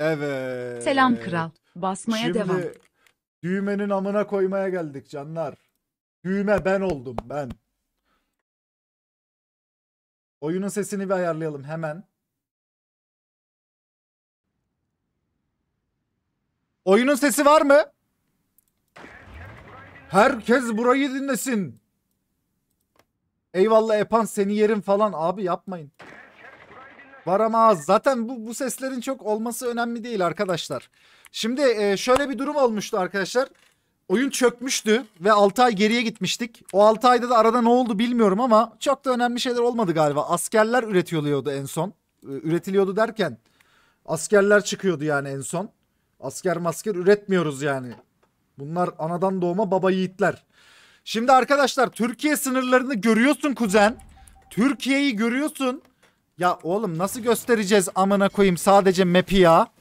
Evet. Selam kral. Basmaya Şimdi devam. düğmenin amına koymaya geldik canlar. Düğme ben oldum ben. Oyunun sesini bir ayarlayalım hemen. Oyunun sesi var mı? Herkes burayı dinlesin. Eyvallah Epan seni yerin falan abi yapmayın. Var ama zaten bu, bu seslerin çok olması önemli değil arkadaşlar. Şimdi e, şöyle bir durum olmuştu arkadaşlar. Oyun çökmüştü ve 6 ay geriye gitmiştik. O 6 ayda da arada ne oldu bilmiyorum ama çok da önemli şeyler olmadı galiba. Askerler üretiliyordu en son. E, üretiliyordu derken askerler çıkıyordu yani en son. Asker masker üretmiyoruz yani. Bunlar anadan doğma baba yiğitler. Şimdi arkadaşlar Türkiye sınırlarını görüyorsun kuzen. Türkiye'yi görüyorsun. Ya oğlum nasıl göstereceğiz amına koyayım sadece map'i ya.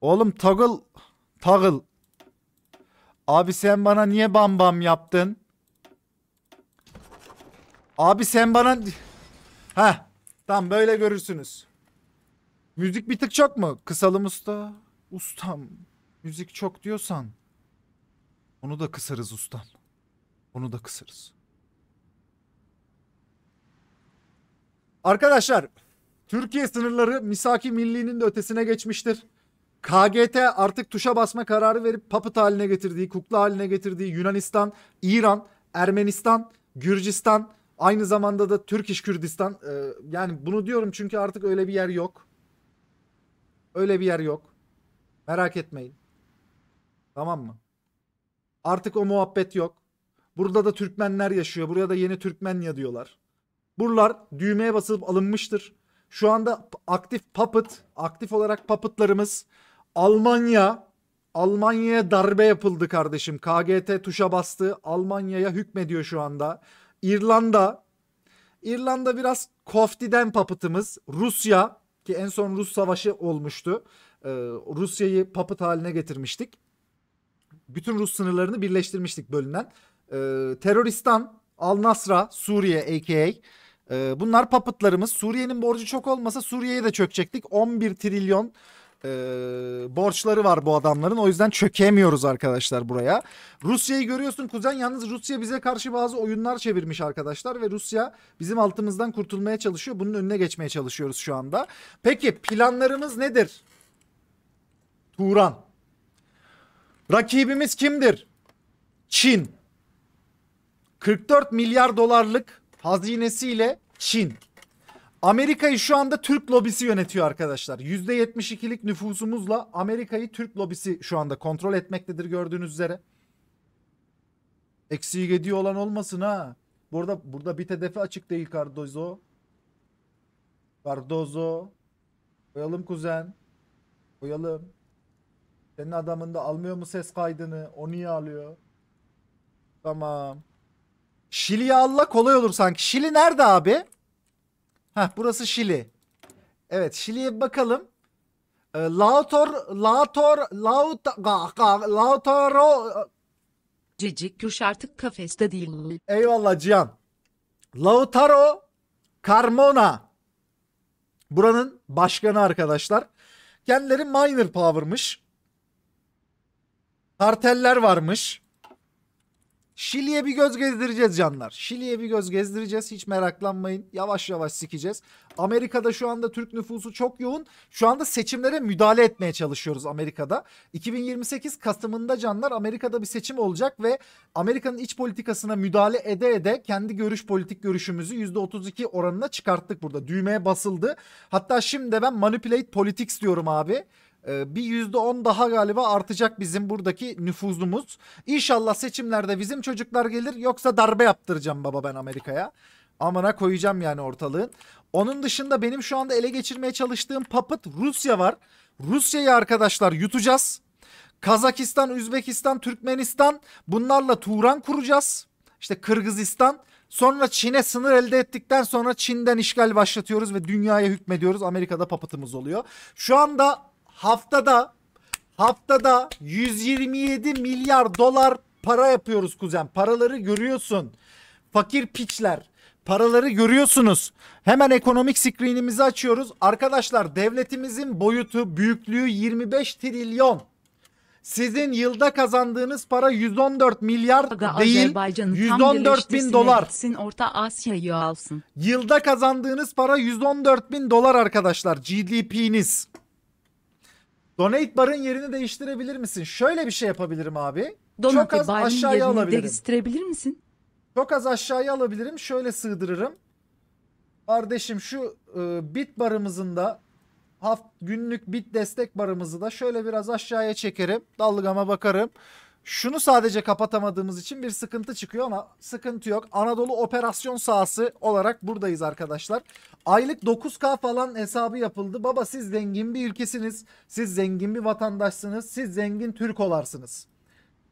Oğlum toggle. Toggle. Abi sen bana niye bam bam yaptın? Abi sen bana... ha tam böyle görürsünüz. Müzik bir tık çok mu? Kısalım usta. Ustam. Müzik çok diyorsan. Onu da kısarız ustam. Onu da kısarız. Arkadaşlar Türkiye sınırları misaki milliğinin de ötesine geçmiştir. KGT artık tuşa basma kararı verip papıt haline getirdiği, kukla haline getirdiği Yunanistan, İran, Ermenistan, Gürcistan, aynı zamanda da Türk İş Kürdistan. Ee, yani bunu diyorum çünkü artık öyle bir yer yok. Öyle bir yer yok. Merak etmeyin. Tamam mı? Artık o muhabbet yok. Burada da Türkmenler yaşıyor. Buraya da yeni Türkmenya diyorlar. Buralar düğmeye basılıp alınmıştır. Şu anda aktif puppet, aktif olarak puppetlarımız Almanya, Almanya'ya darbe yapıldı kardeşim. KGT tuşa bastı. Almanya'ya hükmediyor şu anda. İrlanda, İrlanda biraz koftiden papıtımız. Rusya ki en son Rus savaşı olmuştu. Ee, Rusya'yı papıt haline getirmiştik. Bütün Rus sınırlarını birleştirmiştik bölünen. Ee, teröristan, Al Nasra, Suriye a.k.a. E, bunlar papıtlarımız. Suriye'nin borcu çok olmasa Suriye'ye de çökecektik. 11 trilyon e, borçları var bu adamların. O yüzden çökemiyoruz arkadaşlar buraya. Rusya'yı görüyorsun kuzen. Yalnız Rusya bize karşı bazı oyunlar çevirmiş arkadaşlar. Ve Rusya bizim altımızdan kurtulmaya çalışıyor. Bunun önüne geçmeye çalışıyoruz şu anda. Peki planlarımız nedir? Turan. Rakibimiz kimdir? Çin. 44 milyar dolarlık hazinesiyle Çin. Amerika'yı şu anda Türk lobisi yönetiyor arkadaşlar. %72'lik nüfusumuzla Amerika'yı Türk lobisi şu anda kontrol etmektedir gördüğünüz üzere. Eksiği gediği olan olmasın ha. Burada burada bir hedefi açık değil Cardozo. Cardozo. Koyalım kuzen. Koyalım. Senin adamın da almıyor mu ses kaydını? O niye alıyor? Tamam. Şili'yi Allah kolay olur sanki. Şili nerede abi? Ha burası Şili. Evet Şili'ye bakalım. E, ee, Lautor, Lautor, Lautor, Lautoro... Cici Kürş artık kafeste değil mi? Eyvallah Cihan. Lautaro Carmona. Buranın başkanı arkadaşlar. Kendileri minor power'mış. Karteller varmış. Şili'ye bir göz gezdireceğiz canlar. Şili'ye bir göz gezdireceğiz. Hiç meraklanmayın. Yavaş yavaş sikeceğiz. Amerika'da şu anda Türk nüfusu çok yoğun. Şu anda seçimlere müdahale etmeye çalışıyoruz Amerika'da. 2028 Kasım'ında canlar Amerika'da bir seçim olacak ve Amerika'nın iç politikasına müdahale ede ede kendi görüş politik görüşümüzü %32 oranına çıkarttık burada. Düğmeye basıldı. Hatta şimdi ben manipulate politics diyorum abi. Ee, bir yüzde on daha galiba artacak bizim buradaki nüfuzumuz. İnşallah seçimlerde bizim çocuklar gelir yoksa darbe yaptıracağım baba ben Amerika'ya. Amına koyacağım yani ortalığın. Onun dışında benim şu anda ele geçirmeye çalıştığım papıt Rusya var. Rusya'yı arkadaşlar yutacağız. Kazakistan, Üzbekistan, Türkmenistan bunlarla Turan kuracağız. İşte Kırgızistan. Sonra Çin'e sınır elde ettikten sonra Çin'den işgal başlatıyoruz ve dünyaya hükmediyoruz. Amerika'da papıtımız oluyor. Şu anda haftada haftada 127 milyar dolar para yapıyoruz kuzen. Paraları görüyorsun. Fakir piçler. Paraları görüyorsunuz. Hemen ekonomik screenimizi açıyoruz. Arkadaşlar devletimizin boyutu büyüklüğü 25 trilyon. Sizin yılda kazandığınız para 114 milyar değil 114 bin dolar. Orta Asya'yı alsın. Yılda kazandığınız para 114 bin dolar arkadaşlar GDP'niz. Donate barın yerini değiştirebilir misin? Şöyle bir şey yapabilirim abi. Donate Çok az aşağıya yerini alabilirim. değiştirebilir misin? Çok az aşağıya alabilirim. Şöyle sığdırırım. Kardeşim şu e, bit barımızın da haft günlük bit destek barımızı da şöyle biraz aşağıya çekerim. Dalgama bakarım. Şunu sadece kapatamadığımız için bir sıkıntı çıkıyor ama sıkıntı yok. Anadolu operasyon sahası olarak buradayız arkadaşlar. Aylık 9K falan hesabı yapıldı. Baba siz zengin bir ülkesiniz. Siz zengin bir vatandaşsınız. Siz zengin Türk olarsınız.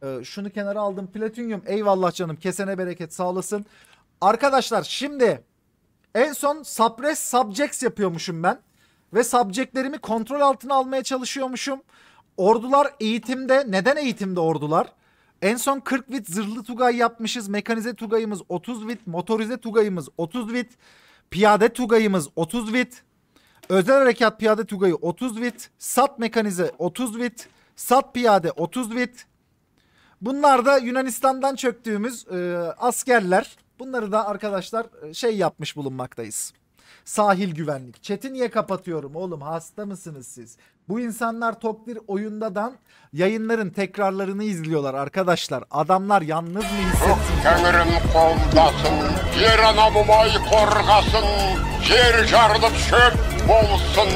Ee, şunu kenara aldım. Platinyum eyvallah canım. Kesene bereket sağlasın. Arkadaşlar şimdi en son suppress subjects yapıyormuşum ben. Ve subjectlerimi kontrol altına almaya çalışıyormuşum. Ordular eğitimde. Neden eğitimde ordular? En son 40 vit zırhlı tugay yapmışız. Mekanize tugayımız 30 vit. Motorize tugayımız 30 vit. Piyade tugayımız 30 vit. Özel harekat piyade tugayı 30 vit. Sat mekanize 30 vit. Sat piyade 30 vit. Bunlar da Yunanistan'dan çöktüğümüz e, askerler. Bunları da arkadaşlar şey yapmış bulunmaktayız sahil güvenlik. Chat'i niye kapatıyorum oğlum hasta mısınız siz? Bu insanlar top bir oyundadan yayınların tekrarlarını izliyorlar arkadaşlar. Adamlar yalnız mı hissetsin? Kömürüm kollasın, yer anamımay korgasın, yer çarlıp çöp olsun,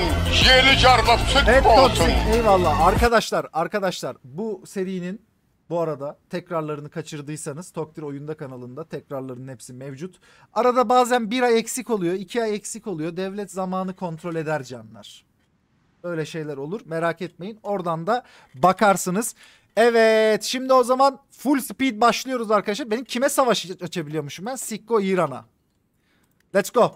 yeli çarlıp süt olsun. eyvallah arkadaşlar arkadaşlar bu serinin bu arada tekrarlarını kaçırdıysanız Tokdir Oyunda kanalında tekrarların hepsi mevcut. Arada bazen bir ay eksik oluyor, iki ay eksik oluyor. Devlet zamanı kontrol eder canlar. Öyle şeyler olur merak etmeyin. Oradan da bakarsınız. Evet şimdi o zaman full speed başlıyoruz arkadaşlar. Benim kime savaş açabiliyormuşum ben? Sikko İran'a. Let's go.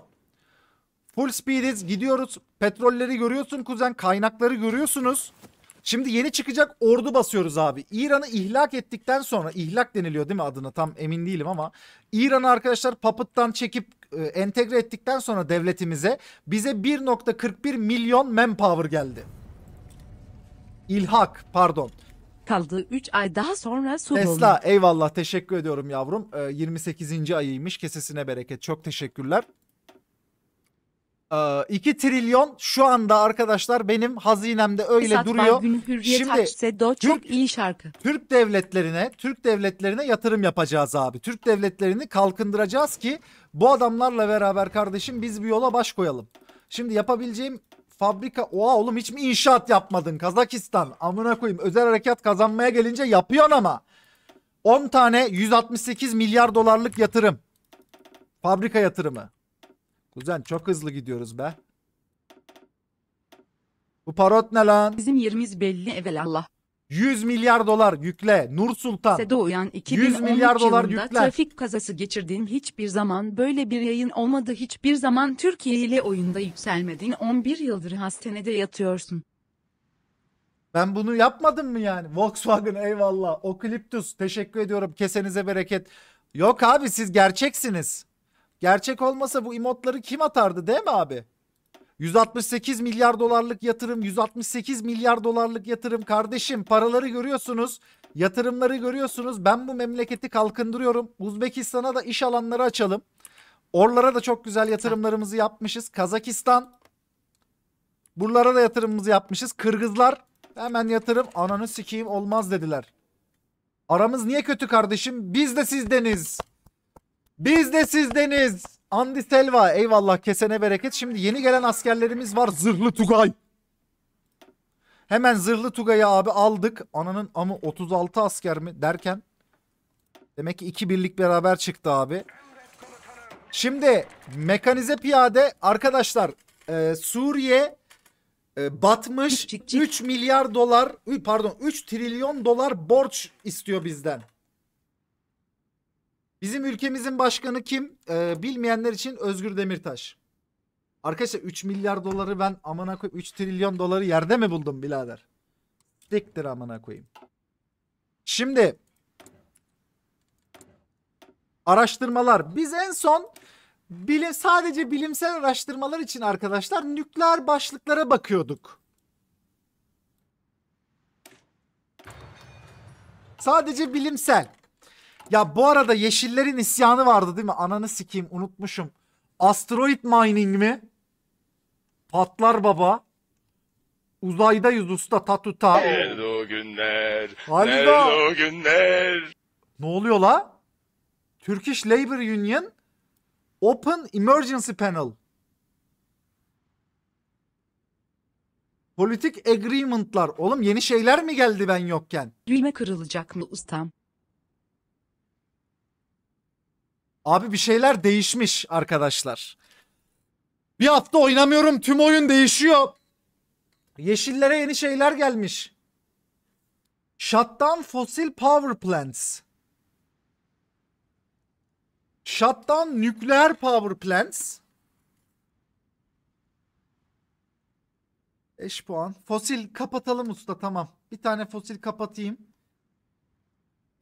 Full speediz gidiyoruz. Petrolleri görüyorsun kuzen kaynakları görüyorsunuz. Şimdi yeni çıkacak ordu basıyoruz abi. İran'ı ihlak ettikten sonra ihlak deniliyor değil mi adına tam emin değilim ama İran'ı arkadaşlar Puppet'tan çekip e, entegre ettikten sonra devletimize bize 1.41 milyon manpower geldi. İlhak pardon. Kaldı 3 ay daha sonra su Tesla eyvallah teşekkür ediyorum yavrum. E, 28. ayıymış kesesine bereket çok teşekkürler. 2 ee, trilyon şu anda arkadaşlar benim hazinemde öyle Esat duruyor. Günü hürriyet Şimdi Hapsedo çok Türk, iyi şarkı. Türk devletlerine, Türk devletlerine yatırım yapacağız abi. Türk devletlerini kalkındıracağız ki bu adamlarla beraber kardeşim biz bir yola baş koyalım. Şimdi yapabileceğim fabrika oha oğlum hiç mi inşaat yapmadın Kazakistan amına koyayım özel harekat kazanmaya gelince yapıyorsun ama 10 tane 168 milyar dolarlık yatırım fabrika yatırımı Kuzen çok hızlı gidiyoruz be. Bu parot ne lan? Bizim yerimiz belli evelallah. 100 milyar dolar yükle Nur Sultan. Seda Uyan 100 milyar dolar yükle. trafik kazası geçirdiğim hiçbir zaman böyle bir yayın olmadı. Hiçbir zaman Türkiye ile oyunda yükselmedin. 11 yıldır hastanede yatıyorsun. Ben bunu yapmadım mı yani? Volkswagen eyvallah. Okliptus teşekkür ediyorum. Kesenize bereket. Yok abi siz gerçeksiniz. Gerçek olmasa bu emotları kim atardı değil mi abi? 168 milyar dolarlık yatırım, 168 milyar dolarlık yatırım kardeşim. Paraları görüyorsunuz, yatırımları görüyorsunuz. Ben bu memleketi kalkındırıyorum. Uzbekistan'a da iş alanları açalım. Orlara da çok güzel yatırımlarımızı yapmışız. Kazakistan. Buralara da yatırımımızı yapmışız. Kırgızlar hemen yatırım ananı sikeyim olmaz dediler. Aramız niye kötü kardeşim? Biz de sizdeniz. Biz de sizdeniz. Andi Selva eyvallah kesene bereket. Şimdi yeni gelen askerlerimiz var. Zırhlı Tugay. Hemen zırhlı Tugay'ı abi aldık. Ananın amı 36 asker mi derken. Demek ki iki birlik beraber çıktı abi. Şimdi mekanize piyade arkadaşlar e, Suriye e, batmış çık, çık, çık. 3 milyar dolar pardon 3 trilyon dolar borç istiyor bizden. Bizim ülkemizin başkanı kim? Ee, bilmeyenler için Özgür Demirtaş. Arkadaşlar 3 milyar doları ben amına koyayım 3 trilyon doları yerde mi buldum birader? Diktir amına koyayım. Şimdi araştırmalar. Biz en son bilim sadece bilimsel araştırmalar için arkadaşlar nükleer başlıklara bakıyorduk. Sadece bilimsel. Ya bu arada yeşillerin isyanı vardı değil mi? Ananı sikeyim unutmuşum. Asteroid mining mi? Patlar baba. Uzayda yüz usta tatuta. Nerede o günler? Nerede o günler? Ne oluyor la? Turkish Labor Union Open Emergency Panel. Politik agreement'lar. Oğlum yeni şeyler mi geldi ben yokken? Düğme kırılacak mı ustam? Abi bir şeyler değişmiş arkadaşlar. Bir hafta oynamıyorum tüm oyun değişiyor. Yeşillere yeni şeyler gelmiş. Shutdown Fossil Power Plants. Shutdown Nükleer Power Plants. 5 puan. Fosil kapatalım usta tamam. Bir tane fosil kapatayım.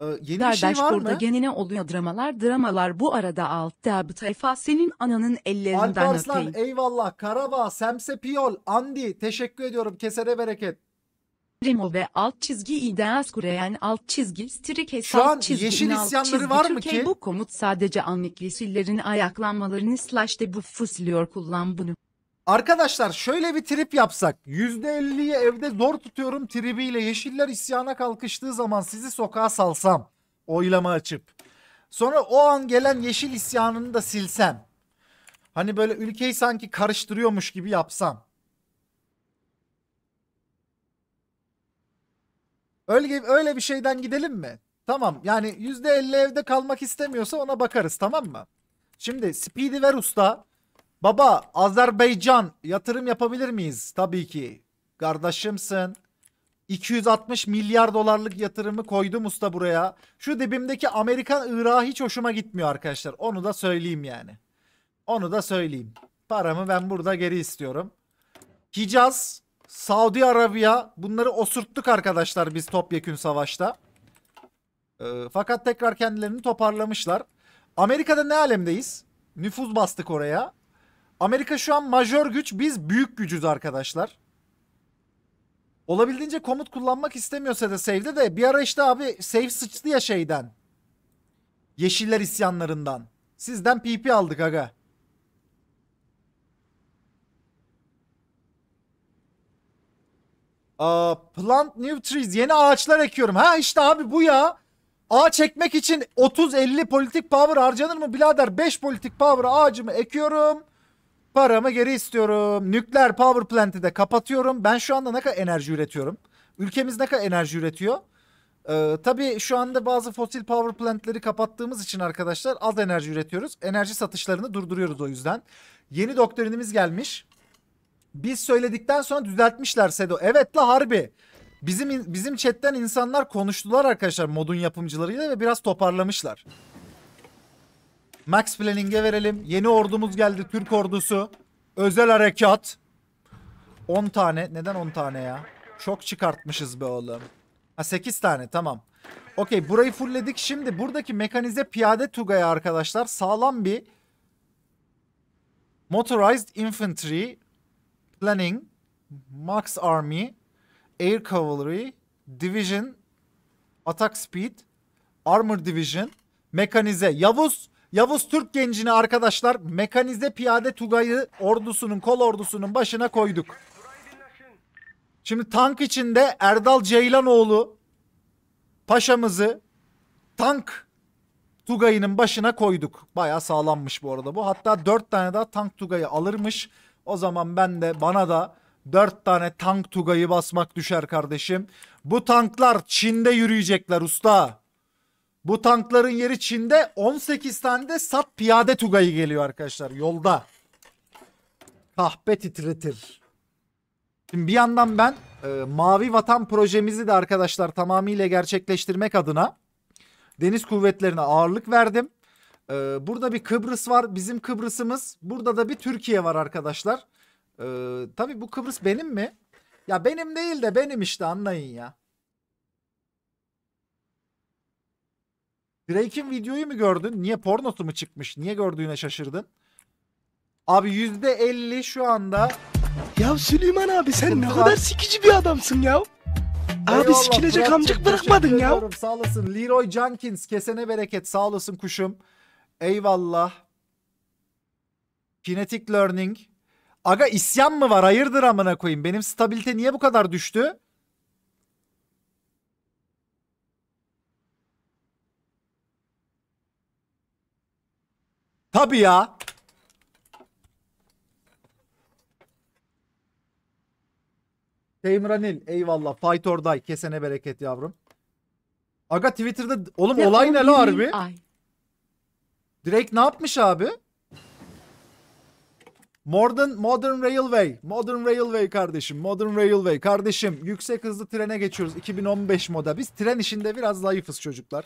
Ee, yeni bir şey var burada mı? genine oluyor dramalar dramalar bu arada altta bir tayfa senin ananın ellerinden Alparslan öpeyim. eyvallah. Karabağ, Semsepiyol, Andi teşekkür ediyorum. Kesere bereket. Remo ve alt çizgi ideas kureyen alt çizgi strike Şu an çizgi yeşil in isyanları çizgi var mı ki? Bu komut sadece anlık vesillerin ayaklanmalarını slash de bu fısılıyor kullan bunu. Arkadaşlar şöyle bir trip yapsak. %50'yi evde zor tutuyorum tribiyle yeşiller isyana kalkıştığı zaman sizi sokağa salsam. Oylama açıp. Sonra o an gelen yeşil isyanını da silsem. Hani böyle ülkeyi sanki karıştırıyormuş gibi yapsam. Öyle, öyle bir şeyden gidelim mi? Tamam yani %50 evde kalmak istemiyorsa ona bakarız tamam mı? Şimdi Speedy ver usta. Baba Azerbaycan yatırım yapabilir miyiz? Tabii ki. Kardeşimsin. 260 milyar dolarlık yatırımı koydum usta buraya. Şu dibimdeki Amerikan Irak'ı hiç hoşuma gitmiyor arkadaşlar. Onu da söyleyeyim yani. Onu da söyleyeyim. Paramı ben burada geri istiyorum. Hicaz, Saudi Arabiya bunları osurttuk arkadaşlar biz topyekün savaşta. E, fakat tekrar kendilerini toparlamışlar. Amerika'da ne alemdeyiz? Nüfuz bastık oraya. Amerika şu an majör güç biz büyük gücüz arkadaşlar. Olabildiğince komut kullanmak istemiyorsa da save'de de bir ara işte abi save sıçtı ya şeyden. Yeşiller isyanlarından. Sizden PP aldık aga. Aa, plant new trees. Yeni ağaçlar ekiyorum. Ha işte abi bu ya. Ağaç ekmek için 30-50 politik power harcanır mı birader? 5 politik power ağacımı ekiyorum. Paramı geri istiyorum. Nükleer power plant'i de kapatıyorum. Ben şu anda ne kadar enerji üretiyorum? Ülkemiz ne kadar enerji üretiyor? Ee, tabii şu anda bazı fosil power plant'leri kapattığımız için arkadaşlar az enerji üretiyoruz. Enerji satışlarını durduruyoruz o yüzden. Yeni doktrinimiz gelmiş. Biz söyledikten sonra düzeltmişler Sedo. Evet la harbi. Bizim bizim chatten insanlar konuştular arkadaşlar modun yapımcılarıyla ve biraz toparlamışlar. Max Planning'e verelim. Yeni ordumuz geldi. Türk ordusu. Özel harekat. 10 tane. Neden 10 tane ya? Çok çıkartmışız be oğlum. Ha 8 tane tamam. Okey burayı fullledik. Şimdi buradaki mekanize piyade tugaya arkadaşlar sağlam bir Motorized Infantry Planning Max Army Air Cavalry Division Attack Speed Armor Division Mekanize Yavuz Yavuz Türk gencini arkadaşlar mekanize piyade Tugay'ı ordusunun kol ordusunun başına koyduk. Şimdi tank içinde Erdal Ceylanoğlu paşamızı tank Tugay'ının başına koyduk. Baya sağlammış bu arada bu. Hatta 4 tane daha tank Tugay'ı alırmış. O zaman ben de bana da 4 tane tank Tugay'ı basmak düşer kardeşim. Bu tanklar Çin'de yürüyecekler usta. Bu tankların yeri Çin'de 18 tane de sap piyade tugayı geliyor arkadaşlar yolda. Kahpe titretir. Şimdi bir yandan ben e, Mavi Vatan projemizi de arkadaşlar tamamıyla gerçekleştirmek adına deniz kuvvetlerine ağırlık verdim. E, burada bir Kıbrıs var bizim Kıbrıs'ımız. Burada da bir Türkiye var arkadaşlar. E, tabii bu Kıbrıs benim mi? Ya benim değil de benim işte anlayın ya. Drake'in videoyu mu gördün? Niye pornosu mu çıkmış? Niye gördüğüne şaşırdın? Abi yüzde elli şu anda Ya Süleyman abi sen ne kadar sikici bir adamsın ya. Abi Eyvallah, sikilecek amcık bırakmadın ya. ediyorum, Sağ olasın. Leroy Jenkins kesene bereket. Sağ olasın kuşum. Eyvallah. Kinetic Learning. Aga isyan mı var? Hayırdır amına koyayım. Benim stabilite niye bu kadar düştü? Tabii ya. Temranil eyvallah. Fight or die. Kesene bereket yavrum. Aga Twitter'da oğlum ya olay ne la harbi? Ay. Direkt ne yapmış abi? Modern, Modern Railway. Modern Railway kardeşim. Modern Railway. Kardeşim yüksek hızlı trene geçiyoruz. 2015 moda. Biz tren işinde biraz zayıfız çocuklar.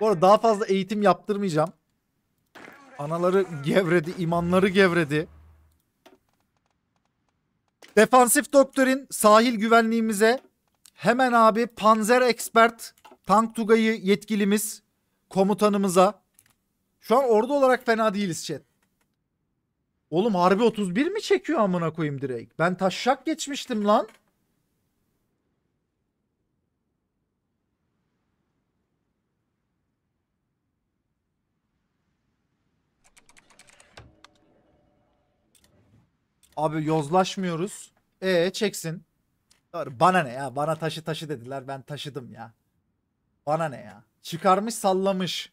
Bu arada daha fazla eğitim yaptırmayacağım. Anaları gevredi, imanları gevredi. Defansif doktorin sahil güvenliğimize hemen abi Panzer Expert Tank Tugay'ı yetkilimiz komutanımıza. Şu an ordu olarak fena değiliz chat. Oğlum harbi 31 mi çekiyor amına koyayım direkt? Ben taşşak geçmiştim lan. Abi yozlaşmıyoruz. E çeksin. Doğru. Bana ne ya? Bana taşı taşı dediler. Ben taşıdım ya. Bana ne ya? Çıkarmış sallamış.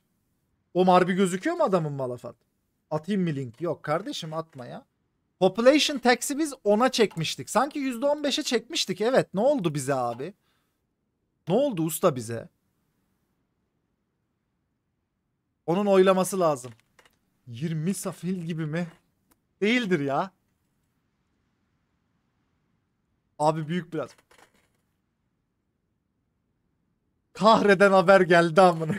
O marbi gözüküyor mu adamın malafat? Atayım mı link? Yok kardeşim atma ya. Population tax'i biz 10'a çekmiştik. Sanki %15'e çekmiştik. Evet ne oldu bize abi? Ne oldu usta bize? Onun oylaması lazım. 20 safil gibi mi? Değildir ya. Abi büyük biraz. Kahreden haber geldi amına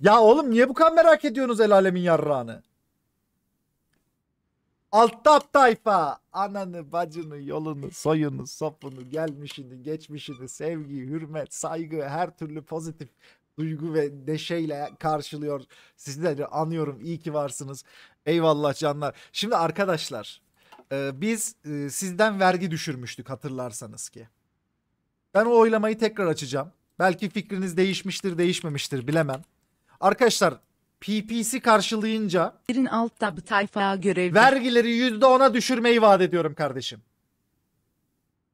Ya oğlum niye bu kadar merak ediyorsunuz el alemin yarrağını? Alt tab tayfa. Ananı, bacını, yolunu, soyunu, sopunu, gelmişini, geçmişini, sevgi, hürmet, saygı, her türlü pozitif duygu ve neşeyle karşılıyor. Sizleri anıyorum. iyi ki varsınız. Eyvallah canlar. Şimdi arkadaşlar ee, biz e, sizden vergi düşürmüştük hatırlarsanız ki. Ben o oylamayı tekrar açacağım. Belki fikriniz değişmiştir değişmemiştir bilemem. Arkadaşlar PPC karşılayınca Birin altta bu tayfa görev vergileri yüzde ona düşürmeyi vaat ediyorum kardeşim.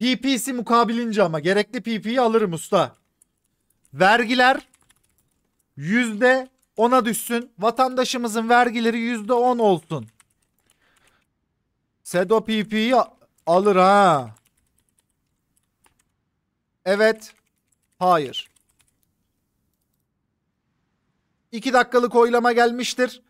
PPC mukabilince ama gerekli PP'yi alırım usta. Vergiler yüzde ona düşsün. Vatandaşımızın vergileri yüzde on olsun. Sedo PP'yi alır ha. Evet. Hayır. 2 dakikalık oylama gelmiştir.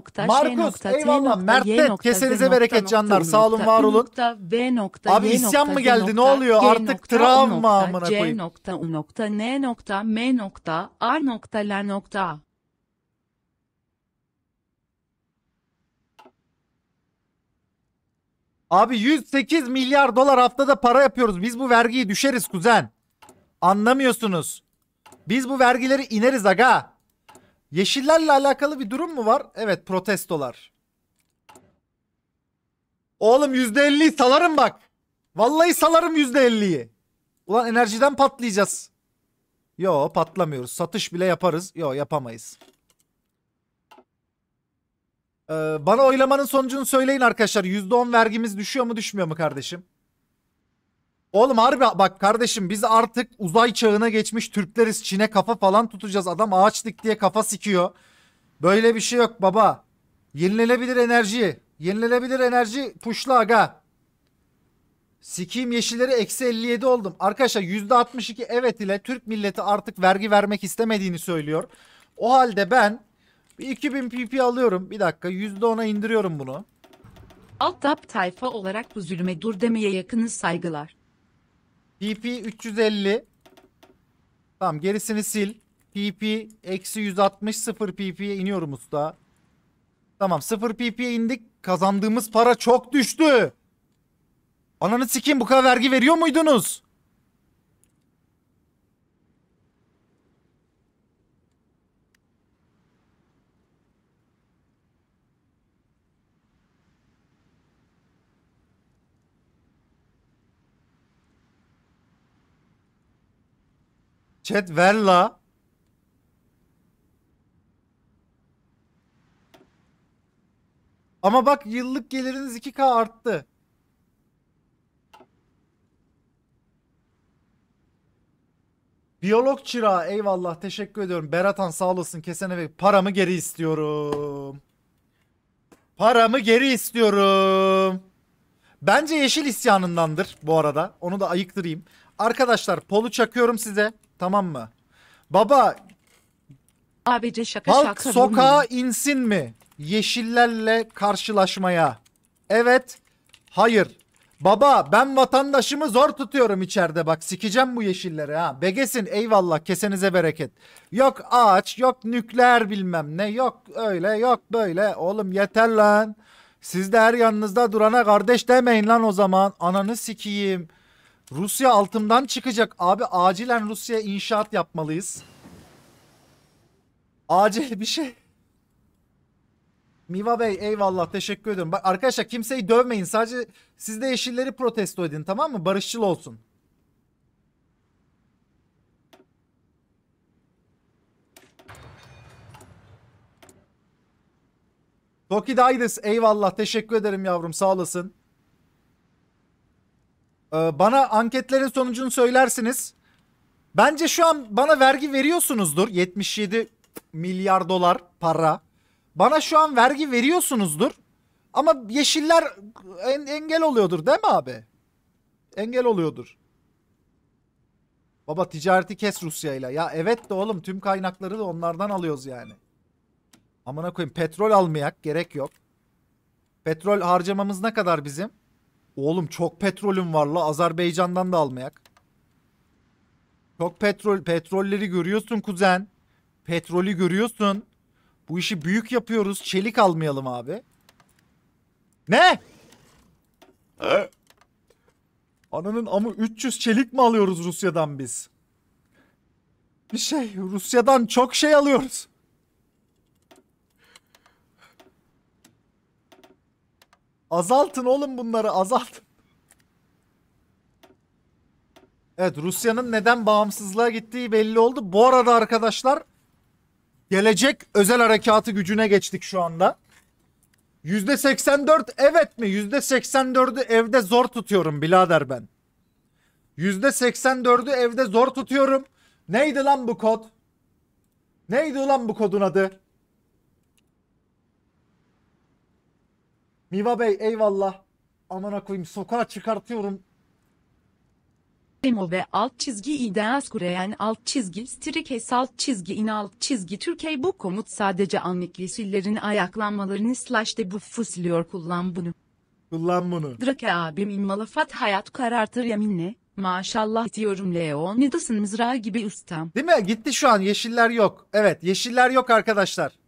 nokta Markus, Ş nokta eyvallah. T nokta Mert'te, Y nokta kesenize bereket nokta, canlar. nokta, Sağ olun, var olun. Nokta, v nokta Abi Y isyan nokta, mı Z geldi? Ne oluyor? G Artık nokta, travma nokta, amına C koyayım. nokta U nokta N nokta M nokta A nokta L nokta. Abi 108 milyar dolar haftada para yapıyoruz. Biz bu vergiyi düşeriz kuzen. Anlamıyorsunuz. Biz bu vergileri ineriz aga. Yeşillerle alakalı bir durum mu var? Evet protestolar. Oğlum %50'yi salarım bak. Vallahi salarım %50'yi. Ulan enerjiden patlayacağız. Yo patlamıyoruz. Satış bile yaparız. Yo yapamayız. Ee, bana oylamanın sonucunu söyleyin arkadaşlar. %10 vergimiz düşüyor mu düşmüyor mu kardeşim? Oğlum harbi bak kardeşim biz artık uzay çağına geçmiş Türkleriz. Çin'e kafa falan tutacağız. Adam ağaç dik diye kafa sikiyor. Böyle bir şey yok baba. Yenilenebilir enerji. Yenilenebilir enerji puşla aga. Sikiyim yeşilleri eksi 57 oldum. Arkadaşlar %62 evet ile Türk milleti artık vergi vermek istemediğini söylüyor. O halde ben 2000 pp alıyorum. Bir dakika yüzde %10'a indiriyorum bunu. Alt tap tayfa olarak bu zulme dur demeye yakınız saygılar. PP 350. Tamam gerisini sil. PP eksi 160 0 PP'ye iniyorum usta. Tamam 0 PP'ye indik. Kazandığımız para çok düştü. Ananı sikeyim bu kadar vergi veriyor muydunuz? Chat ver la. Ama bak yıllık geliriniz 2K arttı. Biyolog çırağı eyvallah teşekkür ediyorum. Beratan sağ olasın kesene ve paramı geri istiyorum. Paramı geri istiyorum. Bence yeşil isyanındandır bu arada. Onu da ayıktırayım. Arkadaşlar polu çakıyorum size. Tamam mı? Baba ABC şaka halk şaka. sokağa insin mi? Yeşillerle karşılaşmaya. Evet. Hayır. Baba ben vatandaşımı zor tutuyorum içeride bak sikeceğim bu yeşilleri ha. Begesin eyvallah kesenize bereket. Yok ağaç yok nükleer bilmem ne yok öyle yok böyle. Oğlum yeter lan. Siz de her yanınızda durana kardeş demeyin lan o zaman. Ananı sikiyim. Rusya altımdan çıkacak. Abi acilen Rusya'ya inşaat yapmalıyız. Acil bir şey. Miva Bey eyvallah teşekkür ediyorum. Bak arkadaşlar kimseyi dövmeyin. Sadece siz de yeşilleri protesto edin tamam mı? Barışçıl olsun. Tokidaides eyvallah teşekkür ederim yavrum sağ olasın. Ee, bana anketlerin sonucunu söylersiniz. Bence şu an bana vergi veriyorsunuzdur. 77 milyar dolar para. Bana şu an vergi veriyorsunuzdur. Ama yeşiller en engel oluyordur değil mi abi? Engel oluyordur. Baba ticareti kes Rusya'yla. Ya evet de oğlum tüm kaynakları da onlardan alıyoruz yani. Amına koyayım petrol almayak gerek yok. Petrol harcamamız ne kadar bizim? Oğlum çok petrolüm var la Azerbaycan'dan da almayak. Çok petrol petrolleri görüyorsun kuzen. Petrolü görüyorsun. Bu işi büyük yapıyoruz. Çelik almayalım abi. Ne? Ananın amı 300 çelik mi alıyoruz Rusya'dan biz? Bir şey Rusya'dan çok şey alıyoruz. Azaltın oğlum bunları azaltın. Evet Rusya'nın neden bağımsızlığa gittiği belli oldu. Bu arada arkadaşlar gelecek özel harekatı gücüne geçtik şu anda. %84 evet mi? %84'ü evde zor tutuyorum birader ben. %84'ü evde zor tutuyorum. Neydi lan bu kod? Neydi lan bu kodun adı? Miva Bey eyvallah. Amına koyayım sokağa çıkartıyorum. Demo ve alt çizgi ideas kureyen alt çizgi strikes alt çizgi in alt çizgi Türkiye bu komut sadece anlık lisillerin ayaklanmalarını slash de bu fısılıyor kullan bunu. Kullan bunu. Drake abim malafat hayat karartır yeminle maşallah diyorum Leonidas'ın mızrağı gibi ustam. Değil mi? Gitti şu an yeşiller yok. Evet yeşiller yok arkadaşlar.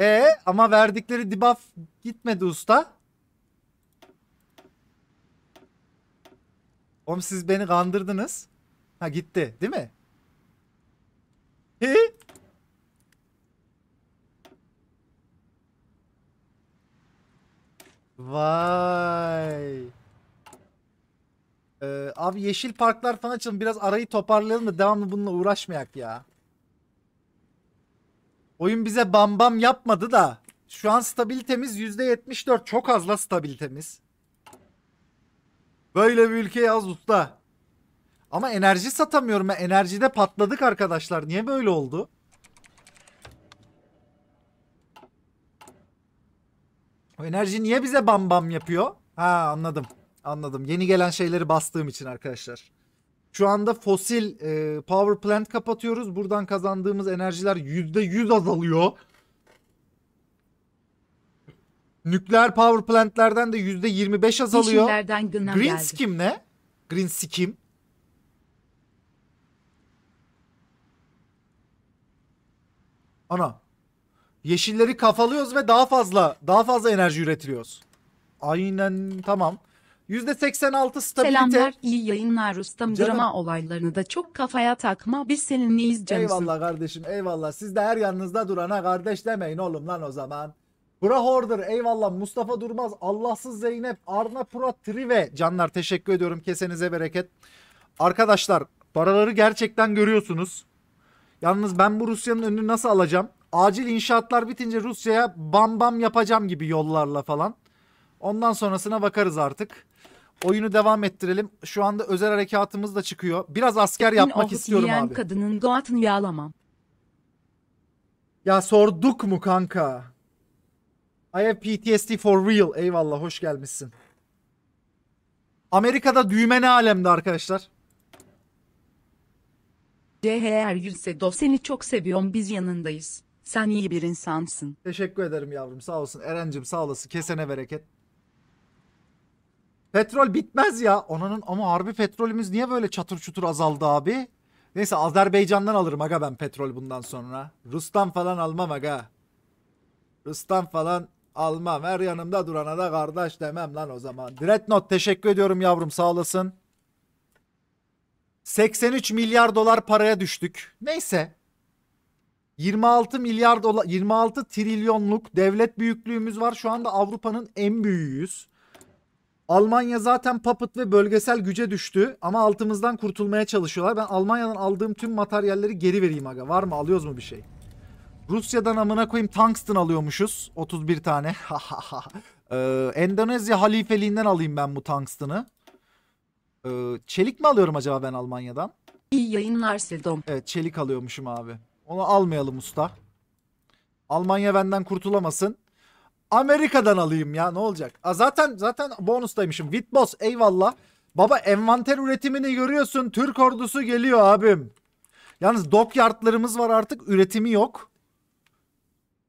E ama verdikleri debuff gitmedi usta. Oğlum siz beni kandırdınız. Ha gitti değil mi? He? Vay. Ee, abi yeşil parklar falan açalım. Biraz arayı toparlayalım da devamlı bununla uğraşmayak ya. Oyun bize bam bam yapmadı da şu an stabilitemiz %74 çok azla stabilitemiz. Böyle bir ülke yaz usta. Ama enerji satamıyorum. Ben. Enerjide patladık arkadaşlar. Niye böyle oldu? O enerji niye bize bam bam yapıyor? Ha anladım. Anladım. Yeni gelen şeyleri bastığım için arkadaşlar. Şu anda fosil e, power plant kapatıyoruz. Buradan kazandığımız enerjiler %100 azalıyor. Nükleer power plantlerden de %25 azalıyor. Yeşillerden gündem Green geldi. skim ne? Green skim. Ana. Yeşilleri kafalıyoruz ve daha fazla daha fazla enerji üretiliyoruz. Aynen tamam. %86 stabilite. Selamlar, iyi yayınlar Rustam. Drama olaylarını da çok kafaya takma. Biz seninleyiz canım. Eyvallah kardeşim, eyvallah. Siz de her yanınızda durana kardeş demeyin oğlum lan o zaman. Bra Horder, eyvallah. Mustafa Durmaz, Allahsız Zeynep, Arna Pura Trive. Canlar teşekkür ediyorum. Kesenize bereket. Arkadaşlar, paraları gerçekten görüyorsunuz. Yalnız ben bu Rusya'nın önünü nasıl alacağım? Acil inşaatlar bitince Rusya'ya bam bam yapacağım gibi yollarla falan. Ondan sonrasına bakarız artık. Oyunu devam ettirelim. Şu anda özel harekatımız da çıkıyor. Biraz asker yapmak istiyorum abi. kadının doğatını yağlamam. Ya sorduk mu kanka? I have PTSD for real. Eyvallah hoş gelmişsin. Amerika'da düğme ne alemde arkadaşlar? CHR Yürsedo seni çok seviyorum biz yanındayız. Sen iyi bir insansın. Teşekkür ederim yavrum sağ olsun. Eren'cim sağ olasın. Kesene bereket. Petrol bitmez ya. Onanın ama harbi petrolümüz niye böyle çatır çutur azaldı abi? Neyse Azerbaycan'dan alırım aga ben petrol bundan sonra. Rus'tan falan almam aga. Rus'tan falan almam. Her yanımda durana da kardeş demem lan o zaman. Dreadnought teşekkür ediyorum yavrum sağ olasın. 83 milyar dolar paraya düştük. Neyse. 26 milyar dolar 26 trilyonluk devlet büyüklüğümüz var. Şu anda Avrupa'nın en büyüğüyüz. Almanya zaten papıt ve bölgesel güce düştü ama altımızdan kurtulmaya çalışıyorlar. Ben Almanya'dan aldığım tüm materyalleri geri vereyim aga. Var mı alıyoruz mu bir şey? Rusya'dan amına koyayım tungsten alıyormuşuz. 31 tane. ee, Endonezya halifeliğinden alayım ben bu tungsten'ı. Ee, çelik mi alıyorum acaba ben Almanya'dan? İyi yayınlar Sedom. Evet çelik alıyormuşum abi. Onu almayalım usta. Almanya benden kurtulamasın. Amerika'dan alayım ya ne olacak? A zaten zaten bonustaymışım. Vitbos eyvallah. Baba envanter üretimini görüyorsun. Türk ordusu geliyor abim. Yalnız dokyardlarımız var artık üretimi yok.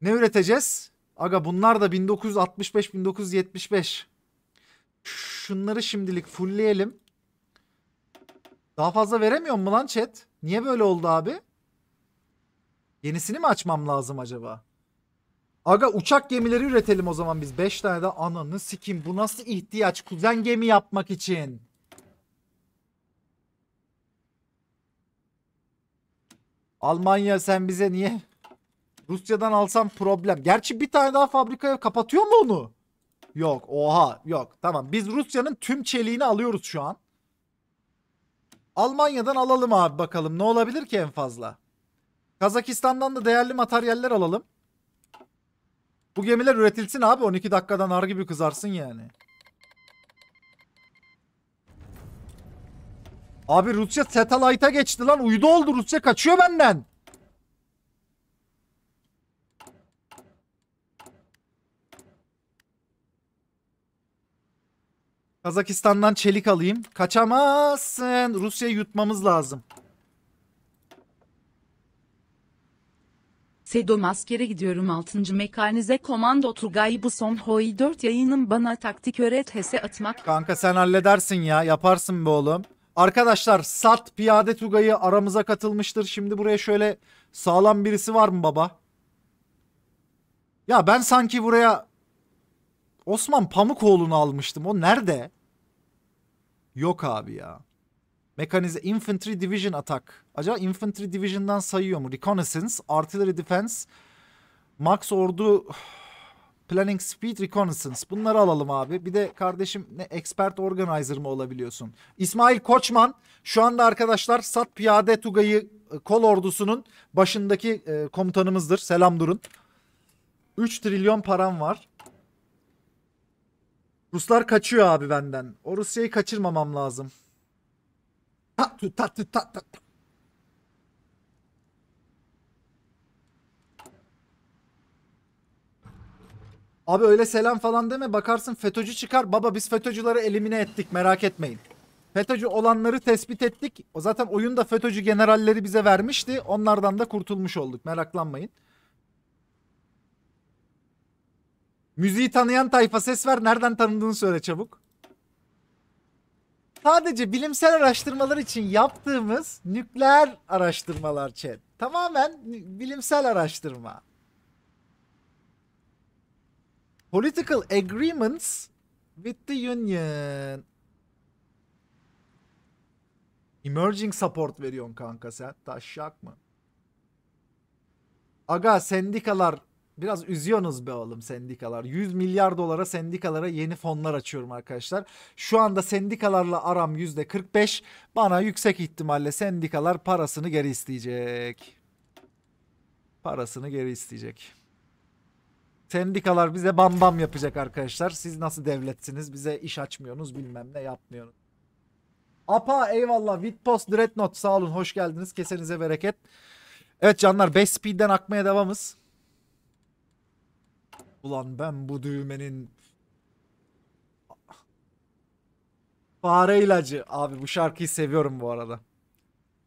Ne üreteceğiz? Aga bunlar da 1965-1975. Şunları şimdilik fullleyelim. Daha fazla veremiyor mu lan chat? Niye böyle oldu abi? Yenisini mi açmam lazım acaba? Aga uçak gemileri üretelim o zaman biz. 5 tane de ananı sikim. Bu nasıl ihtiyaç kuzen gemi yapmak için? Almanya sen bize niye? Rusya'dan alsam problem. Gerçi bir tane daha fabrikaya kapatıyor mu onu? Yok oha yok. Tamam biz Rusya'nın tüm çeliğini alıyoruz şu an. Almanya'dan alalım abi bakalım. Ne olabilir ki en fazla? Kazakistan'dan da değerli materyaller alalım. Bu gemiler üretilsin abi 12 dakikadan ar gibi kızarsın yani. Abi Rusya satellite'a geçti lan. Uydu oldu Rusya kaçıyor benden. Kazakistan'dan çelik alayım. Kaçamazsın. Rusya'yı yutmamız lazım. Sedom askere gidiyorum 6. mekanize komando Turgay bu son hoi 4 yayının bana taktik öğret hese atmak. Kanka sen halledersin ya yaparsın be oğlum. Arkadaşlar Sat Piyade Tugay'ı aramıza katılmıştır. Şimdi buraya şöyle sağlam birisi var mı baba? Ya ben sanki buraya Osman Pamukoğlu'nu almıştım. O nerede? Yok abi ya. Mekanize Infantry Division Attack. Acaba Infantry Division'dan sayıyor mu? Reconnaissance, Artillery Defense, Max Ordu Planning Speed Reconnaissance. Bunları alalım abi. Bir de kardeşim ne expert organizer mı olabiliyorsun? İsmail Koçman şu anda arkadaşlar Sat Piyade Tugay'ı e, kol ordusunun başındaki e, komutanımızdır. Selam durun. 3 trilyon param var. Ruslar kaçıyor abi benden. O Rusya'yı kaçırmamam lazım. Ta tu ta tu ta Abi öyle selam falan deme bakarsın FETÖ'cü çıkar. Baba biz FETÖ'cüleri elimine ettik merak etmeyin. FETÖ'cü olanları tespit ettik. O zaten oyunda FETÖ'cü generalleri bize vermişti. Onlardan da kurtulmuş olduk meraklanmayın. Müziği tanıyan tayfa ses ver. Nereden tanıdığını söyle çabuk sadece bilimsel araştırmalar için yaptığımız nükleer araştırmalar chat. Tamamen bilimsel araştırma. Political agreements with the union. Emerging support veriyorsun kanka sen. Taşşak mı? Aga sendikalar biraz üzüyorsunuz be oğlum sendikalar. 100 milyar dolara sendikalara yeni fonlar açıyorum arkadaşlar. Şu anda sendikalarla aram %45. Bana yüksek ihtimalle sendikalar parasını geri isteyecek. Parasını geri isteyecek. Sendikalar bize bam bam yapacak arkadaşlar. Siz nasıl devletsiniz? Bize iş açmıyorsunuz bilmem ne yapmıyorsunuz. Apa eyvallah. Witpost Dreadnought sağ olun. Hoş geldiniz. Kesenize bereket. Evet canlar 5 speed'den akmaya devamız. Ulan ben bu düğmenin Fare ilacı. Abi bu şarkıyı seviyorum bu arada.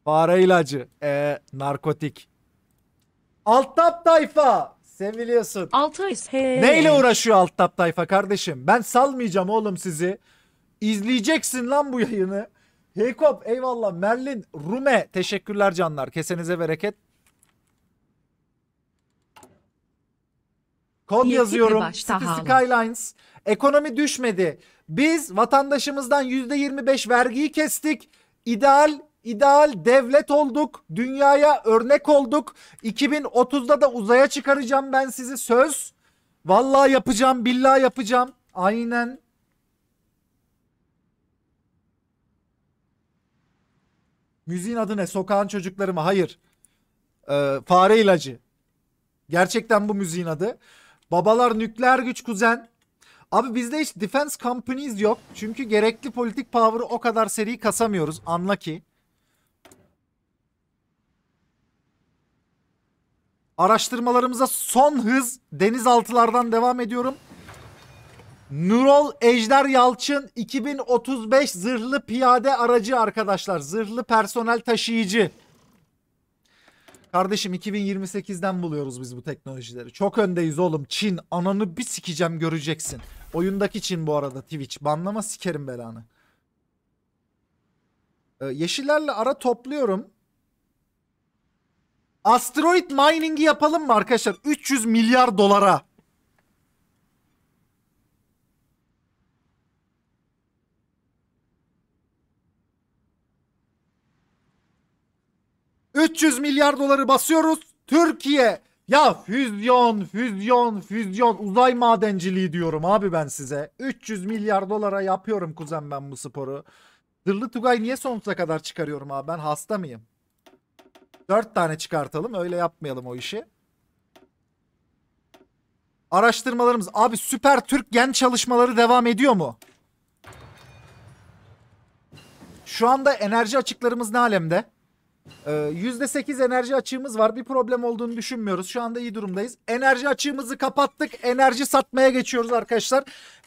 Fare ilacı. Ee, narkotik. Alt tap tayfa. Seviliyorsun. Altayız. Neyle uğraşıyor alt tayfa kardeşim? Ben salmayacağım oğlum sizi. İzleyeceksin lan bu yayını. Heykop eyvallah. Merlin, Rume teşekkürler canlar. Kesenize bereket. Kod İyi, yazıyorum. City Skylines. Ekonomi düşmedi. Biz vatandaşımızdan %25 vergiyi kestik. İdeal ideal devlet olduk. Dünyaya örnek olduk. 2030'da da uzaya çıkaracağım ben sizi söz. Vallahi yapacağım, billahi yapacağım. Aynen. Müziğin adı ne? Sokağın çocukları mı? Hayır. Ee, fare ilacı. Gerçekten bu müziğin adı. Babalar nükleer güç kuzen. Abi bizde hiç defense companies yok. Çünkü gerekli politik power'ı o kadar seri kasamıyoruz. Anla ki. Araştırmalarımıza son hız denizaltılardan devam ediyorum. Nurol Ejder Yalçın 2035 zırhlı piyade aracı arkadaşlar. Zırhlı personel taşıyıcı. Kardeşim 2028'den buluyoruz biz bu teknolojileri. Çok öndeyiz oğlum. Çin ananı bir sikeceğim göreceksin. Oyundaki Çin bu arada Twitch. Banlama sikerim belanı. Ee, yeşillerle ara topluyorum. Asteroid mining'i yapalım mı arkadaşlar? 300 milyar dolara. 300 milyar doları basıyoruz. Türkiye ya füzyon, füzyon, füzyon, uzay madenciliği diyorum abi ben size. 300 milyar dolara yapıyorum kuzen ben bu sporu. Dırlı Tugay niye sonsuza kadar çıkarıyorum abi ben hasta mıyım? 4 tane çıkartalım öyle yapmayalım o işi. Araştırmalarımız abi süper Türk gen çalışmaları devam ediyor mu? Şu anda enerji açıklarımız ne alemde? Ee, %8 enerji açığımız var. Bir problem olduğunu düşünmüyoruz. Şu anda iyi durumdayız. Enerji açığımızı kapattık. Enerji satmaya geçiyoruz arkadaşlar.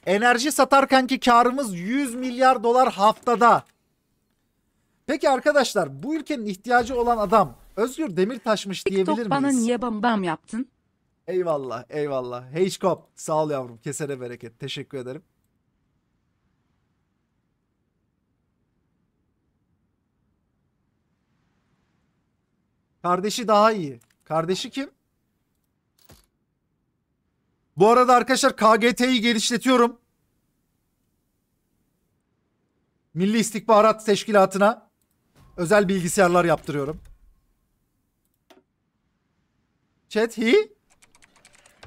Enerji satarkenki karımız 100 milyar dolar haftada. Peki arkadaşlar bu ülkenin ihtiyacı olan adam Özgür Demirtaş'mış TikTok diyebilir miyiz? TikTok bana niye bam bam yaptın? Eyvallah eyvallah. Heyşkop sağ ol yavrum kesene bereket teşekkür ederim. Kardeşi daha iyi. Kardeşi kim? Bu arada arkadaşlar KGT'yi genişletiyorum. Milli İstihbarat Teşkilatı'na özel bilgisayarlar yaptırıyorum. Chat hi?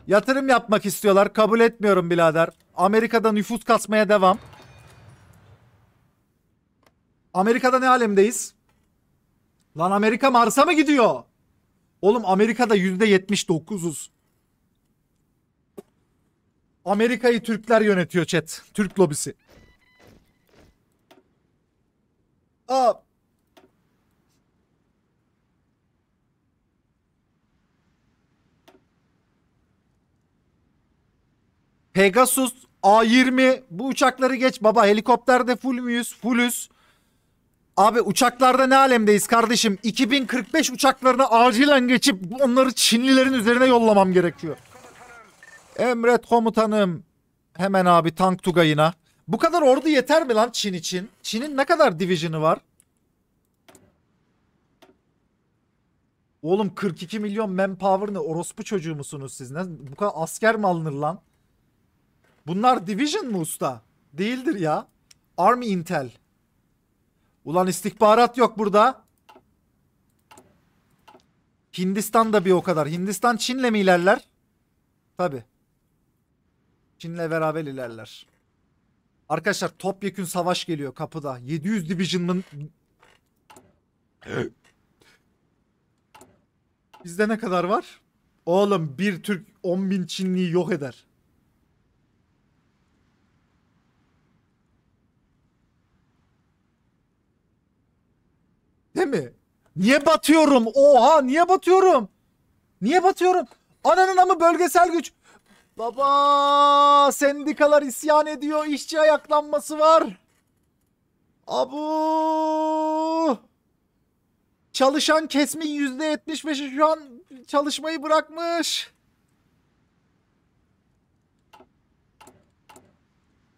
Yatırım yapmak istiyorlar. Kabul etmiyorum birader. Amerika'da nüfus kasmaya devam. Amerika'da ne alemdeyiz? Lan Amerika Mars'a mı gidiyor? Oğlum Amerika'da %79'uz. Amerika'yı Türkler yönetiyor chat. Türk lobisi. Aa. Pegasus A20 bu uçakları geç baba helikopterde full müyüz? Fullüz. Abi uçaklarda ne alemdeyiz kardeşim? 2045 uçaklarına acilen geçip onları Çinlilerin üzerine yollamam gerekiyor. Emret komutanım. Hemen abi tank tugayına. Bu kadar ordu yeter mi lan Çin için? Çin'in ne kadar division'ı var? Oğlum 42 milyon manpower ne? Orospu çocuğu musunuz siz? Ne? Bu kadar asker mi alınır lan? Bunlar division mu usta? Değildir ya. Army Intel. Ulan istihbarat yok burada. Hindistan da bir o kadar. Hindistan Çin'le mi ilerler? Tabi. Çin'le beraber ilerler. Arkadaşlar topyekün savaş geliyor kapıda. 700 Division'ın... Bizde ne kadar var? Oğlum bir Türk 10 bin Çinliyi yok eder. Değil mi? Niye batıyorum? Oha niye batıyorum? Niye batıyorum? Ananın amı bölgesel güç. Baba sendikalar isyan ediyor. İşçi ayaklanması var. Abu. Çalışan kesmin %75'i şu an çalışmayı bırakmış.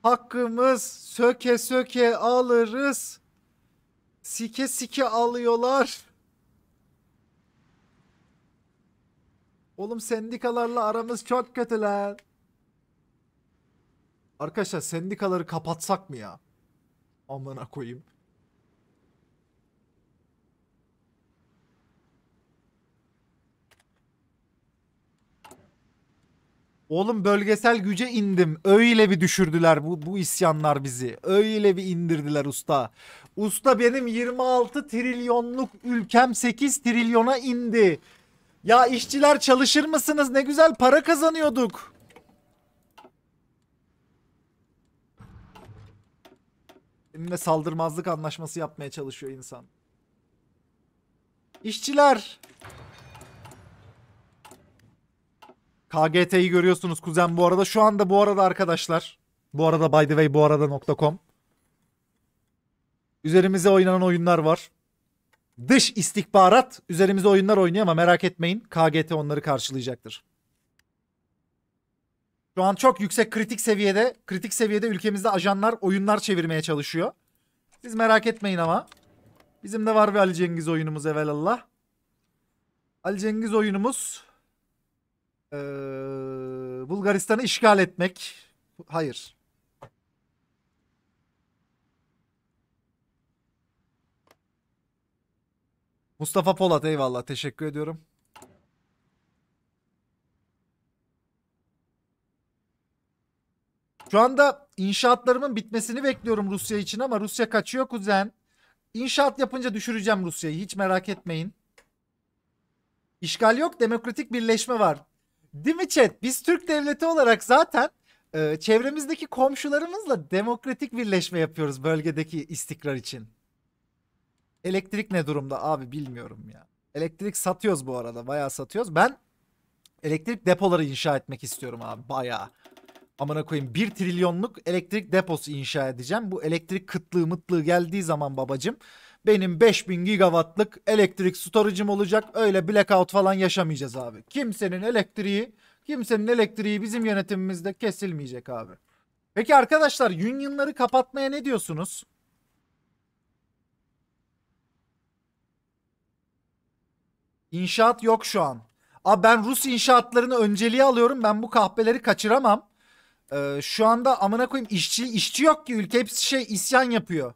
Hakkımız söke söke alırız. Sike sike alıyorlar. Oğlum sendikalarla aramız çok kötü lan. Arkadaşlar sendikaları kapatsak mı ya? Amına koyayım. Oğlum bölgesel güce indim. Öyle bir düşürdüler bu, bu isyanlar bizi. Öyle bir indirdiler usta. Usta benim 26 trilyonluk ülkem 8 trilyona indi. Ya işçiler çalışır mısınız? Ne güzel para kazanıyorduk. Benimle saldırmazlık anlaşması yapmaya çalışıyor insan. İşçiler KGT'yi görüyorsunuz kuzen bu arada. Şu anda bu arada arkadaşlar. Bu arada by the way bu arada.com. Üzerimize oynanan oyunlar var. Dış istihbarat üzerimize oyunlar oynuyor ama merak etmeyin KGT onları karşılayacaktır. Şu an çok yüksek kritik seviyede, kritik seviyede ülkemizde ajanlar oyunlar çevirmeye çalışıyor. Siz merak etmeyin ama. Bizim de var bir Ali Cengiz oyunumuz evelallah. Ali Cengiz oyunumuz ee, Bulgaristan'ı işgal etmek. Hayır. Mustafa Polat eyvallah teşekkür ediyorum. Şu anda inşaatlarımın bitmesini bekliyorum Rusya için ama Rusya kaçıyor kuzen. İnşaat yapınca düşüreceğim Rusya'yı hiç merak etmeyin. İşgal yok demokratik birleşme var. Değil mi chat? Biz Türk devleti olarak zaten e, çevremizdeki komşularımızla demokratik birleşme yapıyoruz bölgedeki istikrar için. Elektrik ne durumda abi bilmiyorum ya. Elektrik satıyoruz bu arada bayağı satıyoruz. Ben elektrik depoları inşa etmek istiyorum abi bayağı. Amına koyayım 1 trilyonluk elektrik deposu inşa edeceğim. Bu elektrik kıtlığı mıtlığı geldiği zaman babacım benim 5000 gigawattlık elektrik storage'ım olacak. Öyle blackout falan yaşamayacağız abi. Kimsenin elektriği, kimsenin elektriği bizim yönetimimizde kesilmeyecek abi. Peki arkadaşlar union'ları kapatmaya ne diyorsunuz? İnşaat yok şu an. Abi ben Rus inşaatlarını önceliğe alıyorum. Ben bu kahpeleri kaçıramam. Ee, şu anda amına koyayım işçi işçi yok ki ülke hepsi şey isyan yapıyor.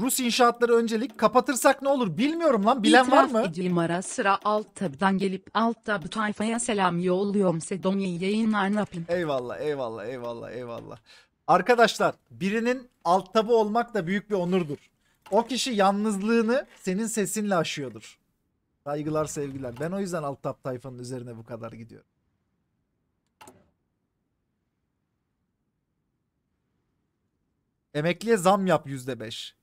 Rus inşaatları öncelik. Kapatırsak ne olur bilmiyorum lan. Bilen İtiraf var mı? edeyim ara sıra alt tabdan gelip alt tab tayfaya selam yolluyorum. Sedonya'yı yayınlar ne yapayım? Eyvallah eyvallah eyvallah eyvallah. Arkadaşlar birinin alt tabı olmak da büyük bir onurdur. O kişi yalnızlığını senin sesinle aşıyordur. Saygılar sevgiler. Ben o yüzden alt tab tayfanın üzerine bu kadar gidiyorum. Emekliye zam yap yüzde beş.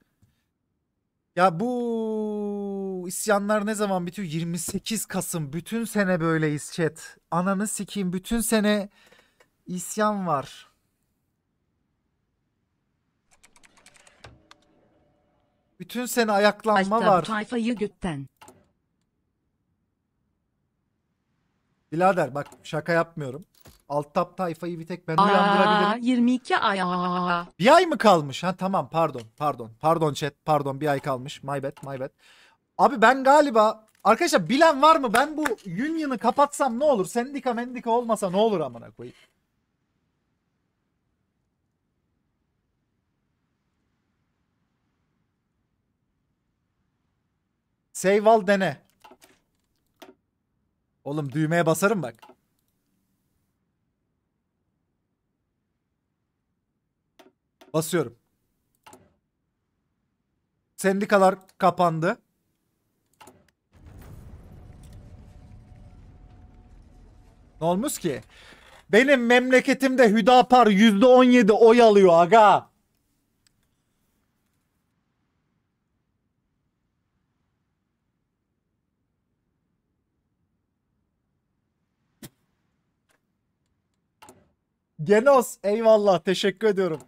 Ya bu isyanlar ne zaman bitiyor? 28 Kasım. Bütün sene böyle chat. Ananı sikeyim. Bütün sene isyan var. Bütün sene ayaklanma Açtım var. tayfayı götten. Bilader bak şaka yapmıyorum. Alt tap tayfayı bir tek ben Aa, uyandırabilirim. 22 ay. Bir ay mı kalmış? Ha tamam pardon pardon. Pardon chat pardon bir ay kalmış. My bad my bad. Abi ben galiba arkadaşlar bilen var mı? Ben bu Union'ı kapatsam ne olur? Sendika mendika olmasa ne olur amına koyayım? Save al dene. Oğlum düğmeye basarım bak. Basıyorum. Sendikalar kapandı. Ne olmuş ki? Benim memleketimde Hüdapar %17 oy alıyor aga. Genos eyvallah teşekkür ediyorum.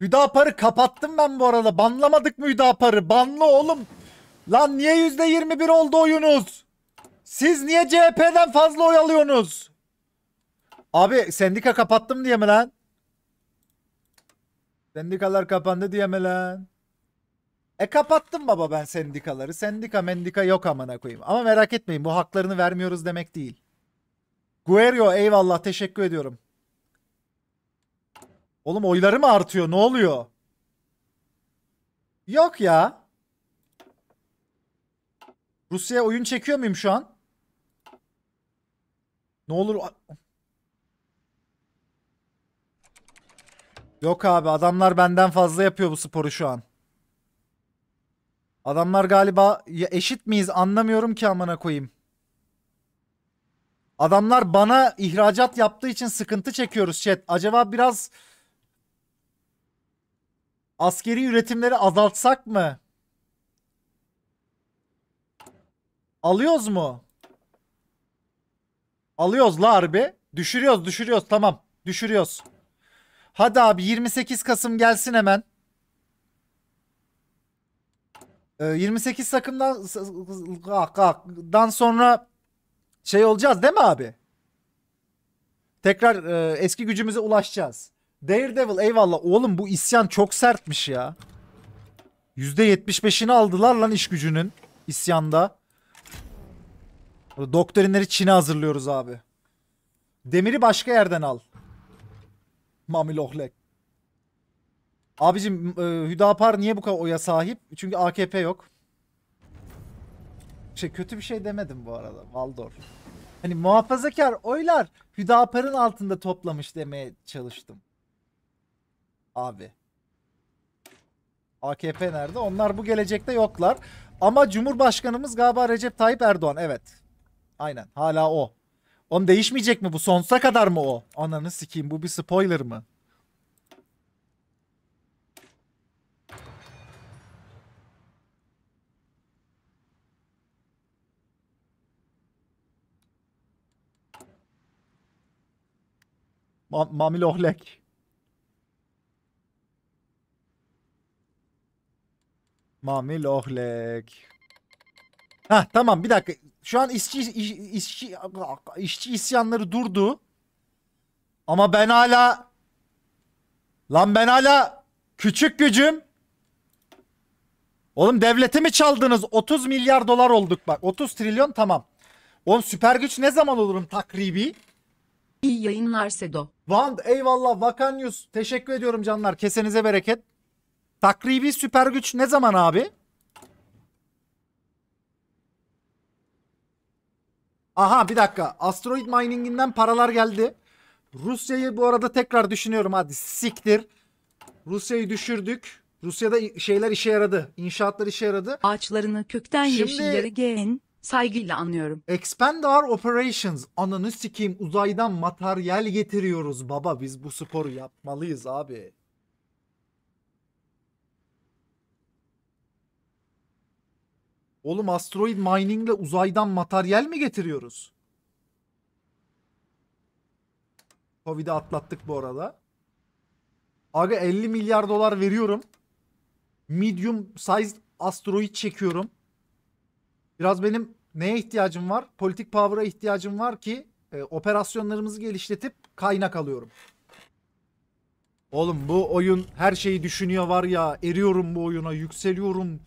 Hüdapar'ı kapattım ben bu arada. Banlamadık mı Hüdapar'ı? Banlı oğlum. Lan niye yüzde yirmi bir oldu oyunuz? Siz niye CHP'den fazla oy alıyorsunuz? Abi sendika kapattım diye mi lan? Sendikalar kapandı diye mi lan? E kapattım baba ben sendikaları. Sendika mendika yok amına koyayım. Ama merak etmeyin bu haklarını vermiyoruz demek değil. Guerrio eyvallah teşekkür ediyorum. Oğlum oyları mı artıyor? Ne oluyor? Yok ya. Rusya oyun çekiyor muyum şu an? Ne olur... Yok abi adamlar benden fazla yapıyor bu sporu şu an. Adamlar galiba ya eşit miyiz anlamıyorum ki amına koyayım. Adamlar bana ihracat yaptığı için sıkıntı çekiyoruz chat. Acaba biraz askeri üretimleri azaltsak mı? Alıyoruz mu? Alıyoruz la harbi. Düşürüyoruz düşürüyoruz tamam. Düşürüyoruz. Hadi abi 28 Kasım gelsin hemen. 28 ee, Kasım'dan dan sonra şey olacağız değil mi abi? Tekrar e, eski gücümüze ulaşacağız. Daredevil eyvallah. Oğlum bu isyan çok sertmiş ya. %75'ini aldılar lan iş gücünün isyanda. Doktorinleri Çin'e hazırlıyoruz abi. Demiri başka yerden al. Mami Lohlek. Abicim e, Hüdapar niye bu kadar oya sahip? Çünkü AKP yok. Şey kötü bir şey demedim bu arada. Valdor. Hani muhafazakar oylar Hüdapar'ın altında toplamış demeye çalıştım abi. AKP nerede? Onlar bu gelecekte yoklar. Ama Cumhurbaşkanımız galiba Recep Tayyip Erdoğan. Evet. Aynen. Hala o. On değişmeyecek mi bu? Sonsuza kadar mı o? Ananı sikeyim. Bu bir spoiler mı? Ma Mamil Ohlek. Mamil Ohlek. Ha tamam bir dakika. Şu an işçi iş, işçi işçi isyanları durdu. Ama ben hala lan ben hala küçük gücüm. Oğlum devleti mi çaldınız? 30 milyar dolar olduk bak. 30 trilyon tamam. Oğlum süper güç ne zaman olurum takribi? İyi yayınlar Sedo. Van eyvallah Vakanyus. Teşekkür ediyorum canlar. Kesenize bereket. Takribi süper güç ne zaman abi? Aha bir dakika. Asteroid mininginden paralar geldi. Rusya'yı bu arada tekrar düşünüyorum hadi siktir. Rusya'yı düşürdük. Rusya'da şeyler işe yaradı. İnşaatlar işe yaradı. Ağaçlarını kökten Şimdi... yeşilleri gen. Saygıyla anlıyorum. Expand our operations. Ananı sikeyim uzaydan materyal getiriyoruz baba. Biz bu sporu yapmalıyız abi. Oğlum asteroid miningle uzaydan materyal mi getiriyoruz? Covid'i atlattık bu arada. Aga 50 milyar dolar veriyorum. Medium sized asteroid çekiyorum. Biraz benim neye ihtiyacım var? Politik power'a ihtiyacım var ki e, operasyonlarımızı geliştirip kaynak alıyorum. Oğlum bu oyun her şeyi düşünüyor var ya. Eriyorum bu oyuna, yükseliyorum.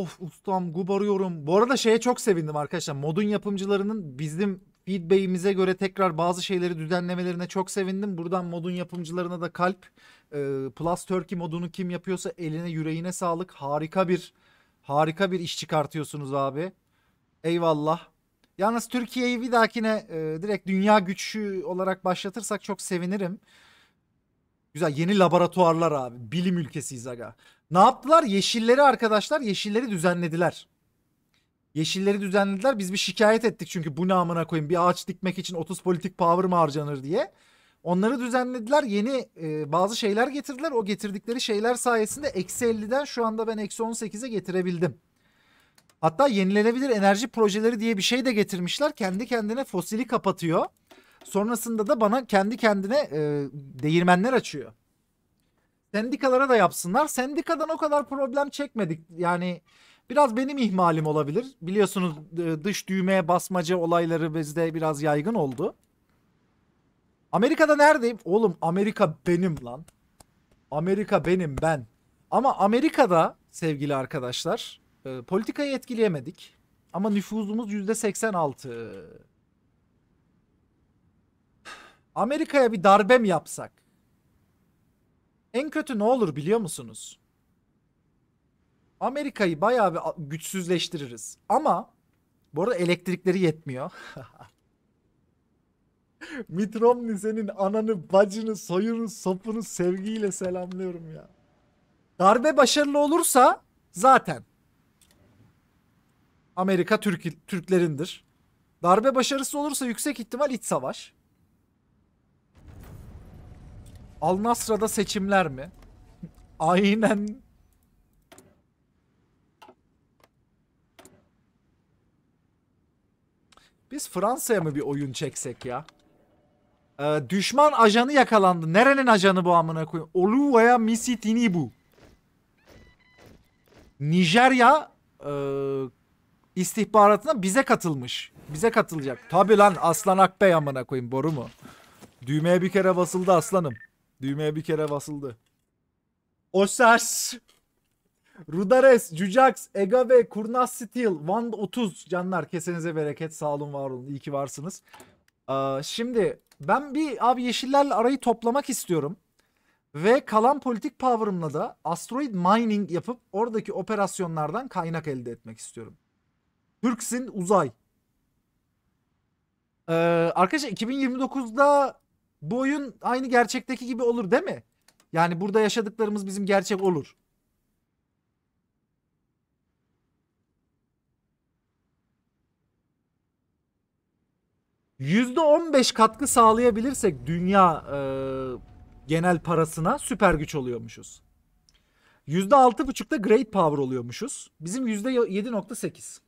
Of ustam gubarıyorum. Bu arada şeye çok sevindim arkadaşlar. Modun yapımcılarının bizim feedback'imize göre tekrar bazı şeyleri düzenlemelerine çok sevindim. Buradan modun yapımcılarına da kalp. E, Plus Turkey modunu kim yapıyorsa eline yüreğine sağlık. Harika bir harika bir iş çıkartıyorsunuz abi. Eyvallah. Yalnız Türkiye'yi bir dahakine e, direkt dünya güçü olarak başlatırsak çok sevinirim. Güzel yeni laboratuvarlar abi. Bilim ülkesiyiz aga. Ne yaptılar? Yeşilleri arkadaşlar yeşilleri düzenlediler. Yeşilleri düzenlediler. Biz bir şikayet ettik çünkü bu namına koyayım bir ağaç dikmek için 30 politik power mı harcanır diye. Onları düzenlediler. Yeni e, bazı şeyler getirdiler. O getirdikleri şeyler sayesinde eksi 50'den şu anda ben eksi 18'e getirebildim. Hatta yenilenebilir enerji projeleri diye bir şey de getirmişler. Kendi kendine fosili kapatıyor. Sonrasında da bana kendi kendine e, değirmenler açıyor. Sendikalara da yapsınlar. Sendikadan o kadar problem çekmedik. Yani biraz benim ihmalim olabilir. Biliyorsunuz e, dış düğmeye basmaca olayları bizde biraz yaygın oldu. Amerika'da neredeyim? Oğlum Amerika benim lan. Amerika benim ben. Ama Amerika'da sevgili arkadaşlar e, politikayı etkileyemedik. Ama nüfuzumuz %86. Amerika'ya bir darbe mi yapsak? En kötü ne olur biliyor musunuz? Amerika'yı bayağı bir güçsüzleştiririz. Ama bu arada elektrikleri yetmiyor. Mitt Romney senin ananı, bacını, soyunu, sopunu sevgiyle selamlıyorum ya. Darbe başarılı olursa zaten Amerika Türk, Türklerindir. Darbe başarısı olursa yüksek ihtimal iç savaş. Al Nasra'da seçimler mi? Aynen. Biz Fransa'ya mı bir oyun çeksek ya? Ee, düşman ajanı yakalandı. Nerenin ajanı bu amına koyayım? Oluvaya Misitini bu. Nijerya e, istihbaratına bize katılmış. Bize katılacak. Tabi lan Aslan Akbey amına koyayım boru mu? Düğmeye bir kere basıldı aslanım. Düğmeye bir kere basıldı. Osers. Rudares, Jujax, Egabe, Kurnaz Steel, Van 30 canlar kesenize bereket sağ olun var olun iyi ki varsınız. Ee, şimdi ben bir abi yeşillerle arayı toplamak istiyorum. Ve kalan politik power'ımla da asteroid mining yapıp oradaki operasyonlardan kaynak elde etmek istiyorum. Türksin uzay. Ee, arkadaşlar 2029'da bu oyun aynı gerçekteki gibi olur değil mi? Yani burada yaşadıklarımız bizim gerçek olur. %15 katkı sağlayabilirsek dünya e, genel parasına süper güç oluyormuşuz. %6.5'da great power oluyormuşuz. Bizim %7.8.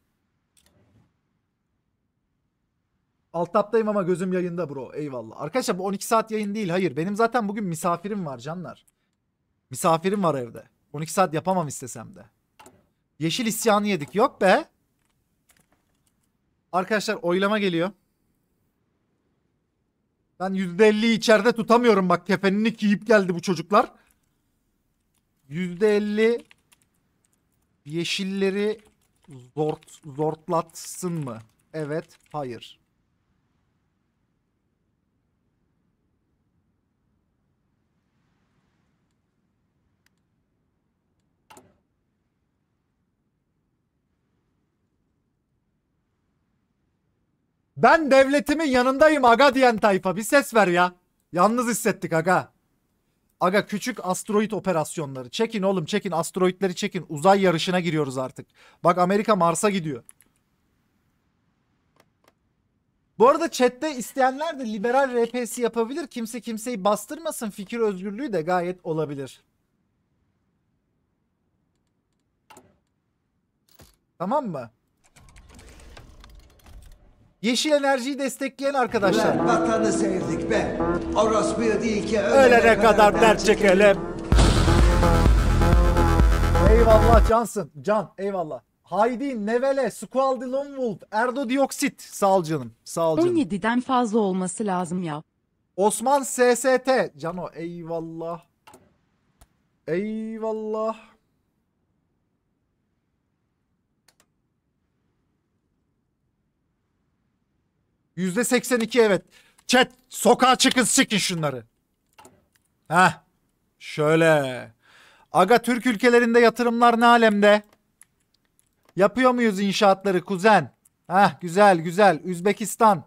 Alt taptayım ama gözüm yayında bro. Eyvallah. Arkadaşlar bu 12 saat yayın değil. Hayır. Benim zaten bugün misafirim var canlar. Misafirim var evde. 12 saat yapamam istesem de. Yeşil isyanı yedik. Yok be. Arkadaşlar oylama geliyor. Ben %50'yi içeride tutamıyorum bak. Kefenini giyip geldi bu çocuklar. %50 yeşilleri zort, zortlatsın mı? Evet, hayır. Ben devletimin yanındayım aga diyen tayfa. Bir ses ver ya. Yalnız hissettik aga. Aga küçük asteroid operasyonları. Çekin oğlum çekin. Asteroidleri çekin. Uzay yarışına giriyoruz artık. Bak Amerika Mars'a gidiyor. Bu arada chatte isteyenler de liberal RPS yapabilir. Kimse kimseyi bastırmasın. Fikir özgürlüğü de gayet olabilir. Tamam mı? Yeşil enerjiyi destekleyen arkadaşlar. Ulan vatanı sevdik be. Orospu'yu değil ki ölene, ölene kadar dert çekelim. Eyvallah Cansın. Can eyvallah. Haydi Nevele, Squaldi Longwood, Erdo Dioksit. Sağ ol canım. Sağ ol canım. 17'den fazla olması lazım ya. Osman SST. Cano eyvallah. Eyvallah. Yüzde seksen iki evet. Chat sokağa çıkın sikin şunları. Ha, Şöyle. Aga Türk ülkelerinde yatırımlar ne alemde? Yapıyor muyuz inşaatları kuzen? Heh güzel güzel. Üzbekistan.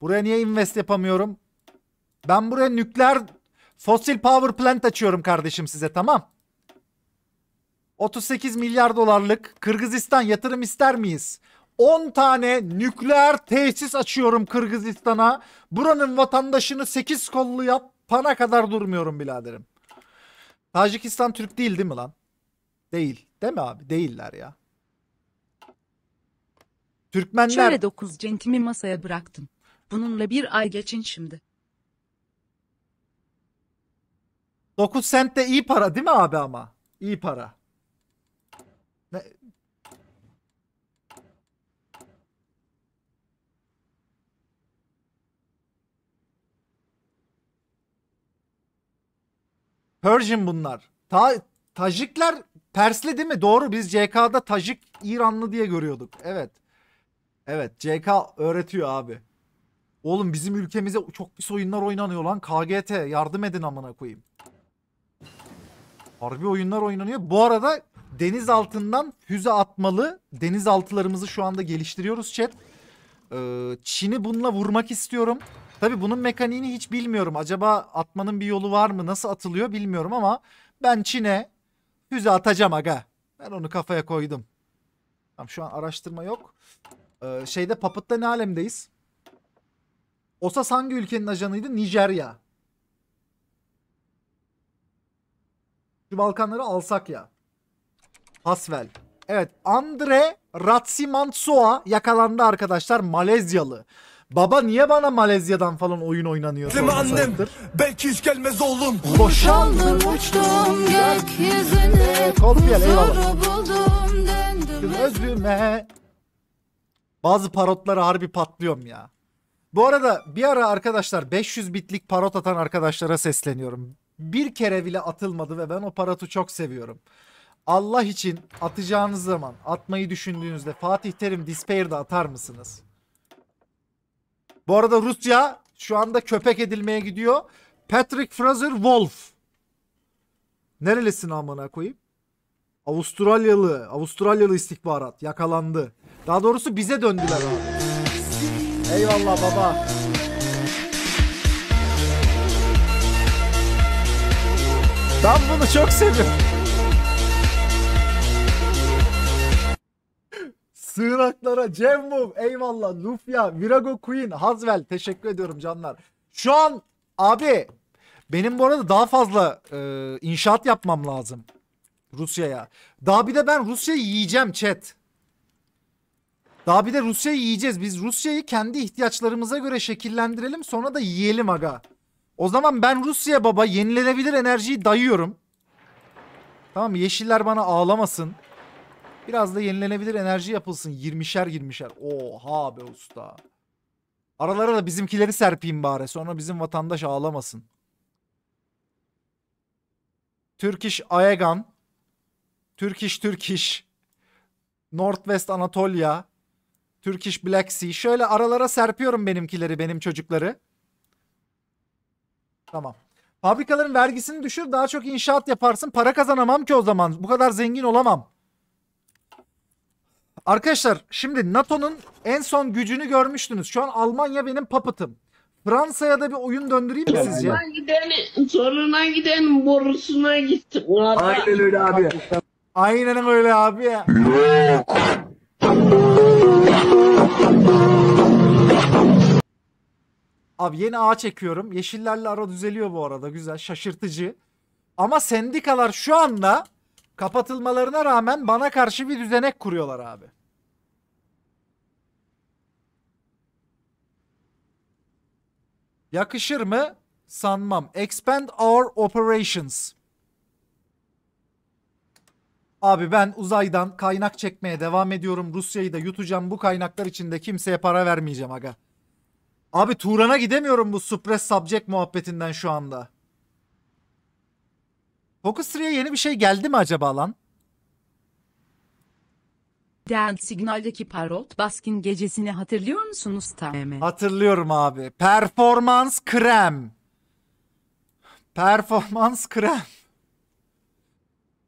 Buraya niye invest yapamıyorum? Ben buraya nükleer fosil power plant açıyorum kardeşim size tamam. 38 milyar dolarlık Kırgızistan yatırım ister miyiz? 10 tane nükleer tesis açıyorum Kırgızistan'a. Buranın vatandaşını 8 kollu yapana kadar durmuyorum biladerim. Tacikistan Türk değil değil mi lan? Değil. Değil mi abi? Değiller ya. Türkmenler... Şöyle 9 centimi masaya bıraktım. Bununla bir ay geçin şimdi. 9 sent de iyi para değil mi abi ama? İyi para. Persian bunlar. Ta Tajikler Persli değil mi? Doğru biz CK'da Tajik İranlı diye görüyorduk. Evet. Evet CK öğretiyor abi. Oğlum bizim ülkemize çok pis oyunlar oynanıyor lan. KGT yardım edin amına koyayım. Harbi oyunlar oynanıyor. Bu arada deniz altından füze atmalı denizaltılarımızı şu anda geliştiriyoruz chat. Ee, Çin'i bununla vurmak istiyorum. Tabi bunun mekaniğini hiç bilmiyorum. Acaba atmanın bir yolu var mı? Nasıl atılıyor bilmiyorum ama ben Çin'e füze atacağım aga. Ben onu kafaya koydum. Tamam şu an araştırma yok. Ee, şeyde Puppet'ta ne alemdeyiz? Osa hangi ülkenin ajanıydı? Nijerya. Şu Balkanları alsak ya. Hasvel. Evet Andre Ratsimantsoa yakalandı arkadaşlar Malezyalı. Baba niye bana Malezya'dan falan oyun oynanıyor? Bizim annem belki hiç gelmez oğlum. Boşaldım uçtum gökyüzüne. E, Kopyal eyvallah. buldum döndüm özüme. Bazı parotları harbi patlıyorum ya. Bu arada bir ara arkadaşlar 500 bitlik parot atan arkadaşlara sesleniyorum. Bir kere bile atılmadı ve ben o parotu çok seviyorum. Allah için atacağınız zaman atmayı düşündüğünüzde Fatih Terim Despair'da atar mısınız? Bu arada Rusya şu anda köpek edilmeye gidiyor. Patrick Fraser Wolf. Nerelisin amına koyayım? Avustralyalı, Avustralyalı istihbarat yakalandı. Daha doğrusu bize döndüler abi. Eyvallah baba. Ben bunu çok seviyorum. Sığınaklara Cemmum eyvallah. lufya Virago Queen, Hazvel teşekkür ediyorum canlar. Şu an abi benim bu arada daha fazla e, inşaat yapmam lazım. Rusya'ya. Daha bir de ben Rusya'yı yiyeceğim chat. Daha bir de Rusya'yı yiyeceğiz. Biz Rusya'yı kendi ihtiyaçlarımıza göre şekillendirelim sonra da yiyelim aga. O zaman ben Rusya baba yenilenebilir enerjiyi dayıyorum. Tamam yeşiller bana ağlamasın. Biraz da yenilenebilir enerji yapılsın. 20'şer 20'şer. Oha be usta. Aralara da bizimkileri serpeyim bari. Sonra bizim vatandaş ağlamasın. Turkish Aegan. Turkish Turkish. Northwest Anatolia. Turkish Black Sea. Şöyle aralara serpiyorum benimkileri, benim çocukları. Tamam. Fabrikaların vergisini düşür, daha çok inşaat yaparsın. Para kazanamam ki o zaman. Bu kadar zengin olamam. Arkadaşlar şimdi NATO'nun en son gücünü görmüştünüz. Şu an Almanya benim papıtım. Fransa'ya da bir oyun döndüreyim mi sizce? Zoruna giden, zoruna giden borusuna gittim. Abi. Aynen öyle abi. Aynen öyle abi. Yok. Abi yeni ağa çekiyorum. Yeşillerle ara düzeliyor bu arada. Güzel, şaşırtıcı. Ama sendikalar şu anda kapatılmalarına rağmen bana karşı bir düzenek kuruyorlar abi. Yakışır mı? Sanmam. Expand our operations. Abi ben uzaydan kaynak çekmeye devam ediyorum. Rusya'yı da yutacağım. Bu kaynaklar içinde kimseye para vermeyeceğim aga. Abi Turan'a gidemiyorum bu suppress subject muhabbetinden şu anda. Focus 3'ye yeni bir şey geldi mi acaba lan? Den Signal'deki Parrot Baskin gecesini hatırlıyor musunuz Tame? Hatırlıyorum abi. Performans krem. Performans krem.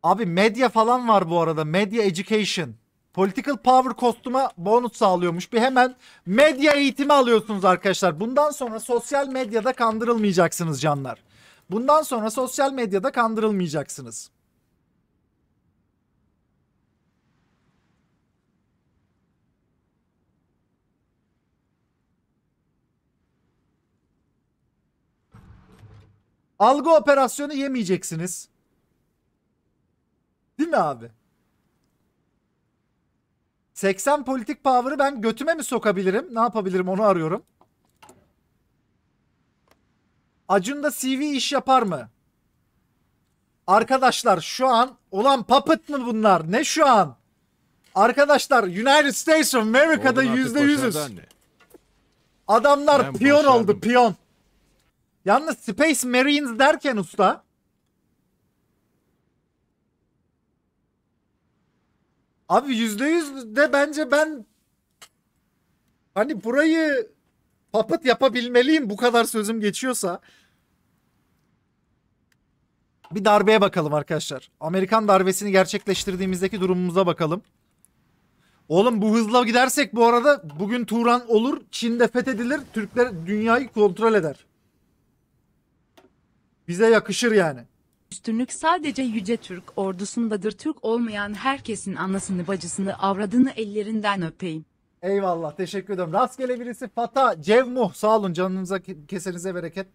Abi medya falan var bu arada. Medya education. Political power kostuma bonus sağlıyormuş. Bir hemen medya eğitimi alıyorsunuz arkadaşlar. Bundan sonra sosyal medyada kandırılmayacaksınız canlar. Bundan sonra sosyal medyada kandırılmayacaksınız. Algı operasyonu yemeyeceksiniz. Değil mi abi? 80 politik power'ı ben götüme mi sokabilirim? Ne yapabilirim onu arıyorum. Acun CV iş yapar mı? Arkadaşlar şu an olan puppet mı bunlar? Ne şu an? Arkadaşlar United States of America'da yüzde yüzüz. Adamlar ben piyon başardım. oldu piyon. Yalnız Space Marines derken usta. Abi yüzde yüz de bence ben hani burayı Papıt yapabilmeliyim bu kadar sözüm geçiyorsa. Bir darbeye bakalım arkadaşlar. Amerikan darbesini gerçekleştirdiğimizdeki durumumuza bakalım. Oğlum bu hızla gidersek bu arada bugün Turan olur, Çin'de fethedilir, Türkler dünyayı kontrol eder. Bize yakışır yani. Üstünlük sadece Yüce Türk ordusundadır. Türk olmayan herkesin anasını bacısını avradını ellerinden öpeyim. Eyvallah teşekkür ederim. Rastgele birisi Fata Cevmuh sağ olun canınıza kesenize bereket.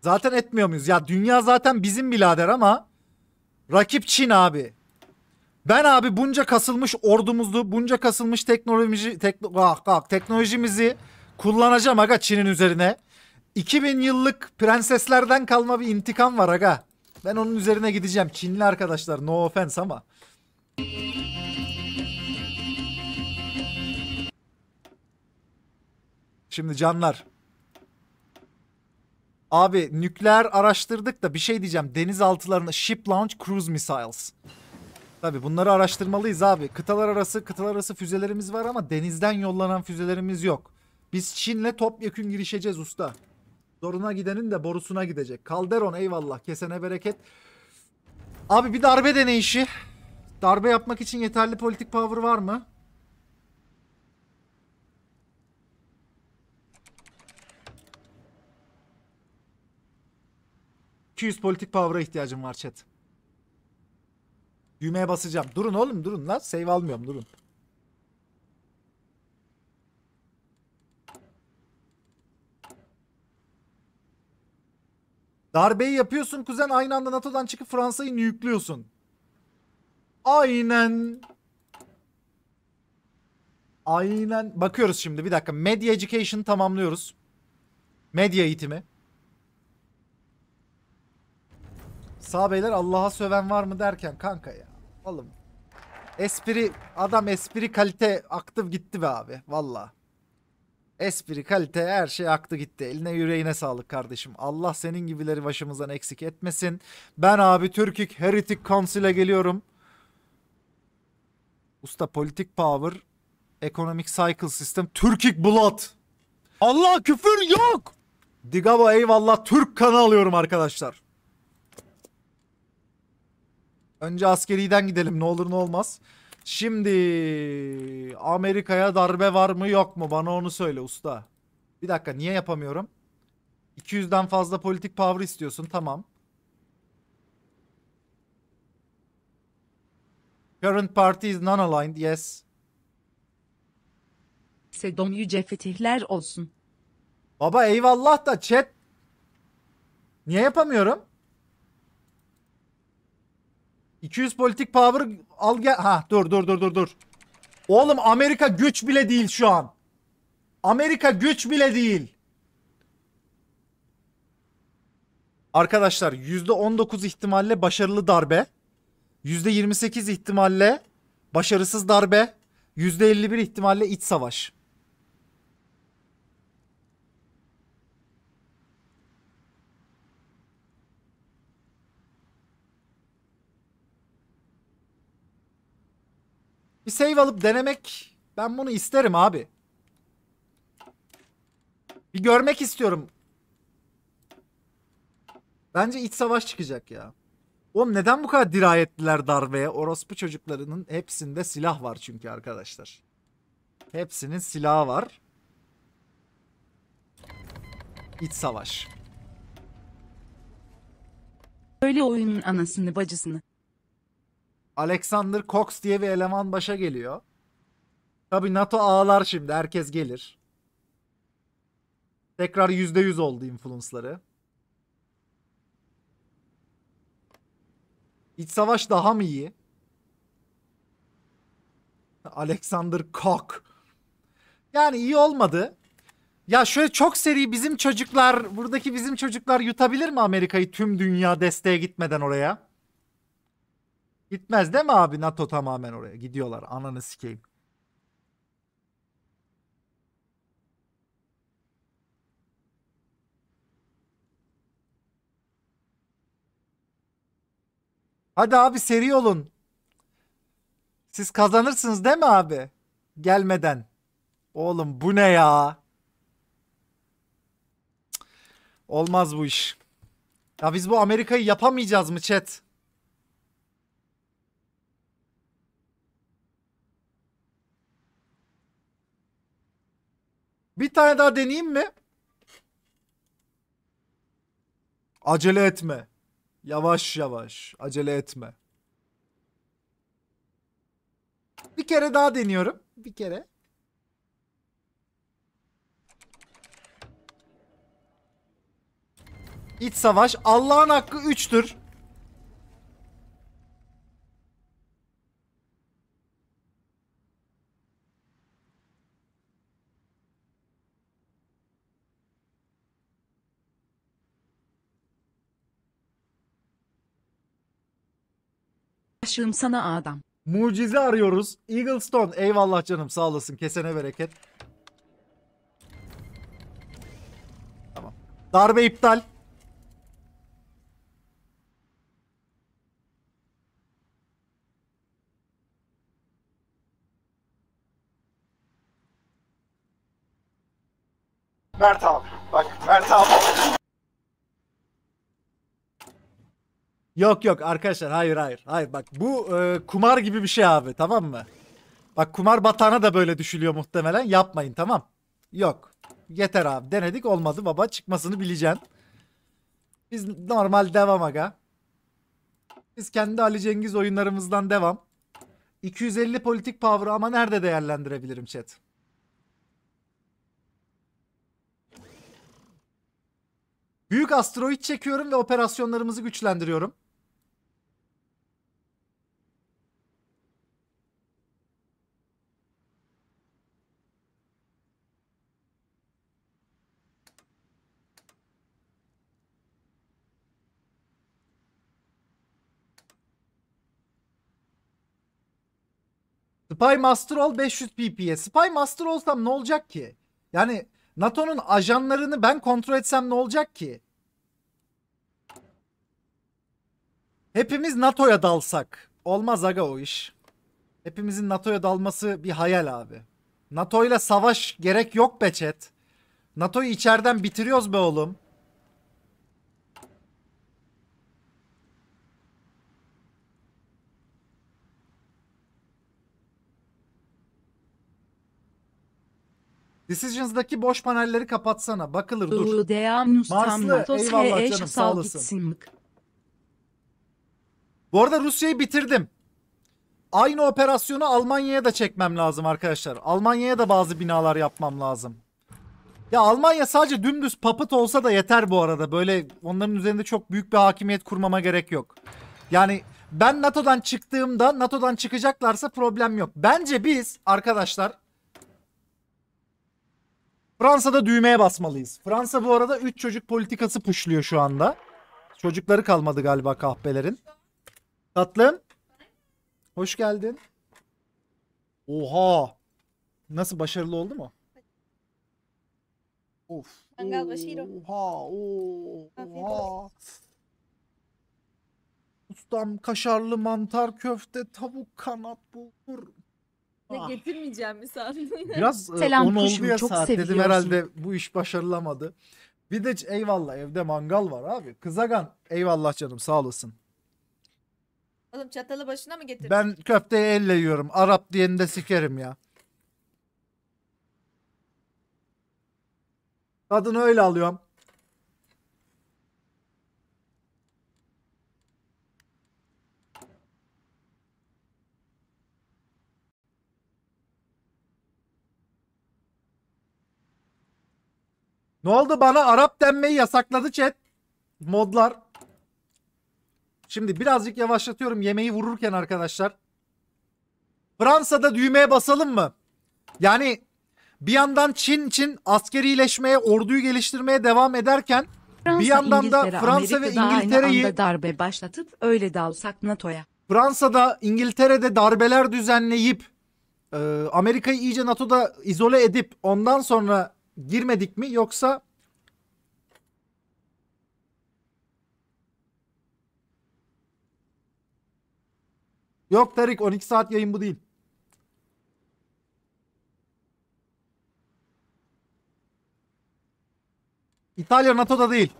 Zaten etmiyor muyuz? Ya dünya zaten bizim birader ama rakip Çin abi. Ben abi bunca kasılmış ordumuzu, bunca kasılmış teknoloji, tekno, ah, ah, teknolojimizi kullanacağım aga Çin'in üzerine. 2000 yıllık prenseslerden kalma bir intikam var aga. Ben onun üzerine gideceğim. Çinli arkadaşlar no offense ama. Şimdi canlar. Abi nükleer araştırdık da bir şey diyeceğim. Denizaltılarına ship launch cruise missiles. Tabi bunları araştırmalıyız abi. Kıtalar arası kıtalar arası füzelerimiz var ama denizden yollanan füzelerimiz yok. Biz Çin'le topyekün girişeceğiz usta. Zoruna gidenin de borusuna gidecek. Calderon eyvallah kesene bereket. Abi bir darbe deneyişi. Darbe yapmak için yeterli politik power var mı? ...200 politik power'a ihtiyacım var chat. Düğmeye basacağım. Durun oğlum durun lan. Save almıyorum durun. Darbeyi yapıyorsun kuzen aynı anda NATO'dan çıkıp Fransa'yı nüklüyorsun. Aynen. Aynen. Bakıyoruz şimdi bir dakika. Media Education tamamlıyoruz. Medya eğitimi. Sağ beyler Allah'a söven var mı derken kanka ya. Oğlum. Espri adam espri kalite aktı gitti be abi. Valla. Espri kalite her şey aktı gitti. Eline yüreğine sağlık kardeşim. Allah senin gibileri başımızdan eksik etmesin. Ben abi Türkik Heretic Council'e geliyorum. Usta politik power, economic cycle system, Türkik blood. Allah küfür yok. Digabo eyvallah Türk kanı alıyorum arkadaşlar. Önce askeriden gidelim ne olur ne olmaz. Şimdi Amerika'ya darbe var mı yok mu bana onu söyle usta. Bir dakika niye yapamıyorum? 200'den fazla politik power istiyorsun tamam. Current party is non-aligned, yes. Sedom yüce fetihler olsun. Baba eyvallah da chat. Niye yapamıyorum? 200 politik power al gel. Ha dur dur dur dur dur. Oğlum Amerika güç bile değil şu an. Amerika güç bile değil. Arkadaşlar %19 ihtimalle başarılı darbe. %28 ihtimalle başarısız darbe, %51 ihtimalle iç savaş. Bir save alıp denemek ben bunu isterim abi. Bir görmek istiyorum. Bence iç savaş çıkacak ya. Oğlum neden bu kadar dirayetliler darbeye? Orospu çocuklarının hepsinde silah var çünkü arkadaşlar. Hepsinin silahı var. İç savaş. Böyle oyunun anasını bacısını. Alexander Cox diye bir eleman başa geliyor. Tabi NATO ağlar şimdi herkes gelir. Tekrar %100 oldu influence'ları. İç savaş daha mı iyi? Alexander Koch. Yani iyi olmadı. Ya şöyle çok seri bizim çocuklar, buradaki bizim çocuklar yutabilir mi Amerika'yı tüm dünya desteğe gitmeden oraya? Gitmez değil mi abi NATO tamamen oraya? Gidiyorlar ananı sikeyim. Hadi abi seri olun. Siz kazanırsınız değil mi abi? Gelmeden. Oğlum bu ne ya? Olmaz bu iş. Ya biz bu Amerika'yı yapamayacağız mı chat? Bir tane daha deneyeyim mi? Acele etme. Yavaş yavaş. Acele etme. Bir kere daha deniyorum. Bir kere. İç savaş Allah'ın hakkı 3'tür. aşığım sana adam. Mucize arıyoruz. Eaglestone eyvallah canım sağ olasın kesene bereket. Tamam. Darbe iptal. Mert abi. Yok yok arkadaşlar hayır hayır. Hayır bak bu e, kumar gibi bir şey abi tamam mı? Bak kumar batağına da böyle düşülüyor muhtemelen. Yapmayın tamam. Yok. Yeter abi. Denedik olmadı baba. Çıkmasını bileceksin. Biz normal devam aga. Biz kendi Ali Cengiz oyunlarımızdan devam. 250 politik power'ı ama nerede değerlendirebilirim chat? Büyük asteroid çekiyorum ve operasyonlarımızı güçlendiriyorum. Spy Master ol 500 pp'ye. Spy Master olsam ne olacak ki? Yani NATO'nun ajanlarını ben kontrol etsem ne olacak ki? Hepimiz NATO'ya dalsak. Olmaz aga o iş. Hepimizin NATO'ya dalması bir hayal abi. NATO ile savaş gerek yok be chat. NATO'yu içeriden bitiriyoruz be oğlum. Decisions'daki boş panelleri kapatsana. Bakılır dur. Marslı eyvallah canım sağ olasın. Bu arada Rusya'yı bitirdim. Aynı operasyonu Almanya'ya da çekmem lazım arkadaşlar. Almanya'ya da bazı binalar yapmam lazım. Ya Almanya sadece dümdüz papıt olsa da yeter bu arada. Böyle onların üzerinde çok büyük bir hakimiyet kurmama gerek yok. Yani ben NATO'dan çıktığımda NATO'dan çıkacaklarsa problem yok. Bence biz arkadaşlar Fransa'da düğmeye basmalıyız. Fransa bu arada 3 çocuk politikası puşluyor şu anda. Çocukları kalmadı galiba kahpelerin. Tatlım. Hoş geldin. Oha. Nasıl başarılı oldu mu? Of. Mangal Başiro. Oha. Oha. Ustam kaşarlı mantar köfte tavuk kanat bulgur. Ne Ah. getirmeyeceğim mi sandın? Biraz e, Selam on oldu ya çok saat dedim herhalde bu iş başarılamadı. Bir de eyvallah evde mangal var abi. Kızagan eyvallah canım sağ olasın. Oğlum çatalı başına mı getirdin? Ben köfteyi elle yiyorum. Arap diyeni de sikerim ya. Tadını öyle alıyorum. Ne oldu bana Arap denmeyi yasakladı chat. Modlar. Şimdi birazcık yavaşlatıyorum yemeği vururken arkadaşlar. Fransa'da düğmeye basalım mı? Yani bir yandan Çin için askerileşmeye, orduyu geliştirmeye devam ederken Fransa, bir yandan da Fransa Amerika'da ve İngiltere'yi darbe başlatıp öyle dalsak NATO'ya. Fransa'da, İngiltere'de darbeler düzenleyip e, Amerika'yı iyice NATO'da izole edip ondan sonra girmedik mi yoksa Yok Tarik 12 saat yayın bu değil. İtalya NATO'da değil.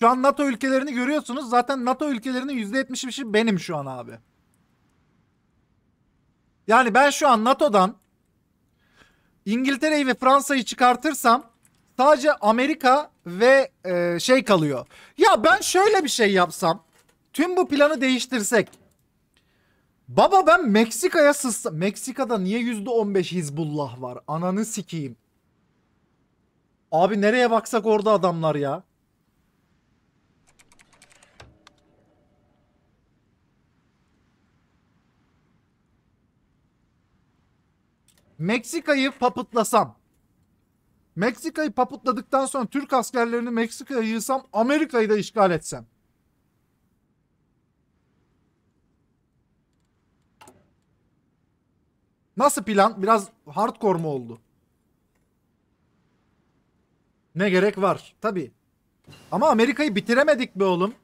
Şu an NATO ülkelerini görüyorsunuz. Zaten NATO ülkelerinin %75'i benim şu an abi. Yani ben şu an NATO'dan İngiltere'yi ve Fransa'yı çıkartırsam sadece Amerika ve e, şey kalıyor. Ya ben şöyle bir şey yapsam. Tüm bu planı değiştirsek. Baba ben Meksika'ya sızsam. Meksika'da niye yüzde %15 Hizbullah var? Ananı sikeyim. Abi nereye baksak orada adamlar ya. Meksika'yı papıtlasam. Meksika'yı papıtladıktan sonra Türk askerlerini Meksika'ya yığsam Amerika'yı da işgal etsem. Nasıl plan? Biraz hardcore mu oldu? Ne gerek var? Tabi. Ama Amerika'yı bitiremedik be oğlum.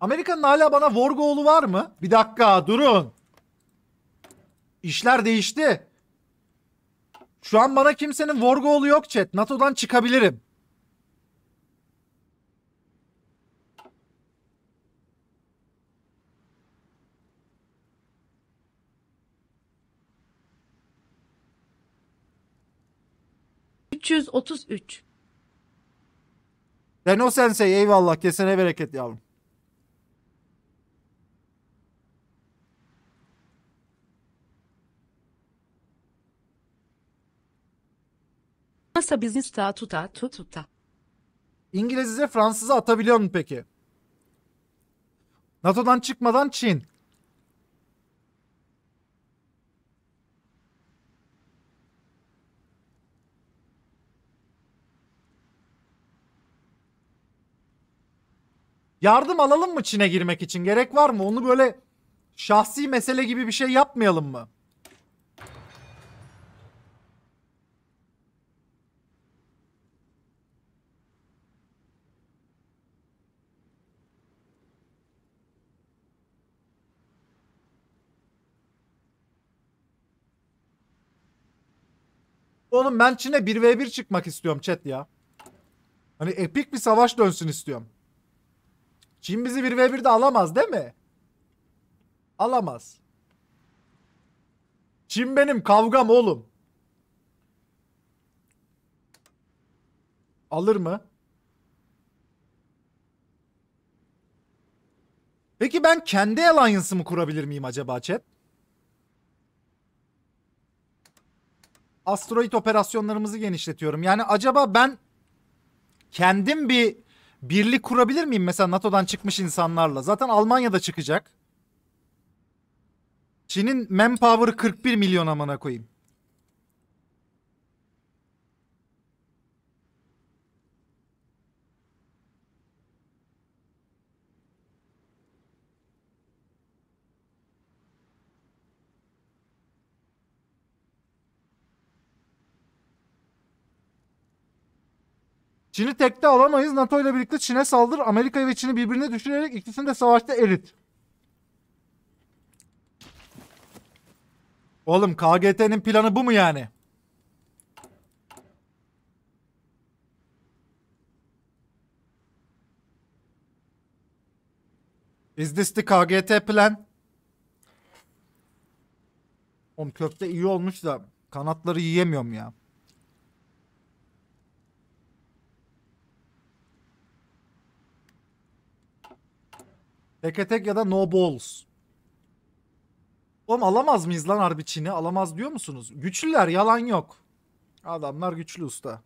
Amerika'nın hala bana Vorgoğlu var mı? Bir dakika durun. İşler değişti. Şu an bana kimsenin Vorgoğlu yok chat. NATO'dan çıkabilirim. ...333. Deno Sensei eyvallah kesene bereket yavrum. Casa Business ta tuta tut tuta. İngiliz'e Fransız'a atabiliyor mu peki? NATO'dan çıkmadan Çin. Yardım alalım mı Çin'e girmek için? Gerek var mı? Onu böyle şahsi mesele gibi bir şey yapmayalım mı? Oğlum ben Çin'e 1v1 çıkmak istiyorum chat ya. Hani epik bir savaş dönsün istiyorum. Çin bizi 1v1'de alamaz değil mi? Alamaz. Çin benim kavgam oğlum. Alır mı? Peki ben kendi alliance'ımı kurabilir miyim acaba chat? asteroid operasyonlarımızı genişletiyorum. Yani acaba ben kendim bir birlik kurabilir miyim mesela NATO'dan çıkmış insanlarla? Zaten Almanya'da çıkacak. Çin'in manpower'ı 41 milyon amına koyayım. Çin'i tekte alamayız. NATO ile birlikte Çin'e saldır. Amerika ve Çin'i birbirine düşürerek ikisini de savaşta erit. Oğlum KGT'nin planı bu mu yani? Is this the KGT plan? Oğlum köfte iyi olmuş da kanatları yiyemiyorum ya. Teke tek ya da no balls. Oğlum alamaz mıyız lan harbi Çin'i? Alamaz diyor musunuz? Güçlüler yalan yok. Adamlar güçlü usta.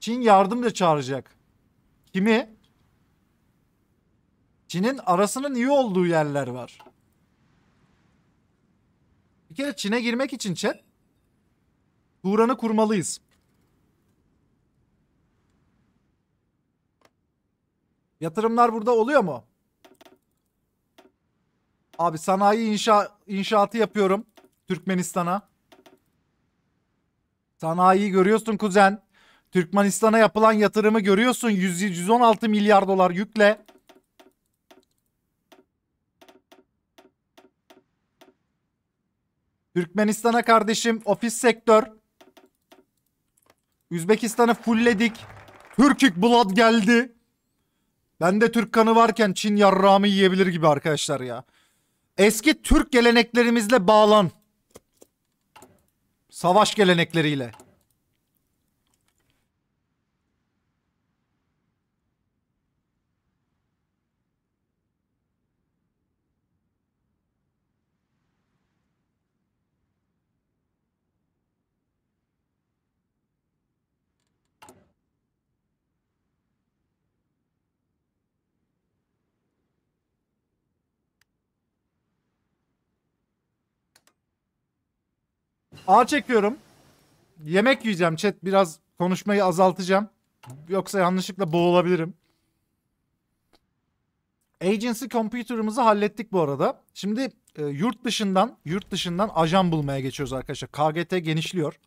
Çin yardım da çağıracak. Kimi? Çin'in arasının iyi olduğu yerler var. Bir kere Çin'e girmek için chat Turan'ı kurmalıyız. Yatırımlar burada oluyor mu? Abi sanayi inşa inşaatı yapıyorum Türkmenistan'a. Sanayiyi görüyorsun kuzen. Türkmenistan'a yapılan yatırımı görüyorsun. 100, 116 milyar dolar yükle. Türkmenistan'a kardeşim ofis sektör. Üzbekistan'ı fullledik. Türkik Blood geldi. Ben de Türk kanı varken Çin yarrağımı yiyebilir gibi arkadaşlar ya. Eski Türk geleneklerimizle bağlan. Savaş gelenekleriyle. A çekiyorum. Yemek yiyeceğim chat biraz konuşmayı azaltacağım. Yoksa yanlışlıkla boğulabilirim. Agency computer'ımızı hallettik bu arada. Şimdi e, yurt dışından yurt dışından ajan bulmaya geçiyoruz arkadaşlar. KGT genişliyor.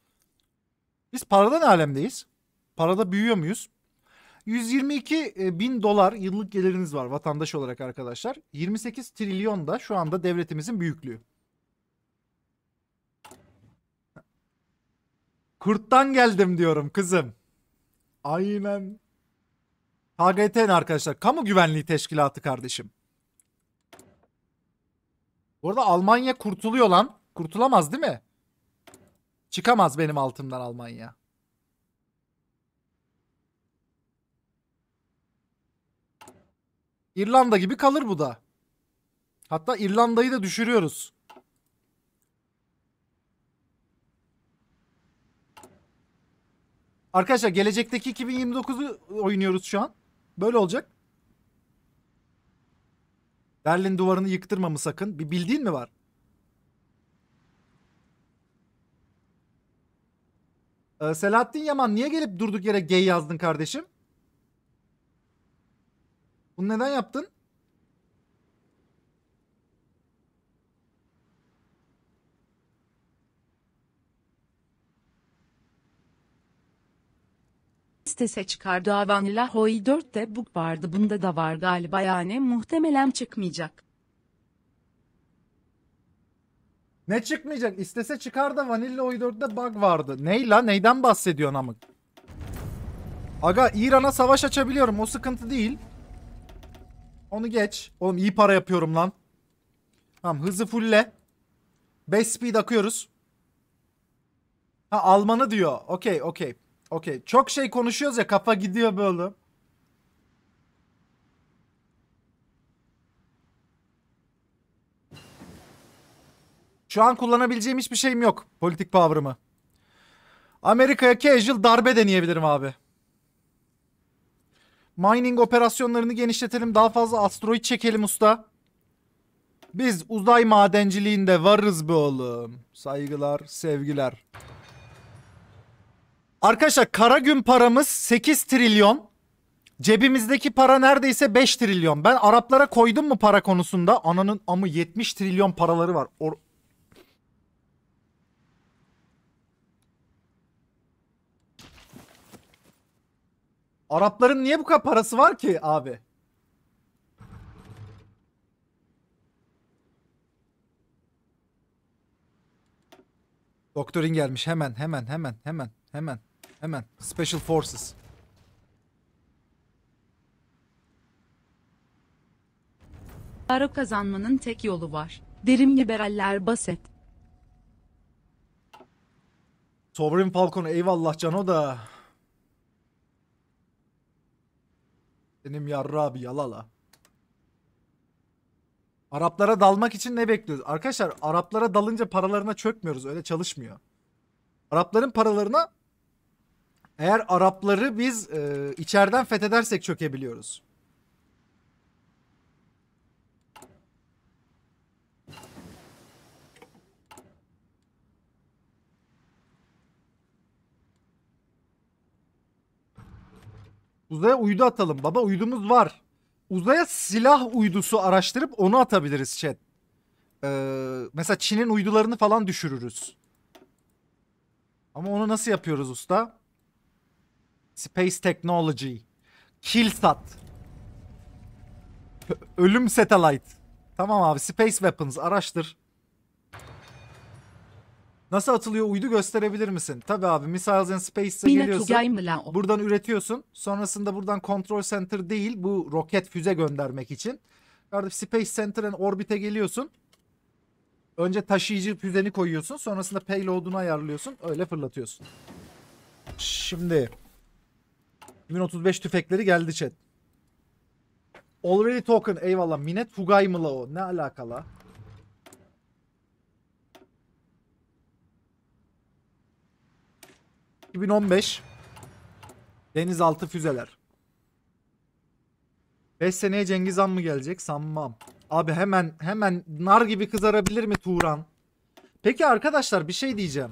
Biz parada ne alemdeyiz? Parada büyüyor muyuz? 122 e, bin dolar yıllık geliriniz var vatandaş olarak arkadaşlar. 28 trilyon da şu anda devletimizin büyüklüğü. Kurttan geldim diyorum kızım. Aynen. KGTN arkadaşlar. Kamu Güvenliği Teşkilatı kardeşim. Bu arada Almanya kurtuluyor lan. Kurtulamaz değil mi? Çıkamaz benim altımdan Almanya. İrlanda gibi kalır bu da. Hatta İrlanda'yı da düşürüyoruz. Arkadaşlar gelecekteki 2029'u oynuyoruz şu an. Böyle olacak. Berlin duvarını yıktırmamı sakın? Bir bildiğin mi var? Ee, Selahattin Yaman niye gelip durduk yere gay yazdın kardeşim? Bunu neden yaptın? listese çıkar Davanila Hoy 4 de bug vardı bunda da var galiba yani muhtemelen çıkmayacak. Ne çıkmayacak? İstese çıkar da Vanilla Oy 4'de bug vardı. Ney la? Neyden bahsediyorsun amık? Aga İran'a savaş açabiliyorum. O sıkıntı değil. Onu geç. Oğlum iyi para yapıyorum lan. Tamam hızı fulle. Best speed akıyoruz. Ha Alman'ı diyor. Okey okey. Okey. Çok şey konuşuyoruz ya kafa gidiyor böyle. Şu an kullanabileceğim hiçbir şeyim yok. Politik power'ımı. Amerika'ya casual darbe deneyebilirim abi. Mining operasyonlarını genişletelim. Daha fazla asteroid çekelim usta. Biz uzay madenciliğinde varız be oğlum. Saygılar, sevgiler. Arkadaşlar kara gün paramız 8 trilyon. Cebimizdeki para neredeyse 5 trilyon. Ben Araplara koydum mu para konusunda? Ananın amı 70 trilyon paraları var. Or Arapların niye bu kadar parası var ki abi? Doktorin gelmiş hemen hemen hemen hemen hemen. Hemen. Special Forces. Para kazanmanın tek yolu var. Derim liberaller baset. Sovereign Falcon eyvallah Cano da. Benim yarra abi yalala. Araplara dalmak için ne bekliyoruz? Arkadaşlar Araplara dalınca paralarına çökmüyoruz. Öyle çalışmıyor. Arapların paralarına eğer Arapları biz e, içeriden fethedersek çökebiliyoruz. Uzaya uydu atalım baba uydumuz var. Uzaya silah uydusu araştırıp onu atabiliriz chat. Ee, mesela Çin'in uydularını falan düşürürüz. Ama onu nasıl yapıyoruz usta? Space Technology. Killsat. Ölüm Satellite. Tamam abi Space Weapons araştır. Nasıl atılıyor uydu gösterebilir misin? Tabi abi Missiles and Space'e geliyorsun. Buradan üretiyorsun. Sonrasında buradan Control Center değil bu roket füze göndermek için. Kardeş Space Center'ın Orbit'e geliyorsun. Önce taşıyıcı füzeni koyuyorsun. Sonrasında payload'unu ayarlıyorsun. Öyle fırlatıyorsun. Şimdi 2035 tüfekleri geldi chat. Already token eyvallah. Minet Hugay mı la o? Ne alakala? ...2015... ...denizaltı füzeler. 5 seneye Cengiz Han mı gelecek? Sanmam. Abi hemen hemen nar gibi kızarabilir mi Turan? Peki arkadaşlar bir şey diyeceğim.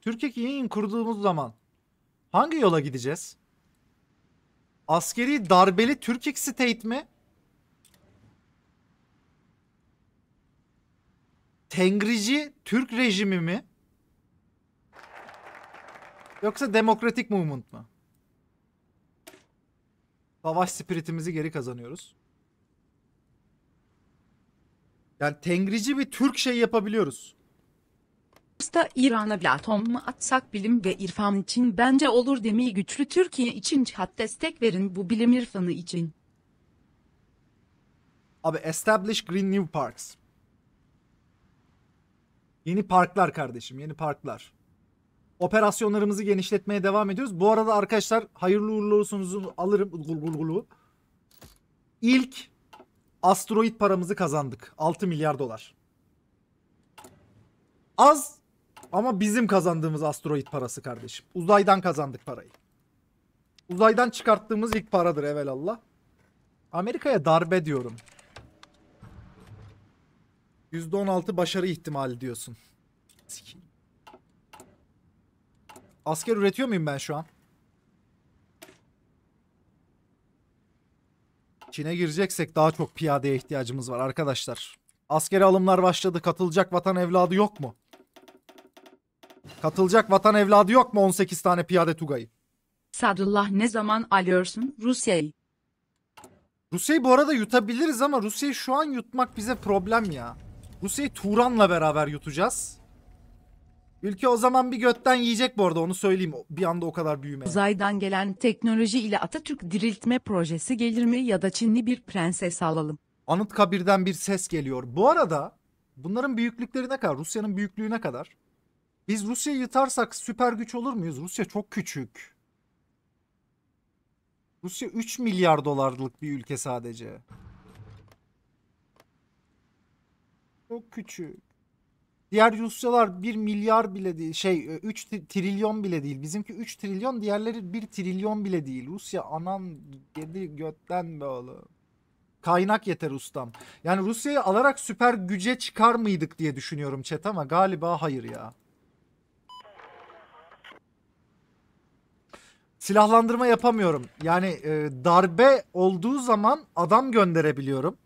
Türkiye yayın kurduğumuz zaman... ...hangi yola gideceğiz? Askeri darbeli Türkiye State mi? Tengrici Türk rejimi mi? Yoksa demokratik movement mı? Savaş spiritimizi geri kazanıyoruz. Yani tengrici bir Türk şey yapabiliyoruz. Usta İran'a bir atom mu atsak bilim ve irfan için bence olur demeyi güçlü Türkiye için çat destek verin bu bilim irfanı için. Abi establish green new parks. Yeni parklar kardeşim yeni parklar. Operasyonlarımızı genişletmeye devam ediyoruz. Bu arada arkadaşlar hayırlı uğurlu olsunuzu alırım. Gul İlk asteroid paramızı kazandık. 6 milyar dolar. Az ama bizim kazandığımız asteroid parası kardeşim. Uzaydan kazandık parayı. Uzaydan çıkarttığımız ilk paradır evelallah. Amerika'ya darbe diyorum. %16 başarı ihtimali diyorsun. Asker üretiyor muyum ben şu an? Çin'e gireceksek daha çok piyadeye ihtiyacımız var arkadaşlar. Askeri alımlar başladı. Katılacak vatan evladı yok mu? Katılacak vatan evladı yok mu 18 tane piyade tugayı? Sadullah ne zaman alıyorsun Rusya'yı? Rusya'yı bu arada yutabiliriz ama Rusya'yı şu an yutmak bize problem ya. Rusya'yı Turan'la beraber yutacağız. Ülke o zaman bir götten yiyecek bu arada onu söyleyeyim bir anda o kadar büyüme. Uzaydan gelen teknoloji ile Atatürk diriltme projesi gelir mi ya da Çinli bir prenses alalım? Anıtkabir'den bir ses geliyor. Bu arada bunların büyüklükleri ne kadar Rusya'nın büyüklüğü ne kadar biz Rusya'yı yıtarsak süper güç olur muyuz? Rusya çok küçük. Rusya 3 milyar dolarlık bir ülke sadece. Çok küçük. Diğer Rusyalar 1 milyar bile değil. Şey 3 trilyon bile değil. Bizimki 3 trilyon diğerleri 1 trilyon bile değil. Rusya anan yedi götten be oğlum. Kaynak yeter ustam. Yani Rusya'yı alarak süper güce çıkar mıydık diye düşünüyorum chat ama galiba hayır ya. silahlandırma yapamıyorum. Yani e, darbe olduğu zaman adam gönderebiliyorum.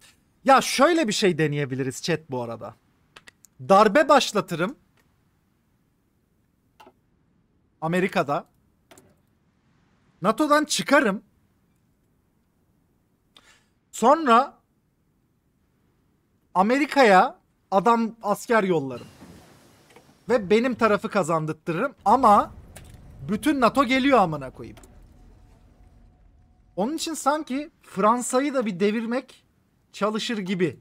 Ya şöyle bir şey deneyebiliriz chat bu arada. Darbe başlatırım. Amerika'da. NATO'dan çıkarım. Sonra Amerika'ya adam asker yollarım. Ve benim tarafı kazandırtırım ama bütün NATO geliyor amına koyayım. Onun için sanki Fransa'yı da bir devirmek çalışır gibi.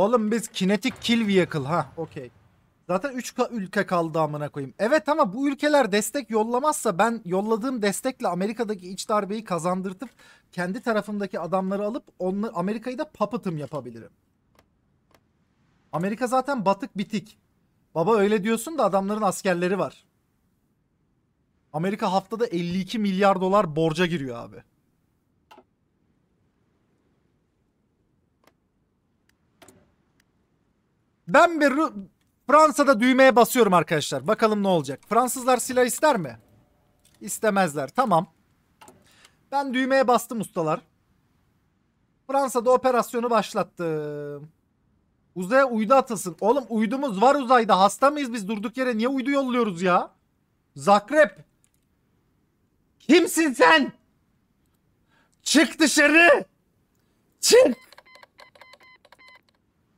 Oğlum biz kinetik kill vehicle ha okey. Zaten 3 ülke kaldı amına koyayım. Evet ama bu ülkeler destek yollamazsa ben yolladığım destekle Amerika'daki iç darbeyi kazandırtıp kendi tarafımdaki adamları alıp onları Amerika'yı da papıtım yapabilirim. Amerika zaten batık bitik. Baba öyle diyorsun da adamların askerleri var. Amerika haftada 52 milyar dolar borca giriyor abi. Ben bir Fransa'da düğmeye basıyorum arkadaşlar. Bakalım ne olacak. Fransızlar silah ister mi? İstemezler. Tamam. Ben düğmeye bastım ustalar. Fransa'da operasyonu başlattım. Uzaya uydu atasın. Oğlum uydumuz var uzayda. Hasta mıyız biz durduk yere? Niye uydu yolluyoruz ya? Zakrep. Kimsin sen? Çık dışarı. Çık.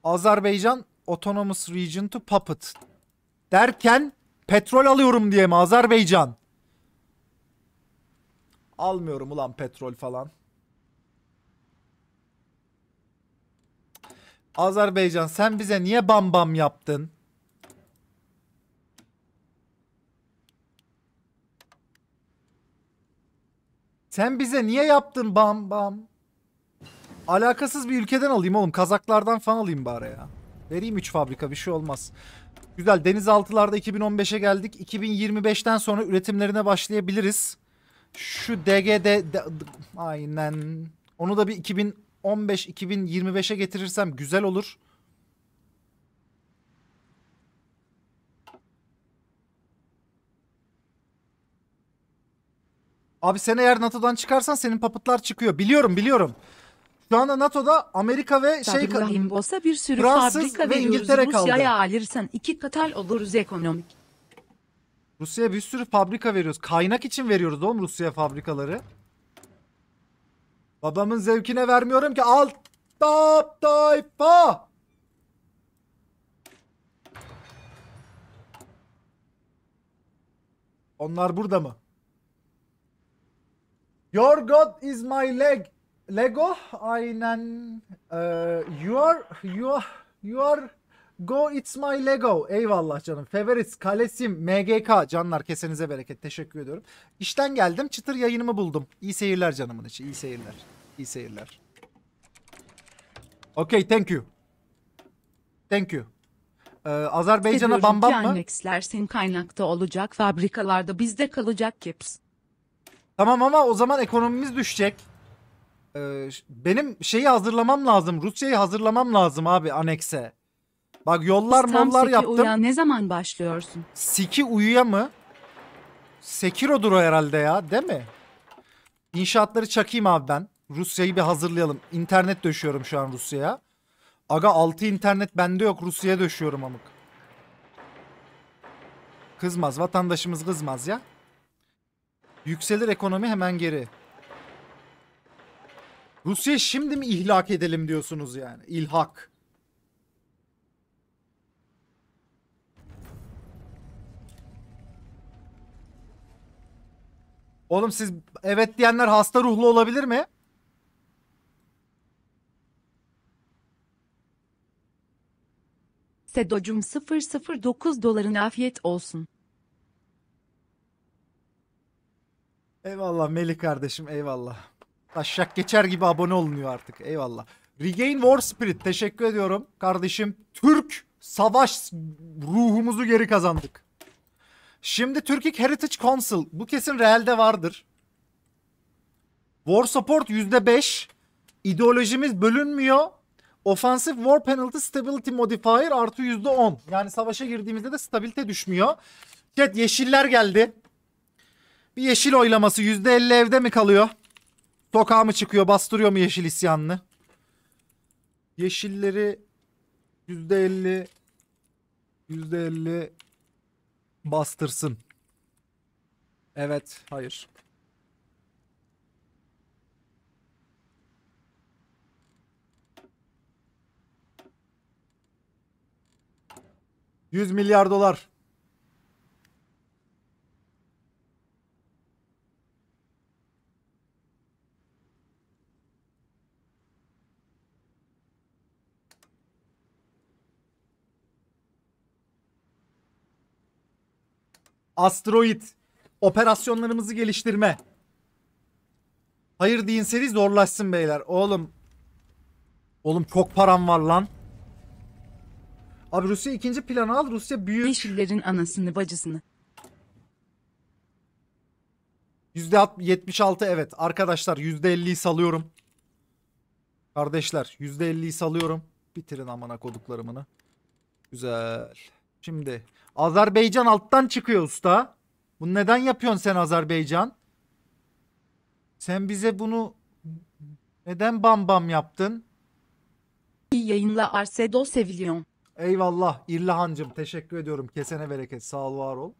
Azerbaycan Autonomous Region to Puppet. Derken petrol alıyorum diye mi Azerbaycan? Almıyorum ulan petrol falan. Azerbaycan sen bize niye bam bam yaptın? Sen bize niye yaptın bam bam? Alakasız bir ülkeden alayım oğlum. Kazaklardan falan alayım bari ya. Vereyim 3 fabrika bir şey olmaz. Güzel denizaltılarda 2015'e geldik. 2025'ten sonra üretimlerine başlayabiliriz. Şu DGD aynen. Onu da bir 2015-2025'e getirirsem güzel olur. Abi sen eğer NATO'dan çıkarsan senin papıtlar çıkıyor. Biliyorum biliyorum. Şu anda NATO'da Amerika ve şey İbrahim olsa bir sürü Fransız fabrika ve İngiltere kaldı. Rusya'ya alırsan iki katal oluruz ekonomik. Rusya'ya bir sürü fabrika veriyoruz. Kaynak için veriyoruz oğlum Rusya fabrikaları. Babamın zevkine vermiyorum ki alt tap tayfa. Onlar burada mı? Your God is my leg. Lego aynen e, you are you are you are Go It's My Lego. Eyvallah canım. Favoris, Kalesim, MGK. Canlar kesenize bereket. Teşekkür ediyorum. İşten geldim. Çıtır yayınımı buldum. İyi seyirler canımın içi. İyi seyirler. İyi seyirler. Okay, thank you. Thank you. Ee, Azerbaycan'a bambam mı? Annexlersin kaynakta olacak fabrikalarda bizde kalacak kips. Tamam ama o zaman ekonomimiz düşecek. Ee, benim şeyi hazırlamam lazım. Rusya'yı hazırlamam lazım abi anekse. Bak yollar Tam mollar seki yaptım. Uya ne zaman başlıyorsun? Siki uyuya mı? Sekiro'dur o herhalde ya değil mi? İnşaatları çakayım abi ben. Rusya'yı bir hazırlayalım. İnternet döşüyorum şu an Rusya'ya. Aga 6 internet bende yok Rusya'ya döşüyorum amık. Kızmaz vatandaşımız kızmaz ya. Yükselir ekonomi hemen geri. Rusya şimdi mi ihlak edelim diyorsunuz yani? İlhak. Oğlum siz evet diyenler hasta ruhlu olabilir mi? Sedocum 009 doların afiyet olsun. Eyvallah Melih kardeşim eyvallah. Taşak geçer gibi abone olunuyor artık. Eyvallah. Regain War Spirit teşekkür ediyorum kardeşim. Türk savaş ruhumuzu geri kazandık. Şimdi Turkic Heritage Council. Bu kesin realde vardır. War support %5. İdeolojimiz bölünmüyor. Offensive War Penalty Stability Modifier artı %10. Yani savaşa girdiğimizde de stabilite düşmüyor. Chat yeşiller geldi. Bir yeşil oylaması %50 evde mi kalıyor? Sokağa mı çıkıyor bastırıyor mu yeşil isyanlı? Yeşilleri yüzde elli yüzde elli bastırsın. Evet hayır. Yüz milyar dolar. asteroid, operasyonlarımızı geliştirme. Hayır deyin seri zorlaşsın beyler. Oğlum. Oğlum çok param var lan. Abi Rusya ikinci planı al. Rusya büyük. Yeşillerin anasını bacısını. %76 evet. Arkadaşlar %50'yi salıyorum. Kardeşler %50'yi salıyorum. Bitirin amana koduklarımını. Güzel. Şimdi Azerbaycan alttan çıkıyor usta. Bunu neden yapıyorsun sen Azerbaycan? Sen bize bunu neden bam bam yaptın? İyi yayınla Arsedo Sevilyon. Eyvallah İrlahancım teşekkür ediyorum. Kesene bereket sağ ol var ol.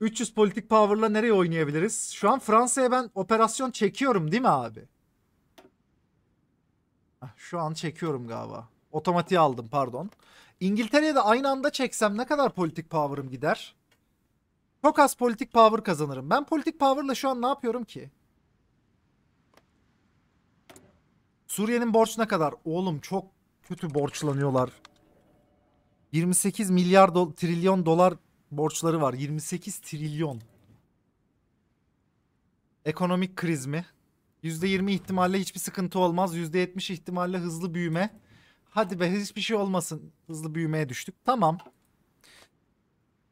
300 politik power'la nereye oynayabiliriz? Şu an Fransa'ya ben operasyon çekiyorum değil mi abi? Şu an çekiyorum galiba. Otomatiği aldım pardon. İngiltere'ye de aynı anda çeksem ne kadar politik power'ım gider? Çok az politik power kazanırım. Ben politik power'la şu an ne yapıyorum ki? Suriye'nin borç ne kadar? Oğlum çok kötü borçlanıyorlar. 28 milyar do trilyon dolar borçları var. 28 trilyon. Ekonomik kriz mi? %20 ihtimalle hiçbir sıkıntı olmaz. %70 ihtimalle hızlı büyüme. Hadi be hiçbir şey olmasın. Hızlı büyümeye düştük. Tamam.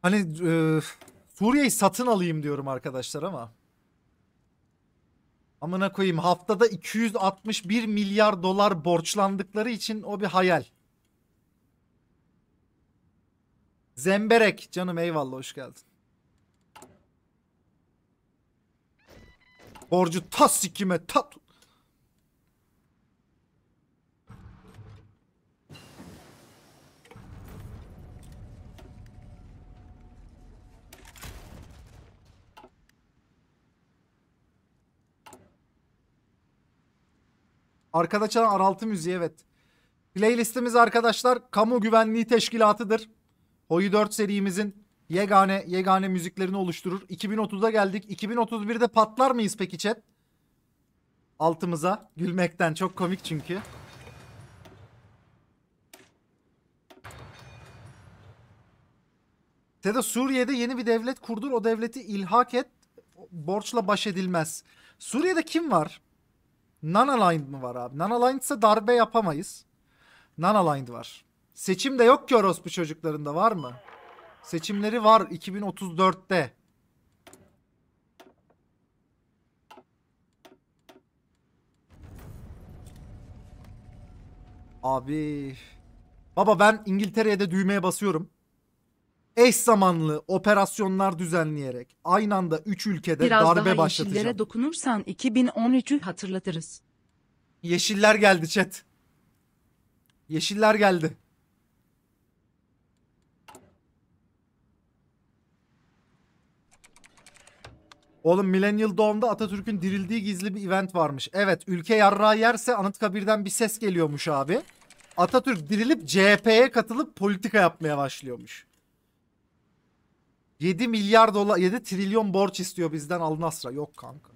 Hani e, Suriye'yi satın alayım diyorum arkadaşlar ama. Amına koyayım haftada 261 milyar dolar borçlandıkları için o bir hayal. Zemberek canım eyvallah hoş geldin. Borcu tas sikime tat. Arkada çalan araltı müziği evet. Playlistimiz arkadaşlar Kamu Güvenliği Teşkilatı'dır. Hoyu 4 serimizin yegane yegane müziklerini oluşturur. 2030'da geldik. 2031'de patlar mıyız peki chat? Altımıza gülmekten çok komik çünkü. Teda Suriye'de yeni bir devlet kurdur. O devleti ilhak et. Borçla baş edilmez. Suriye'de kim var? Non-aligned mı var abi? Non-aligned ise darbe yapamayız. Non-aligned var. Seçim de yok ki orospu çocuklarında var mı? Seçimleri var 2034'te. Abi. Baba ben İngiltere'ye de düğmeye basıyorum eş zamanlı operasyonlar düzenleyerek aynı anda 3 ülkede Biraz darbe daha başlatacağım. yeşillere dokunursan 2013'ü hatırlatırız. Yeşiller geldi chat. Yeşiller geldi. Oğlum Millennial Dome'da Atatürk'ün dirildiği gizli bir event varmış. Evet ülke yarrağı yerse Anıtkabir'den bir ses geliyormuş abi. Atatürk dirilip CHP'ye katılıp politika yapmaya başlıyormuş. 7 milyar dolar 7 trilyon borç istiyor bizden Al Nasra. Yok kanka.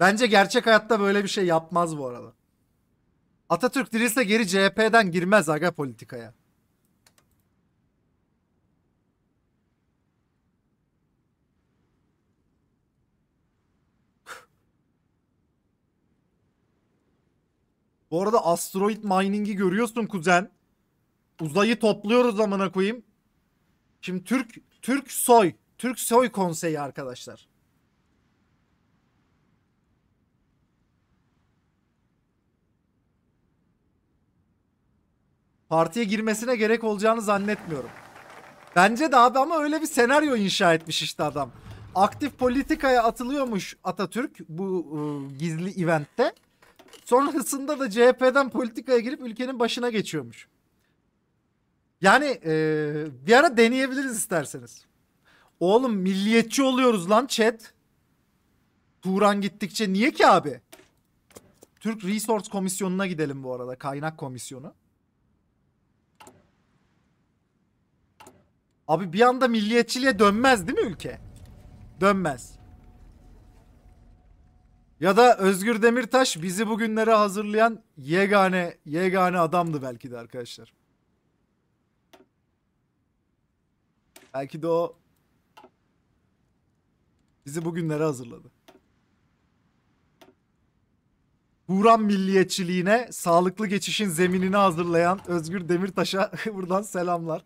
Bence gerçek hayatta böyle bir şey yapmaz bu arada. Atatürk dirilse geri CHP'den girmez aga politikaya. Bu arada asteroid mining'i görüyorsun kuzen. Uzayı topluyoruz amına koyayım. Şimdi Türk Türk Soy, Türk Soy Konseyi arkadaşlar. Partiye girmesine gerek olacağını zannetmiyorum. Bence de abi ama öyle bir senaryo inşa etmiş işte adam. Aktif politikaya atılıyormuş Atatürk bu e, gizli eventte. Sonrasında da CHP'den politikaya girip ülkenin başına geçiyormuş. Yani e, bir ara deneyebiliriz isterseniz. Oğlum milliyetçi oluyoruz lan chat. Turan gittikçe niye ki abi? Türk Resource Komisyonu'na gidelim bu arada. Kaynak Komisyonu. Abi bir anda milliyetçiliğe dönmez değil mi ülke? Dönmez. Ya da Özgür Demirtaş bizi bugünlere hazırlayan yegane yegane adamdı belki de arkadaşlar. Belki de o bizi bugünlere hazırladı. Buran milliyetçiliğine sağlıklı geçişin zeminini hazırlayan Özgür Demirtaş'a buradan selamlar.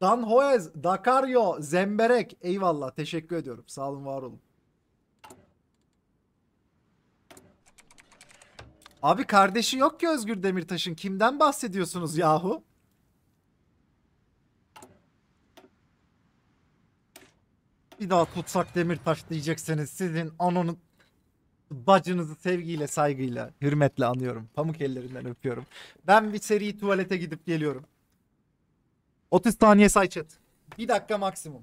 Dan Hoez, Dakario, Zemberek. Eyvallah teşekkür ediyorum. Sağ olun var olun. Abi kardeşi yok ki Özgür Demirtaş'ın. Kimden bahsediyorsunuz yahu? Bir daha tutsak Demirtaş diyecekseniz sizin onun bacınızı sevgiyle saygıyla hürmetle anıyorum. Pamuk ellerinden öpüyorum. Ben bir seri tuvalete gidip geliyorum. 30 saniye say chat. Bir dakika maksimum.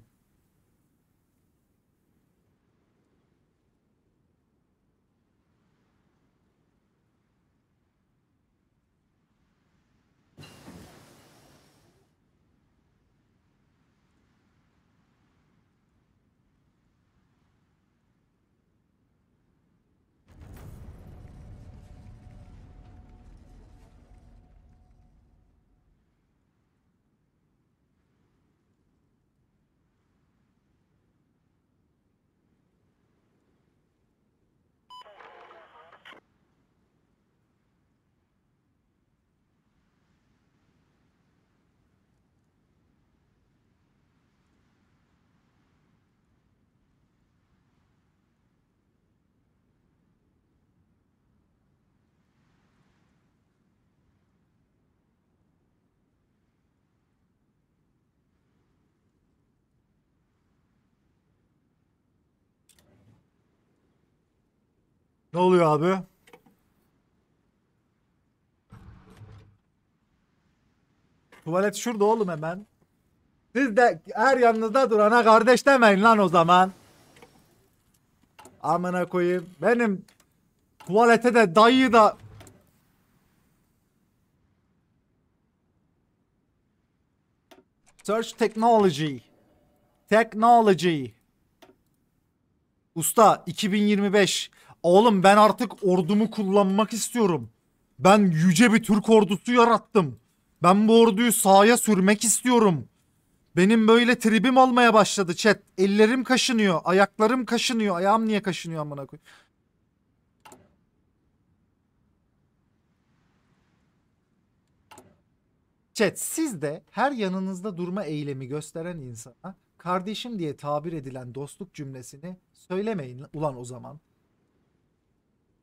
Ne oluyor abi? Tuvalet şurada oğlum hemen. Siz de her yanınızda durana kardeş demeyin lan o zaman. Amına koyayım. Benim tuvalete de dayı da Search technology. Technology. Usta 2025 Oğlum ben artık ordumu kullanmak istiyorum. Ben yüce bir Türk ordusu yarattım. Ben bu orduyu sahaya sürmek istiyorum. Benim böyle tribim olmaya başladı chat. Ellerim kaşınıyor, ayaklarım kaşınıyor. Ayağım niye kaşınıyor amına koy. Chat siz de her yanınızda durma eylemi gösteren insana kardeşim diye tabir edilen dostluk cümlesini söylemeyin ulan o zaman.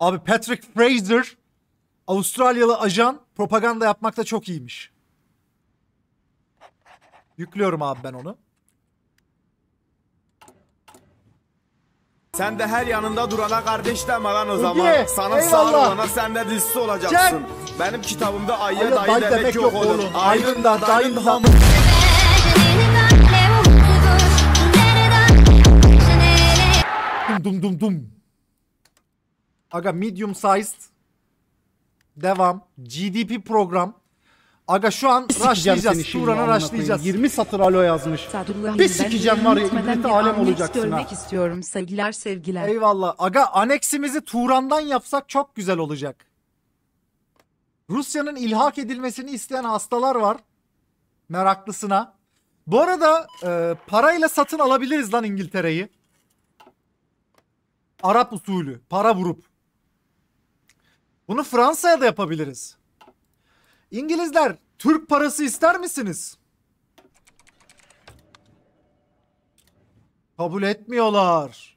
Abi Patrick Fraser Avustralyalı ajan propaganda yapmakta çok iyiymiş. Yüklüyorum abi ben onu. Sen de her yanında durana kardeş deme lan o zaman. Öyle. Sana sağ olana sen de dizisi olacaksın. Cem. Benim kitabımda ayıya Ayı, dayı, dayı demek, demek yok, yok oğlum. Aydın da dayın da. Dum dum dum dum. Aga medium sized. Devam. GDP program. Aga şu an raşlayacağız. Turan'a raşlayacağız. 20 satır alo yazmış. Sadullah bir sikeceğim var ya ibreti alem olacaksın görmek ha. istiyorum sevgiler sevgiler. Eyvallah. Aga aneksimizi Turan'dan yapsak çok güzel olacak. Rusya'nın ilhak edilmesini isteyen hastalar var. Meraklısına. Bu arada e, parayla satın alabiliriz lan İngiltere'yi. Arap usulü. Para vurup. Bunu Fransa'ya da yapabiliriz. İngilizler Türk parası ister misiniz? Kabul etmiyorlar.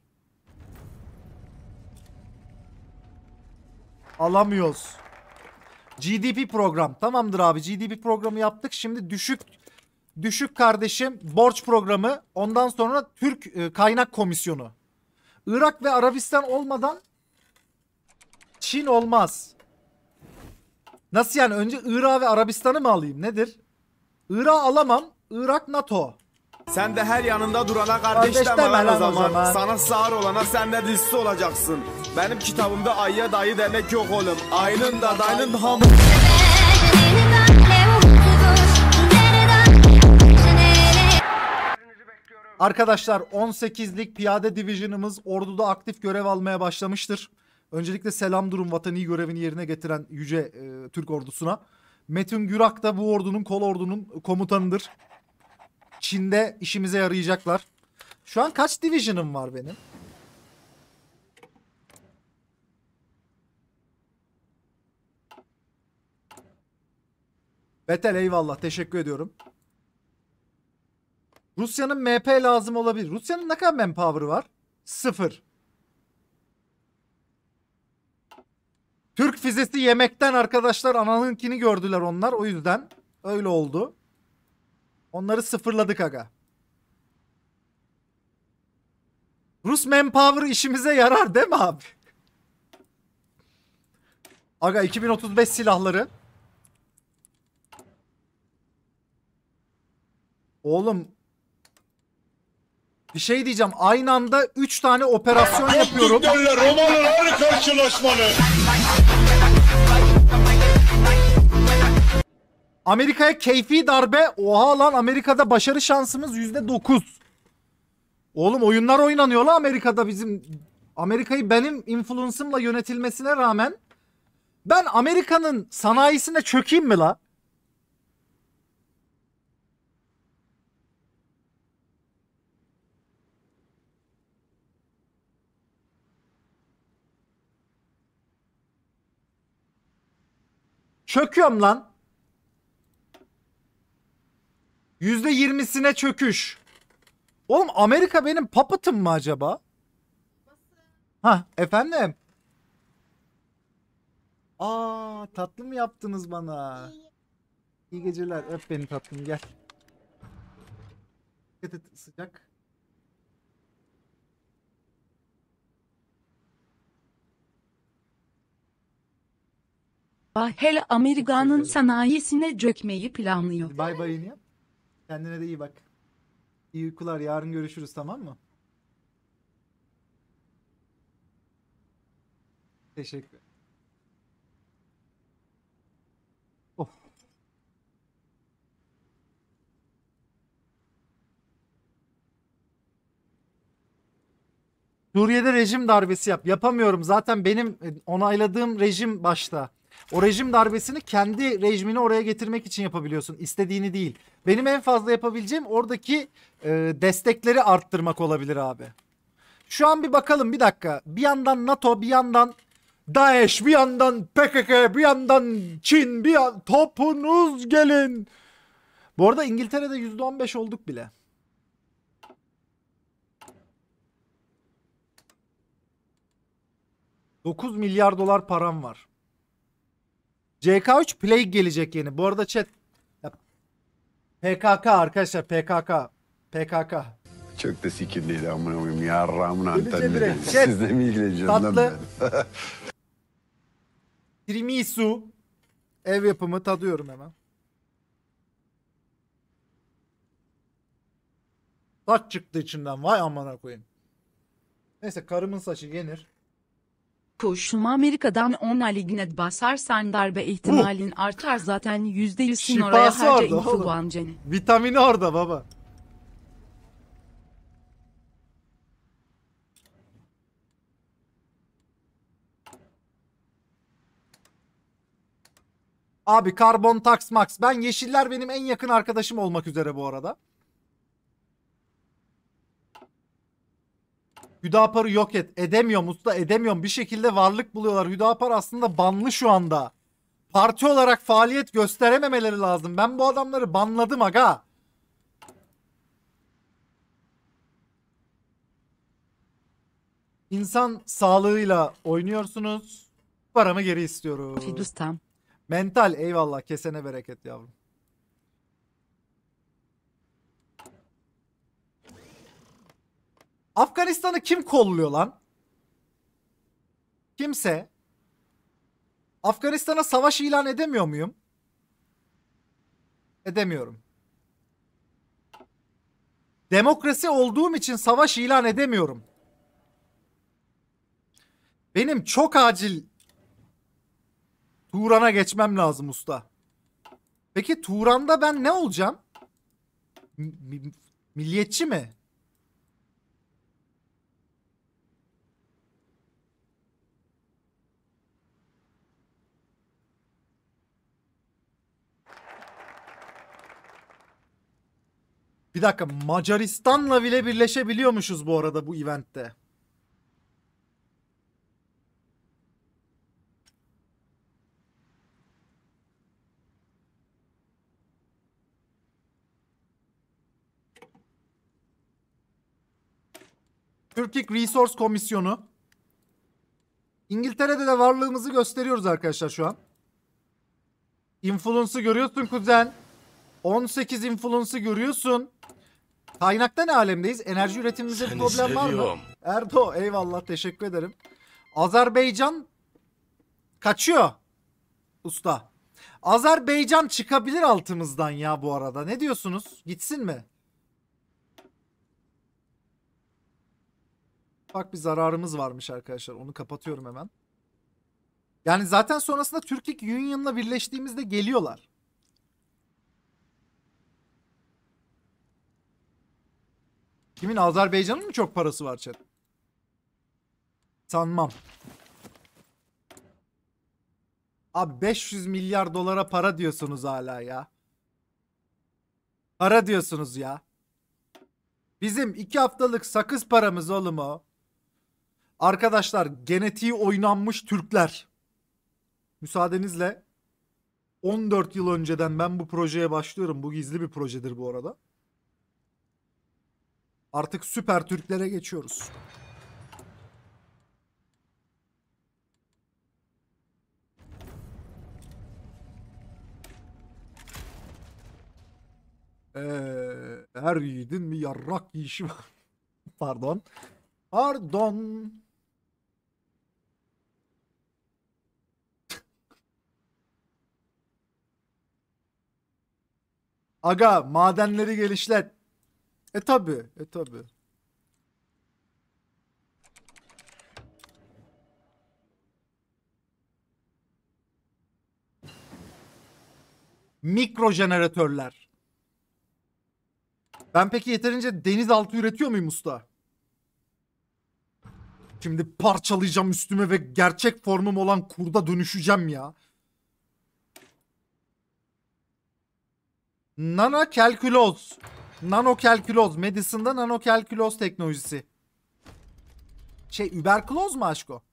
Alamıyoruz. GDP program. Tamamdır abi GDP programı yaptık. Şimdi düşük düşük kardeşim borç programı. Ondan sonra Türk e, kaynak komisyonu. Irak ve Arabistan olmadan Çin olmaz. Nasıl yani? Önce Irak ve Arabistan'ı mı alayım? Nedir? Irak alamam. Irak NATO. Sen de her yanında durana kardeş, kardeş deme lan o zaman. zaman. Sana sağır olana sen de dizisi olacaksın. Benim kitabımda ayıya dayı demek yok oğlum. Aynın da dayının hamı... Arkadaşlar 18'lik piyade division'ımız orduda aktif görev almaya başlamıştır. Öncelikle selam durum vatani görevini yerine getiren yüce e, Türk ordusuna. Metin Gürak da bu ordunun kol ordunun komutanıdır. Çin'de işimize yarayacaklar. Şu an kaç division'ım var benim? Betel eyvallah teşekkür ediyorum. Rusya'nın MP lazım olabilir. Rusya'nın ne kadar manpower'ı var? Sıfır. Türk fizesi yemekten arkadaşlar ananınkini gördüler onlar. O yüzden öyle oldu. Onları sıfırladık aga. Rus manpower işimize yarar değil mi abi? Aga 2035 silahları. Oğlum bir şey diyeceğim. Aynı anda 3 tane operasyon yapıyorum. Romalılar karşılaşmanı. Amerika'ya keyfi darbe. Oha lan Amerika'da başarı şansımız yüzde dokuz. Oğlum oyunlar oynanıyor lan Amerika'da bizim. Amerika'yı benim influence'ımla yönetilmesine rağmen ben Amerika'nın sanayisine çökeyim mi la? Çöküyorum lan. %20'sine çöküş. Oğlum Amerika benim papatım mı acaba? Ha efendim. Aa tatlı mı yaptınız bana? İyi geceler. Öp beni tatlım gel. Dikkat et sıcak. Bahel Amerika'nın sanayisine çökmeyi planlıyor. Bay bayını yap. Kendine de iyi bak. İyi uykular. Yarın görüşürüz tamam mı? Teşekkür. Of. Suriye'de rejim darbesi yap. Yapamıyorum. Zaten benim e, onayladığım rejim başta. O rejim darbesini kendi rejimini oraya getirmek için yapabiliyorsun. İstediğini değil. Benim en fazla yapabileceğim oradaki e, destekleri arttırmak olabilir abi. Şu an bir bakalım bir dakika. Bir yandan NATO bir yandan DAEŞ bir yandan PKK bir yandan Çin bir yan... Topunuz gelin. Bu arada İngiltere'de %15 olduk bile. Dokuz milyar dolar param var. CK3 Play gelecek yeni. Bu arada chat PKK arkadaşlar PKK. PKK. Çok da sikirliydi amına koyayım. Yarrağımın antenleri. Sizle mi ilgileneceğim Tatlı. ben? Tiramisu. Ev yapımı tadıyorum hemen. Saç çıktı içinden vay amına koyayım. Neyse karımın saçı yenir. Koşuma Amerika'dan 10 lignet basarsan darbe ihtimalin oh. artar zaten %100'sin oraya Şifası harca orada oğlum. Vitamini orada baba. Abi karbon tax max. Ben yeşiller benim en yakın arkadaşım olmak üzere bu arada. Hüdapar'ı yok et. Edemiyorum usta edemiyorum. Bir şekilde varlık buluyorlar. Hüdapar aslında banlı şu anda. Parti olarak faaliyet gösterememeleri lazım. Ben bu adamları banladım aga. İnsan sağlığıyla oynuyorsunuz. Paramı geri istiyorum. Fidustam. Mental eyvallah kesene bereket yavrum. Afganistan'ı kim kolluyor lan? Kimse. Afganistan'a savaş ilan edemiyor muyum? Edemiyorum. Demokrasi olduğum için savaş ilan edemiyorum. Benim çok acil Turan'a geçmem lazım usta. Peki Turan'da ben ne olacağım? M milliyetçi mi? Bir dakika Macaristan'la bile birleşebiliyormuşuz bu arada bu eventte. Türkik Resource Komisyonu. İngiltere'de de varlığımızı gösteriyoruz arkadaşlar şu an. Influence'ı görüyorsun kuzen. 18 influence'ı görüyorsun. Kaynakta ne alemdeyiz? Enerji üretimimizde Seni problem var mı? Erdo eyvallah teşekkür ederim. Azerbaycan kaçıyor usta. Azerbaycan çıkabilir altımızdan ya bu arada. Ne diyorsunuz? Gitsin mi? Bak bir zararımız varmış arkadaşlar. Onu kapatıyorum hemen. Yani zaten sonrasında Türklik Union'la birleştiğimizde geliyorlar. Kimin Azerbaycan'ın mı çok parası var chat? Sanmam. Abi 500 milyar dolara para diyorsunuz hala ya. Para diyorsunuz ya. Bizim iki haftalık sakız paramız oğlum o. Arkadaşlar genetiği oynanmış Türkler. Müsaadenizle 14 yıl önceden ben bu projeye başlıyorum. Bu gizli bir projedir bu arada. Artık süper Türklere geçiyoruz. Ee, her yiğidin mi yarrak yiyişi var. Pardon. Pardon. Aga madenleri gelişlet. E tabi, e tabi. Mikro jeneratörler. Ben peki yeterince denizaltı üretiyor muyum usta? Şimdi parçalayacağım üstüme ve gerçek formum olan kurda dönüşeceğim ya. Nana kalküloz. Nanokelküloz. Medicine'da nanokelküloz teknolojisi. Şey überküloz mu aşko?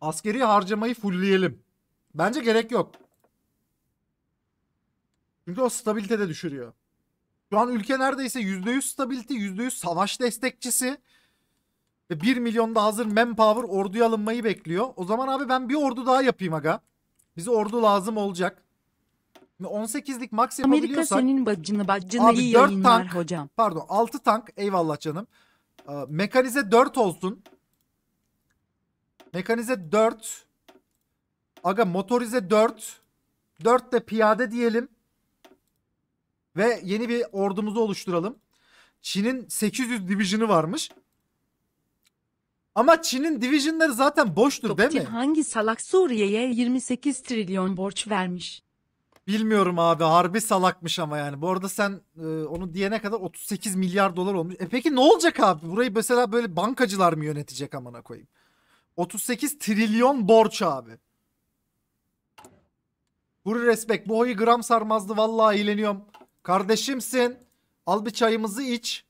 Askeri harcamayı fullleyelim. Bence gerek yok. Çünkü o stabilite de düşürüyor. Şu an ülke neredeyse %100 stability, %100 savaş destekçisi. Ve 1 milyonda hazır manpower orduya alınmayı bekliyor. O zaman abi ben bir ordu daha yapayım aga. Bize ordu lazım olacak. 18'lik max Amerika senin bacını bacını abi iyi 4 tank, hocam. Pardon 6 tank eyvallah canım. Ee, mekanize 4 olsun. Mekanize 4. Aga motorize 4. 4 de piyade diyelim. Ve yeni bir ordumuzu oluşturalım. Çin'in 800 division'ı varmış. Ama Çin'in divisionları zaten boştur Top değil mi? hangi salak Suriye'ye 28 trilyon borç vermiş? Bilmiyorum abi harbi salakmış ama yani. Bu arada sen e, onu diyene kadar 38 milyar dolar olmuş. E peki ne olacak abi? Burayı mesela böyle bankacılar mı yönetecek amına koyayım? 38 trilyon borç abi. Huri respek, Bu hoyu gram sarmazdı vallahi eğleniyorum. Kardeşimsin. Al bir çayımızı iç.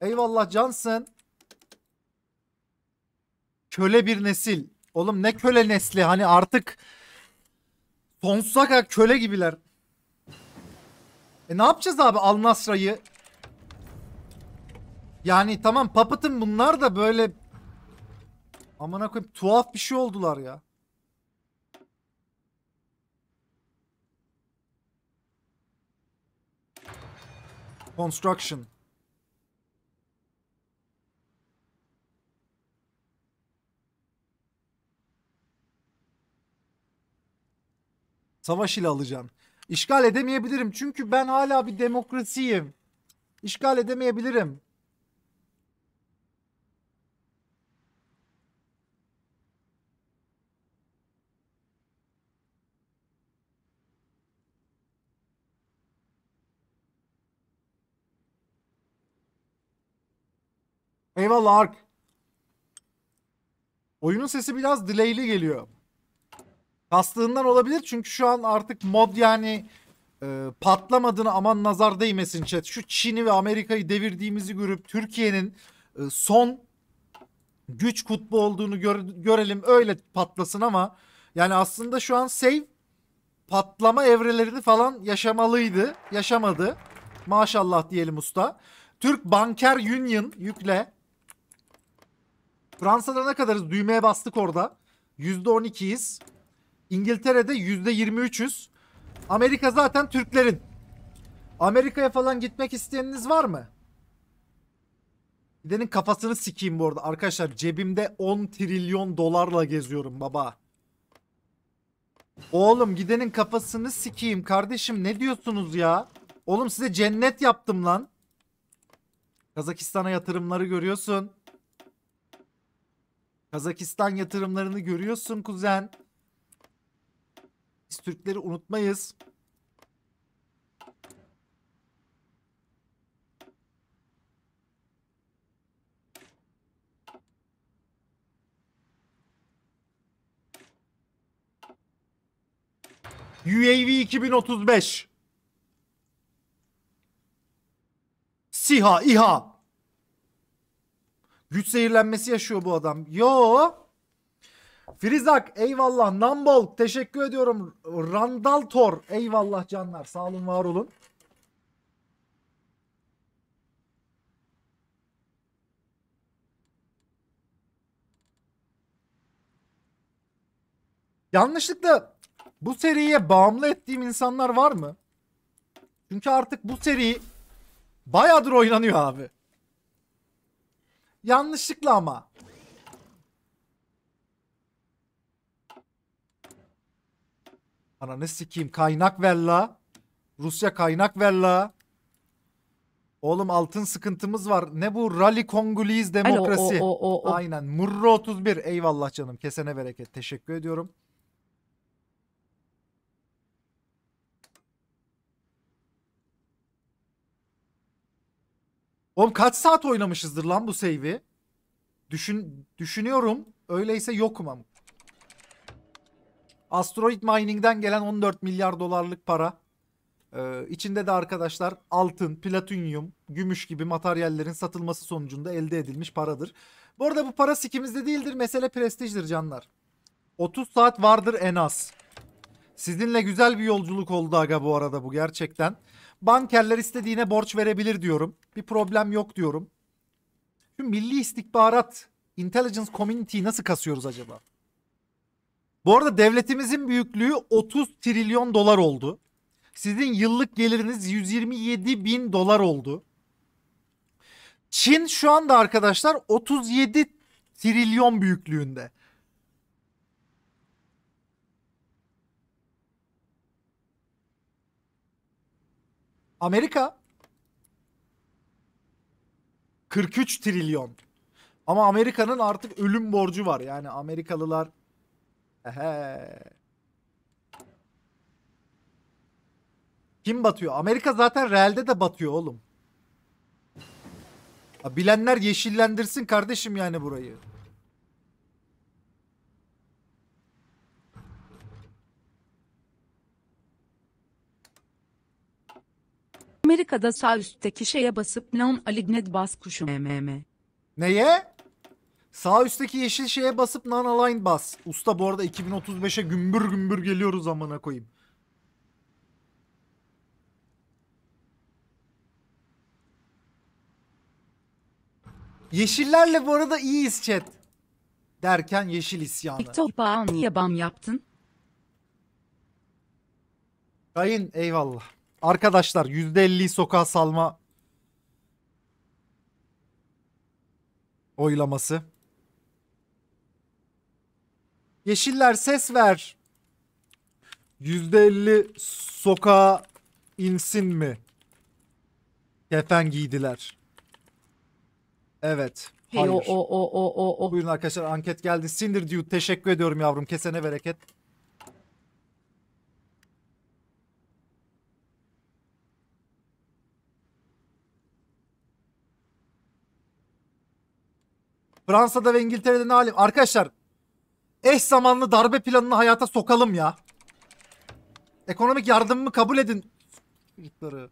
Eyvallah cansın köle bir nesil. Oğlum ne köle nesli hani artık sonsuza kadar köle gibiler. E ne yapacağız abi Al Nasra'yı? Yani tamam Puppet'ın bunlar da böyle amına koyayım tuhaf bir şey oldular ya. Construction. Savaş ile alacağım. İşgal edemeyebilirim çünkü ben hala bir demokrasiyim. İşgal edemeyebilirim. Eyvallah Ark. Oyunun sesi biraz delay'li geliyor. Kastığından olabilir çünkü şu an artık mod yani e, patlamadığını aman nazar değmesin chat. Şu Çin'i ve Amerika'yı devirdiğimizi görüp Türkiye'nin e, son güç kutbu olduğunu gör, görelim öyle patlasın ama yani aslında şu an save patlama evrelerini falan yaşamalıydı. Yaşamadı. Maşallah diyelim usta. Türk Banker Union yükle. Fransa'da ne kadarız? Düğmeye bastık orada. %12'yiz. İngiltere'de %23'üz. Amerika zaten Türklerin. Amerika'ya falan gitmek isteyeniniz var mı? Gidenin kafasını sikeyim bu arada. Arkadaşlar cebimde 10 trilyon dolarla geziyorum baba. Oğlum gidenin kafasını sikeyim kardeşim ne diyorsunuz ya? Oğlum size cennet yaptım lan. Kazakistan'a yatırımları görüyorsun. Kazakistan yatırımlarını görüyorsun kuzen. Biz Türkleri unutmayız. UAV 2035 SİHA İHA Güç zehirlenmesi yaşıyor bu adam. Yo. Frizak eyvallah. nambol, teşekkür ediyorum. Randal Tor eyvallah canlar. Sağ olun var olun. Yanlışlıkla bu seriye bağımlı ettiğim insanlar var mı? Çünkü artık bu seri bayağıdır oynanıyor abi. Yanlışlıkla ama. Ananı sikiyim? kaynak ver la. Rusya kaynak ver la. Oğlum altın sıkıntımız var. Ne bu Rally Kongoliz demokrasi. Alo, o, o, o, o. Aynen. Murro 31. Eyvallah canım. Kesene bereket. Teşekkür ediyorum. Oğlum kaç saat oynamışızdır lan bu save'i? Düşün, düşünüyorum. Öyleyse yokum ama. Asteroid mining'den gelen 14 milyar dolarlık para. Ee, içinde de arkadaşlar altın, platinyum, gümüş gibi materyallerin satılması sonucunda elde edilmiş paradır. Bu arada bu para sikimizde değildir. Mesele prestijdir canlar. 30 saat vardır en az. Sizinle güzel bir yolculuk oldu aga bu arada bu gerçekten. Bankerler istediğine borç verebilir diyorum. Bir problem yok diyorum. Şu milli istihbarat, intelligence community'yi nasıl kasıyoruz acaba? Bu arada devletimizin büyüklüğü 30 trilyon dolar oldu. Sizin yıllık geliriniz 127 bin dolar oldu. Çin şu anda arkadaşlar 37 trilyon büyüklüğünde. Amerika 43 trilyon. Ama Amerika'nın artık ölüm borcu var. Yani Amerikalılar Ehe. Kim batıyor? Amerika zaten realde de batıyor oğlum. Ha, bilenler yeşillendirsin kardeşim yani burayı. Amerika'da sağ üstteki şeye basıp non aligned bas kuşu mmm. Neye? Sağ üstteki yeşil şeye basıp non-aligned bas. Usta bu arada 2035'e gümbür gümbür geliyoruz amına koyayım. Yeşillerle bu arada iyiyiz chat. Derken yeşil isyanı. TikTok'a niye bam yaptın? Kayın eyvallah. Arkadaşlar %50'yi sokağa salma oylaması. Yeşiller ses ver. %50 sokağa insin mi? Kefen giydiler. Evet. Hayır. o, o, o, o, o, o. Buyurun arkadaşlar anket geldi. Sindir Dude teşekkür ediyorum yavrum. Kesene bereket. Fransa'da ve İngiltere'de ne halim? Arkadaşlar eş zamanlı darbe planını hayata sokalım ya. Ekonomik yardımımı kabul edin. Çocukları.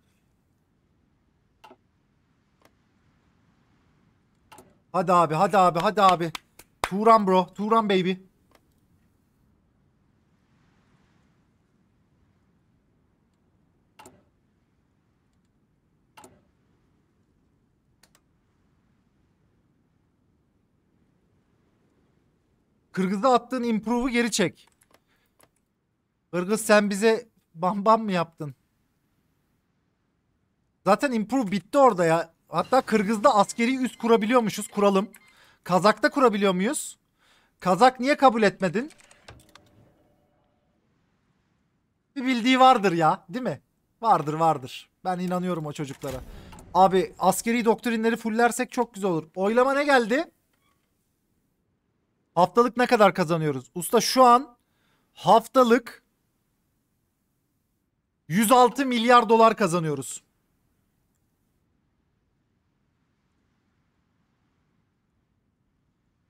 Hadi abi, hadi abi, hadi abi. Turan bro, Turan baby. Kırgız'a attığın improve'u geri çek. Kırgız sen bize bam bam mı yaptın? Zaten improve bitti orada ya. Hatta Kırgız'da askeri üs kurabiliyormuşuz. Kuralım. Kazak'ta kurabiliyor muyuz? Kazak niye kabul etmedin? Bir bildiği vardır ya. Değil mi? Vardır vardır. Ben inanıyorum o çocuklara. Abi askeri doktrinleri fullersek çok güzel olur. Oylama ne geldi? Haftalık ne kadar kazanıyoruz? Usta şu an haftalık 106 milyar dolar kazanıyoruz.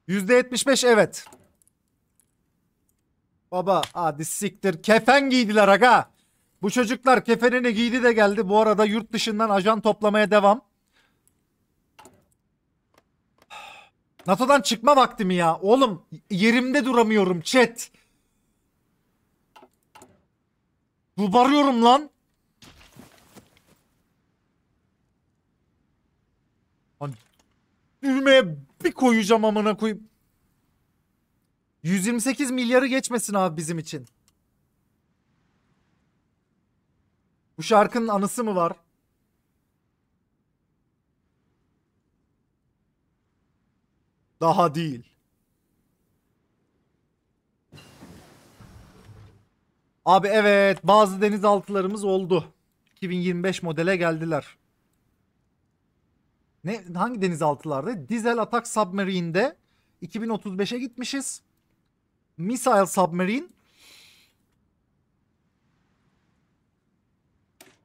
%75 evet. Baba hadi siktir. Kefen giydiler aga. Bu çocuklar kefenini giydi de geldi. Bu arada yurt dışından ajan toplamaya devam. NATO'dan çıkma vakti mi ya? Oğlum yerimde duramıyorum chat. Dubarıyorum lan. Lan düğmeye bir koyacağım amına koyayım. 128 milyarı geçmesin abi bizim için. Bu şarkının anısı mı var? Daha değil. Abi evet bazı denizaltılarımız oldu. 2025 modele geldiler. Ne hangi denizaltılarda? Dizel Atak Submarine'de 2035'e gitmişiz. Missile Submarine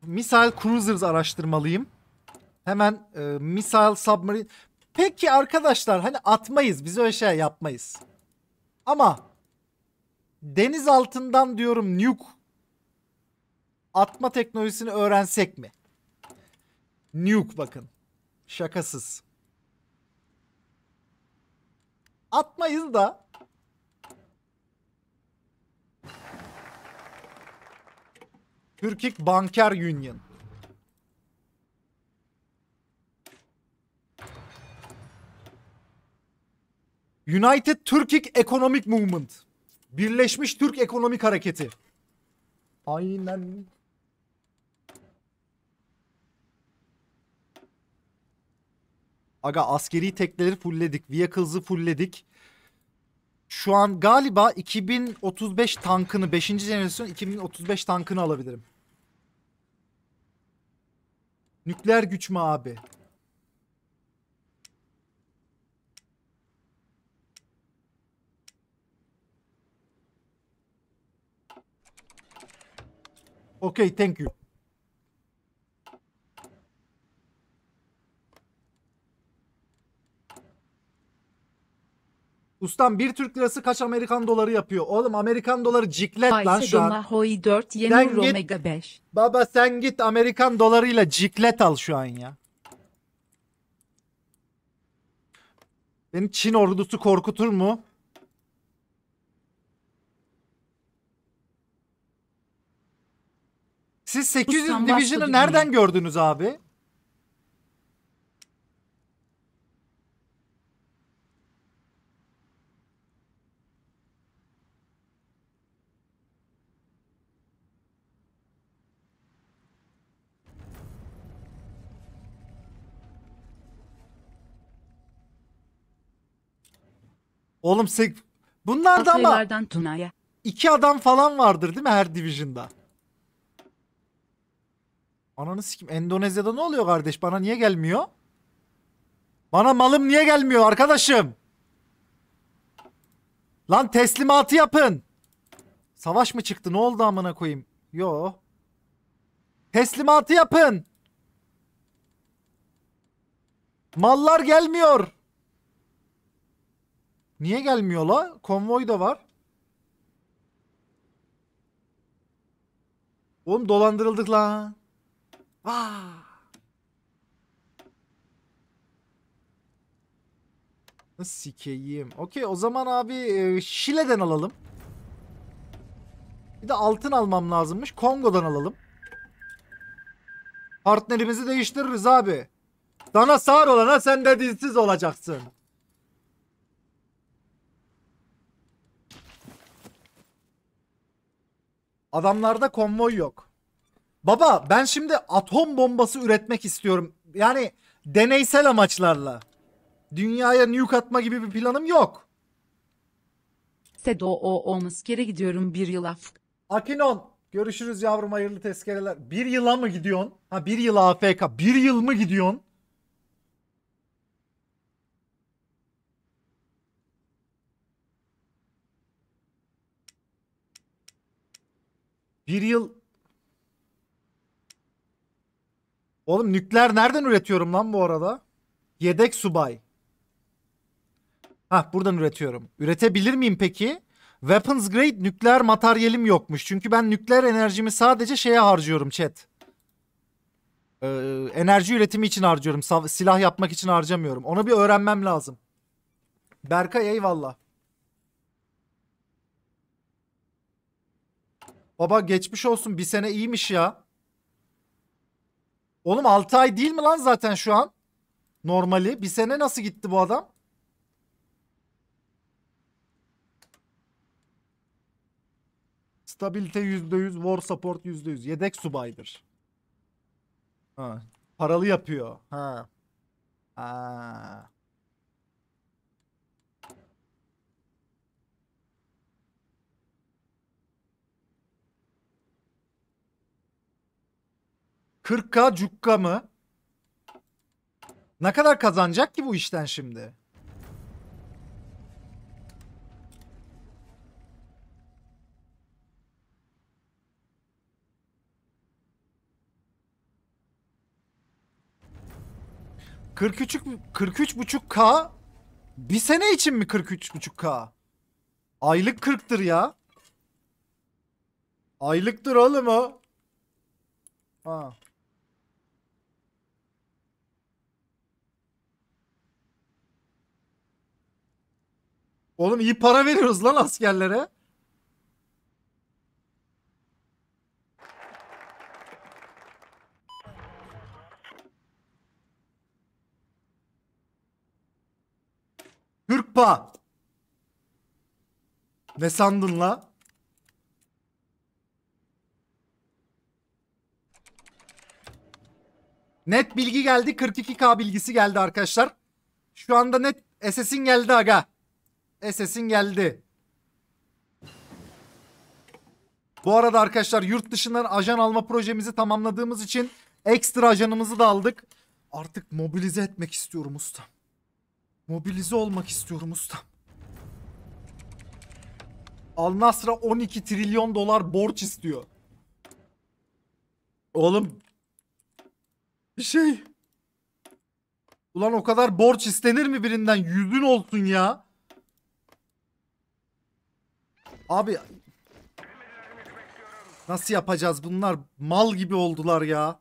Missile Cruisers araştırmalıyım. Hemen e, Missile Submarine Peki arkadaşlar hani atmayız biz öyle şey yapmayız. Ama deniz altından diyorum nuke atma teknolojisini öğrensek mi? Nuke bakın. Şakasız. Atmayız da Türkik Banker Union. United Turkic Economic Movement. Birleşmiş Türk Ekonomik Hareketi. Aynen. Aga askeri tekneleri fullledik. Vehicles'ı fullledik. Şu an galiba 2035 tankını 5. jenerasyon 2035 tankını alabilirim. Nükleer güç mü abi? Okay, thank you. Ustam 1 Türk lirası kaç Amerikan doları yapıyor? Oğlum Amerikan doları ciklet Ay, lan şu an. hoy 4 yeni sen git, Omega 5. Baba sen git Amerikan dolarıyla ciklet al şu an ya. Beni Çin ordusu korkutur mu? Siz 800 Ustam Division'ı nereden gördünüz abi? Oğlum sek... Bunlar da ama Tuna'ya. iki adam falan vardır değil mi her division'da? Ananı sikim Endonezya'da ne oluyor kardeş? Bana niye gelmiyor? Bana malım niye gelmiyor arkadaşım? Lan teslimatı yapın. Savaş mı çıktı? Ne oldu amına koyayım? Yo. Teslimatı yapın. Mallar gelmiyor. Niye gelmiyor la? Konvoy da var. Oğlum dolandırıldık lan. Ah! Sikeyim. Okey o zaman abi e, Şile'den alalım. Bir de altın almam lazımmış. Kongo'dan alalım. Partnerimizi değiştiririz abi. Sana sağır olana sen de dilsiz olacaksın. Adamlarda konvoy yok. Baba ben şimdi atom bombası üretmek istiyorum. Yani deneysel amaçlarla. Dünyaya nuke atma gibi bir planım yok. Sedo o olmaz kere gidiyorum bir yıla. af. Akinon görüşürüz yavrum hayırlı tezkereler. Bir yıla mı gidiyorsun? Ha bir yıla AFK. Bir yıl mı gidiyorsun? Bir yıl Oğlum nükleer nereden üretiyorum lan bu arada? Yedek subay. Hah buradan üretiyorum. Üretebilir miyim peki? Weapons grade nükleer materyalim yokmuş. Çünkü ben nükleer enerjimi sadece şeye harcıyorum chat. Ee, enerji üretimi için harcıyorum. silah yapmak için harcamıyorum. Onu bir öğrenmem lazım. Berkay eyvallah. Baba geçmiş olsun bir sene iyiymiş ya. Oğlum 6 ay değil mi lan zaten şu an? Normali. Bir sene nasıl gitti bu adam? Stabilite %100, war support %100. Yedek subaydır. Ha, paralı yapıyor. Ha. Ha. 40k cukka mı? Ne kadar kazanacak ki bu işten şimdi? Kırk üçük, buçuk K bir sene için mi kırk buçuk K? Aylık kırktır ya. Aylıktır oğlum o. Ha. Oğlum iyi para veriyoruz lan askerlere. Hırpa. Ne sandın la? Net bilgi geldi. 42K bilgisi geldi arkadaşlar. Şu anda net SS'in geldi aga. SS'in geldi. Bu arada arkadaşlar yurt dışından ajan alma projemizi tamamladığımız için ekstra ajanımızı da aldık. Artık mobilize etmek istiyorum usta. Mobilize olmak istiyorum usta. Al Nasra 12 trilyon dolar borç istiyor. Oğlum şey Ulan o kadar borç istenir mi birinden? Yüzün olsun ya. Abi nasıl yapacağız bunlar mal gibi oldular ya.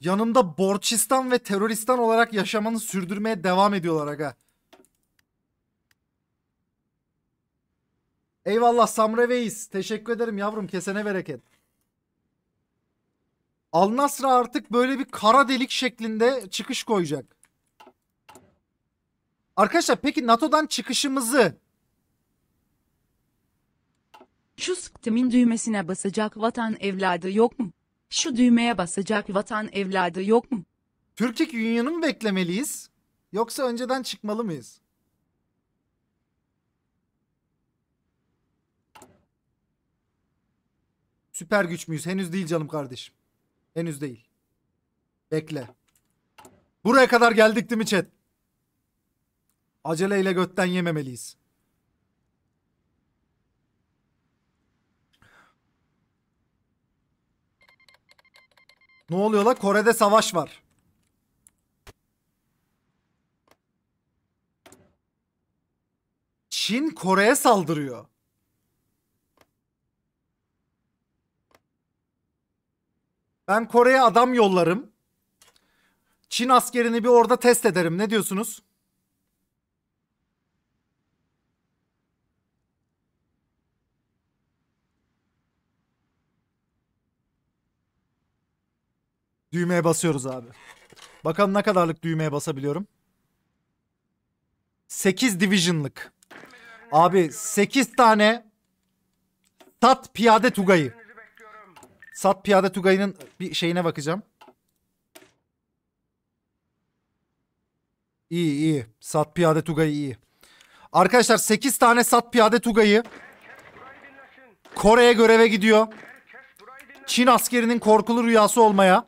Yanımda borçistan ve teröristan olarak yaşamanı sürdürmeye devam ediyorlar aga. Eyvallah Samre Veys. Teşekkür ederim yavrum. Kesene bereket. Al Nasra artık böyle bir kara delik şeklinde çıkış koyacak. Arkadaşlar peki NATO'dan çıkışımızı şu sıktimin düğmesine basacak vatan evladı yok mu? Şu düğmeye basacak vatan evladı yok mu? Türkçek Union'u mu beklemeliyiz? Yoksa önceden çıkmalı mıyız? Süper güç müyüz? Henüz değil canım kardeşim. Henüz değil. Bekle. Buraya kadar geldik değil mi chat? Aceleyle götten yememeliyiz. Ne oluyor la? Kore'de savaş var. Çin Kore'ye saldırıyor. Ben Kore'ye adam yollarım. Çin askerini bir orada test ederim. Ne diyorsunuz? Düğmeye basıyoruz abi. Bakalım ne kadarlık düğmeye basabiliyorum. 8 division'lık. Abi 8 tane Sat Piyade Tugayı. Sat Piyade Tugayı'nın bir şeyine bakacağım. İyi iyi. Sat Piyade Tugayı iyi. Arkadaşlar 8 tane Sat Piyade Tugayı Kore'ye göreve gidiyor. Çin askerinin korkulu rüyası olmaya.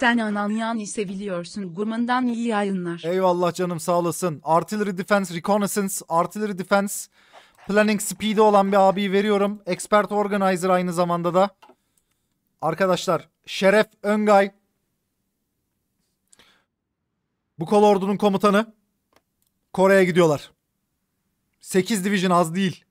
Sen Ananyan'ı seviliyorsun gurmandan iyi yayınlar. Eyvallah canım sağ olasın. Artillery Defense Reconnaissance, Artillery Defense Planning Speed'i olan bir abiyi veriyorum. Expert Organizer aynı zamanda da. Arkadaşlar Şeref Öngay. Bu kol ordunun komutanı. Kore'ye gidiyorlar. 8 division az değil.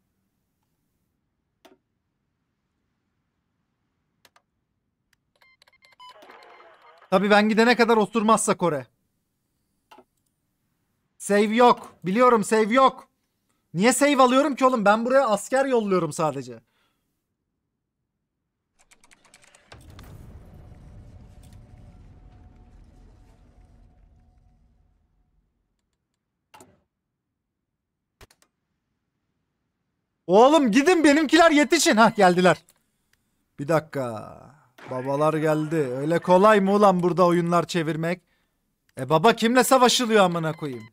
Tabii ben gidene kadar osurmazsa Kore. Save yok. Biliyorum save yok. Niye save alıyorum ki oğlum? Ben buraya asker yolluyorum sadece. Oğlum gidin benimkiler yetişin. Hah geldiler. Bir dakika. Babalar geldi. Öyle kolay mı ulan burada oyunlar çevirmek? E baba kimle savaşılıyor amına koyayım?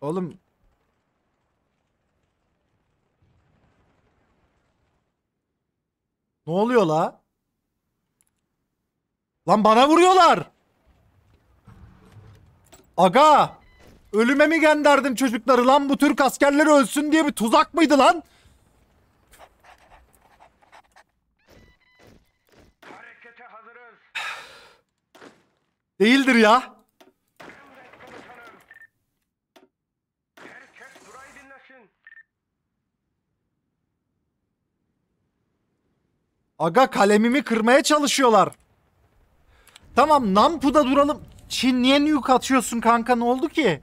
Oğlum Ne oluyor la? Lan bana vuruyorlar. Aga! Ölüme mi gönderdim çocukları lan bu Türk askerleri ölsün diye bir tuzak mıydı lan? Değildir ya. Aga kalemimi kırmaya çalışıyorlar. Tamam Nampu'da duralım. Çin niye nuke atıyorsun kanka ne oldu ki?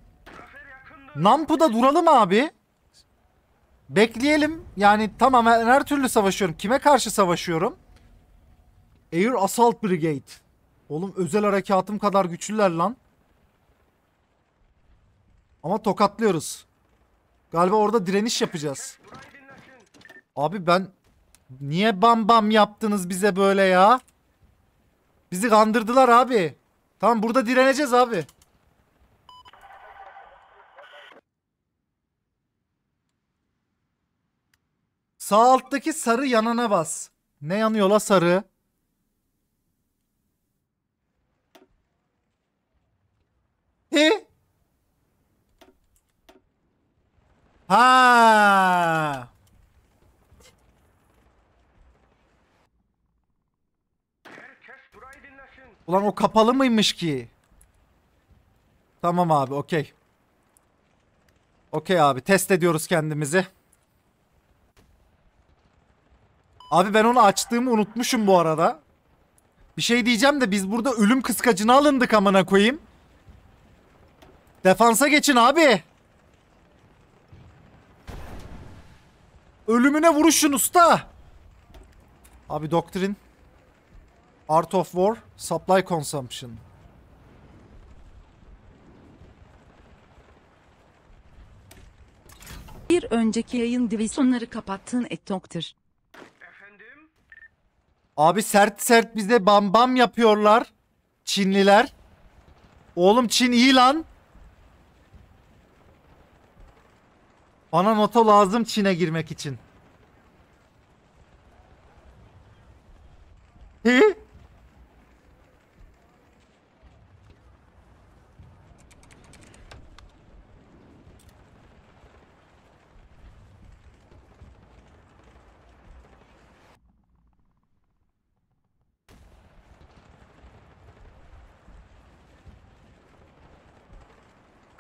Nampı'da duralım abi. Bekleyelim. Yani tamam ben her türlü savaşıyorum. Kime karşı savaşıyorum? Air Assault Brigade. Oğlum özel harekatım kadar güçlüler lan. Ama tokatlıyoruz. Galiba orada direniş yapacağız. Abi ben... Niye bam bam yaptınız bize böyle ya? Bizi kandırdılar abi. Tamam burada direneceğiz abi. Sağ alttaki sarı yanana bas. Ne yanıyor la sarı? He? Ha. Ulan o kapalı mıymış ki? Tamam abi okey. Okey abi test ediyoruz kendimizi. Abi ben onu açtığımı unutmuşum bu arada. Bir şey diyeceğim de biz burada ölüm kıskacına alındık amına koyayım. Defansa geçin abi. Ölümüne vuruşun usta. Abi doktrin. Art of War. Supply Consumption. Bir önceki yayın divisonları kapattın et doktor. Abi sert sert bize bam bam yapıyorlar. Çinliler. Oğlum Çin iyi lan. Bana nota lazım Çin'e girmek için. He?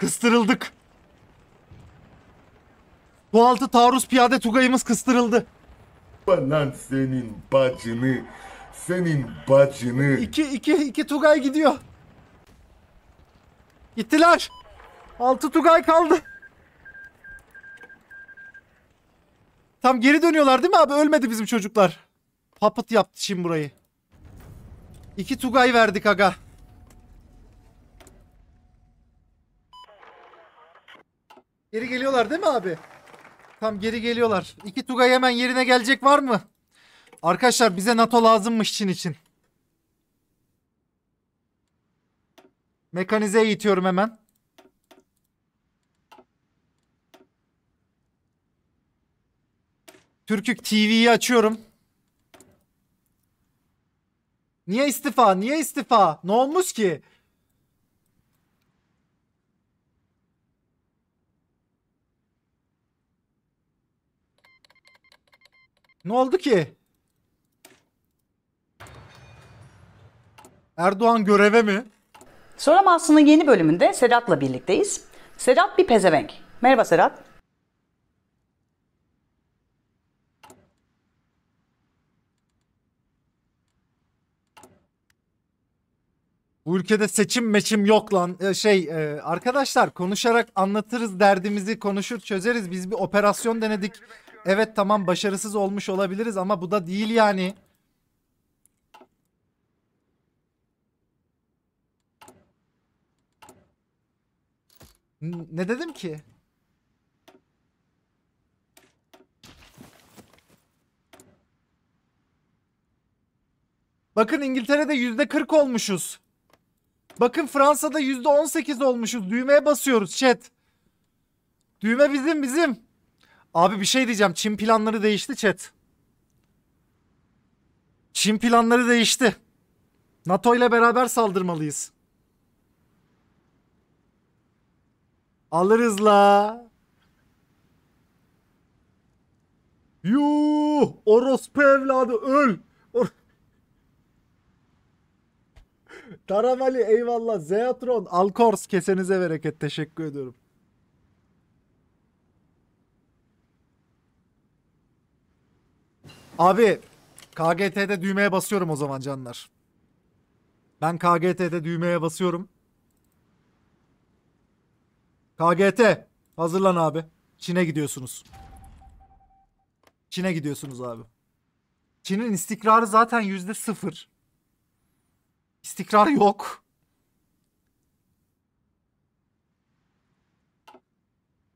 kıstırıldık. Doğaltı taarruz piyade tugayımız kıstırıldı. Lan senin bacını. Senin bacını. İki, iki, iki tugay gidiyor. Gittiler. Altı tugay kaldı. Tam geri dönüyorlar değil mi abi? Ölmedi bizim çocuklar. Papıt yaptı şimdi burayı. İki tugay verdik aga. Geri geliyorlar değil mi abi? Tam geri geliyorlar. İki Tugay hemen yerine gelecek var mı? Arkadaşlar bize NATO lazımmış Çin için. Mekanize itiyorum hemen. Türkük TV'yi açıyorum. Niye istifa? Niye istifa? Ne olmuş ki? Ne oldu ki? Erdoğan göreve mi? Soramazsın'ın yeni bölümünde Sedat'la birlikteyiz. Sedat bir pezevenk. Merhaba Sedat. Bu ülkede seçim meçim yok lan. Ee, şey e, arkadaşlar konuşarak anlatırız derdimizi konuşur çözeriz. Biz bir operasyon denedik. Evet tamam başarısız olmuş olabiliriz ama bu da değil yani. ne dedim ki? Bakın İngiltere'de yüzde 40 olmuşuz. Bakın Fransa'da yüzde 18 olmuşuz. Düğmeye basıyoruz chat. Düğme bizim bizim. Abi bir şey diyeceğim. Çin planları değişti chat. Çin planları değişti. NATO ile beraber saldırmalıyız. Alırız la. Yuh! Orospu evladı öl. Or Taramali eyvallah. Zeatron, Alkors kesenize bereket. Teşekkür ediyorum. Abi KGT'de düğmeye basıyorum o zaman canlar. Ben KGT'de düğmeye basıyorum. KGT hazırlan abi. Çin'e gidiyorsunuz. Çin'e gidiyorsunuz abi. Çin'in istikrarı zaten yüzde sıfır. İstikrar yok.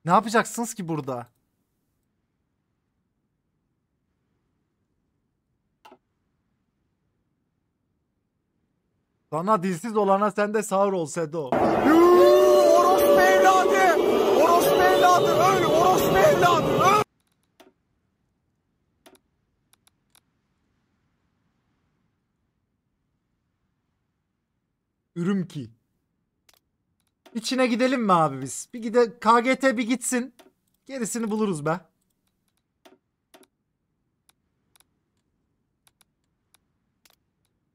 Ne yapacaksınız ki burada? Sana dilsiz olana sen de sağır ol Sedo. oros orospu oros Orospu evladı öl. Orospu evladı öl. Ürüm ki. İçine gidelim mi abi biz? Bir gide KGT bir gitsin. Gerisini buluruz be.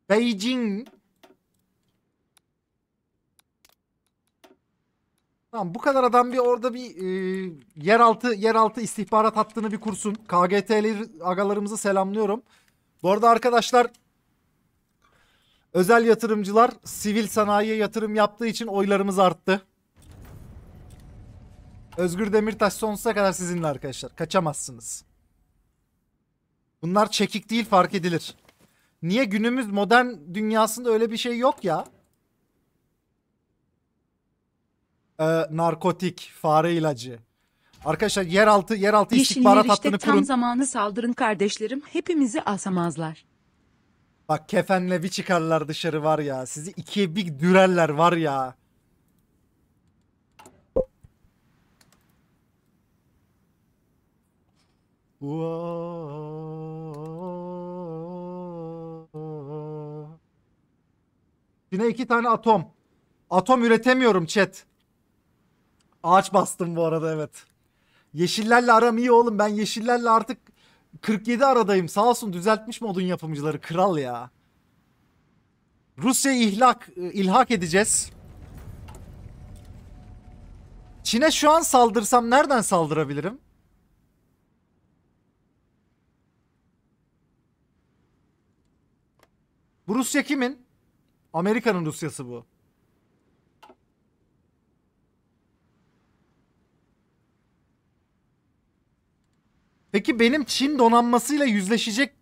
Beijing Tamam bu kadar adam bir orada bir e, yeraltı yeraltı istihbarat hattını bir kursun. KGT'li agalarımızı selamlıyorum. Bu arada arkadaşlar özel yatırımcılar sivil sanayiye yatırım yaptığı için oylarımız arttı. Özgür Demirtaş sonsuza kadar sizinle arkadaşlar. Kaçamazsınız. Bunlar çekik değil fark edilir. Niye günümüz modern dünyasında öyle bir şey yok ya? e, narkotik, fare ilacı. Arkadaşlar yeraltı yeraltı Yeşil istihbarat hattını işte kurun. tam zamanı saldırın kardeşlerim. Hepimizi asamazlar. Bak kefenle bir çıkarlar dışarı var ya. Sizi ikiye bir dürerler var ya. Yine iki tane atom. Atom üretemiyorum chat. Ağaç bastım bu arada evet. Yeşillerle aram iyi oğlum. Ben yeşillerle artık 47 aradayım. Sağ olsun düzeltmiş modun yapımcıları. Kral ya. Rusya ihlak e, ilhak edeceğiz. Çin'e şu an saldırsam nereden saldırabilirim? Bu Rusya kimin? Amerika'nın Rusyası bu. Peki benim Çin donanmasıyla yüzleşecek...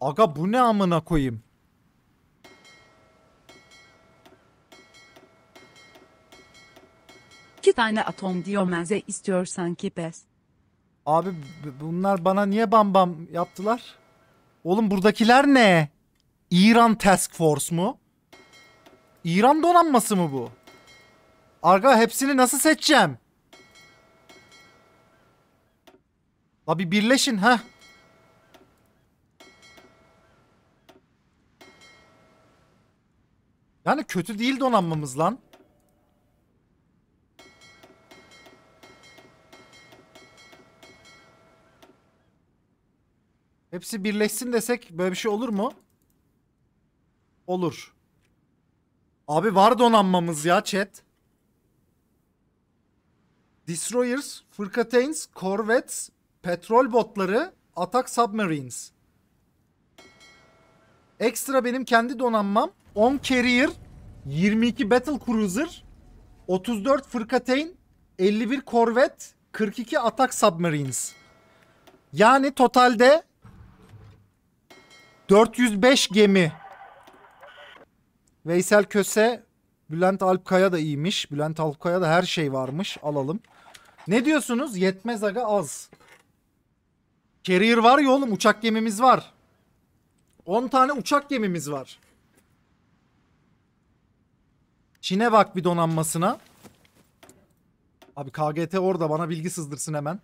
Aga bu ne amına koyayım? İki tane atom diyomenze istiyorsan ki pes. Abi bunlar bana niye bam bam yaptılar? Oğlum buradakiler ne? İran Task Force mu? İran donanması mı bu? Arga hepsini nasıl seçeceğim? Abi birleşin ha. Yani kötü değil donanmamız lan. Hepsi birleşsin desek böyle bir şey olur mu? Olur. Abi var donanmamız ya chat. Destroyers, Fırkateins, Corvettes, Petrol botları, atak submarines. Ekstra benim kendi donanmam 10 carrier, 22 battle cruiser, 34 fırkateyn, 51 korvet, 42 atak submarines. Yani totalde 405 gemi. Veysel Köse, Bülent Alpkaya da iyiymiş. Bülent Alpkaya da her şey varmış. Alalım. Ne diyorsunuz? Yetmez aga az. Carrier var ya oğlum uçak gemimiz var. 10 tane uçak gemimiz var. Çin'e bak bir donanmasına. Abi KGT orada bana bilgi sızdırsın hemen.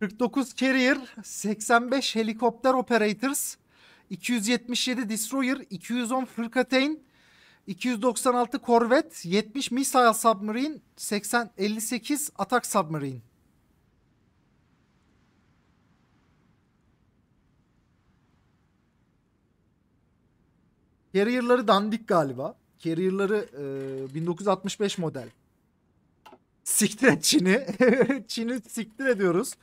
...49 Carrier, 85 helikopter Operators, 277 Destroyer, 210 Fırkateyn, 296 korvet, 70 missile submarine, 80 58 atak submarine. Carrier'ları dandik galiba. Carrier'ları e, 1965 model. Siktir et Çin'i. Çin'i siktir ediyoruz.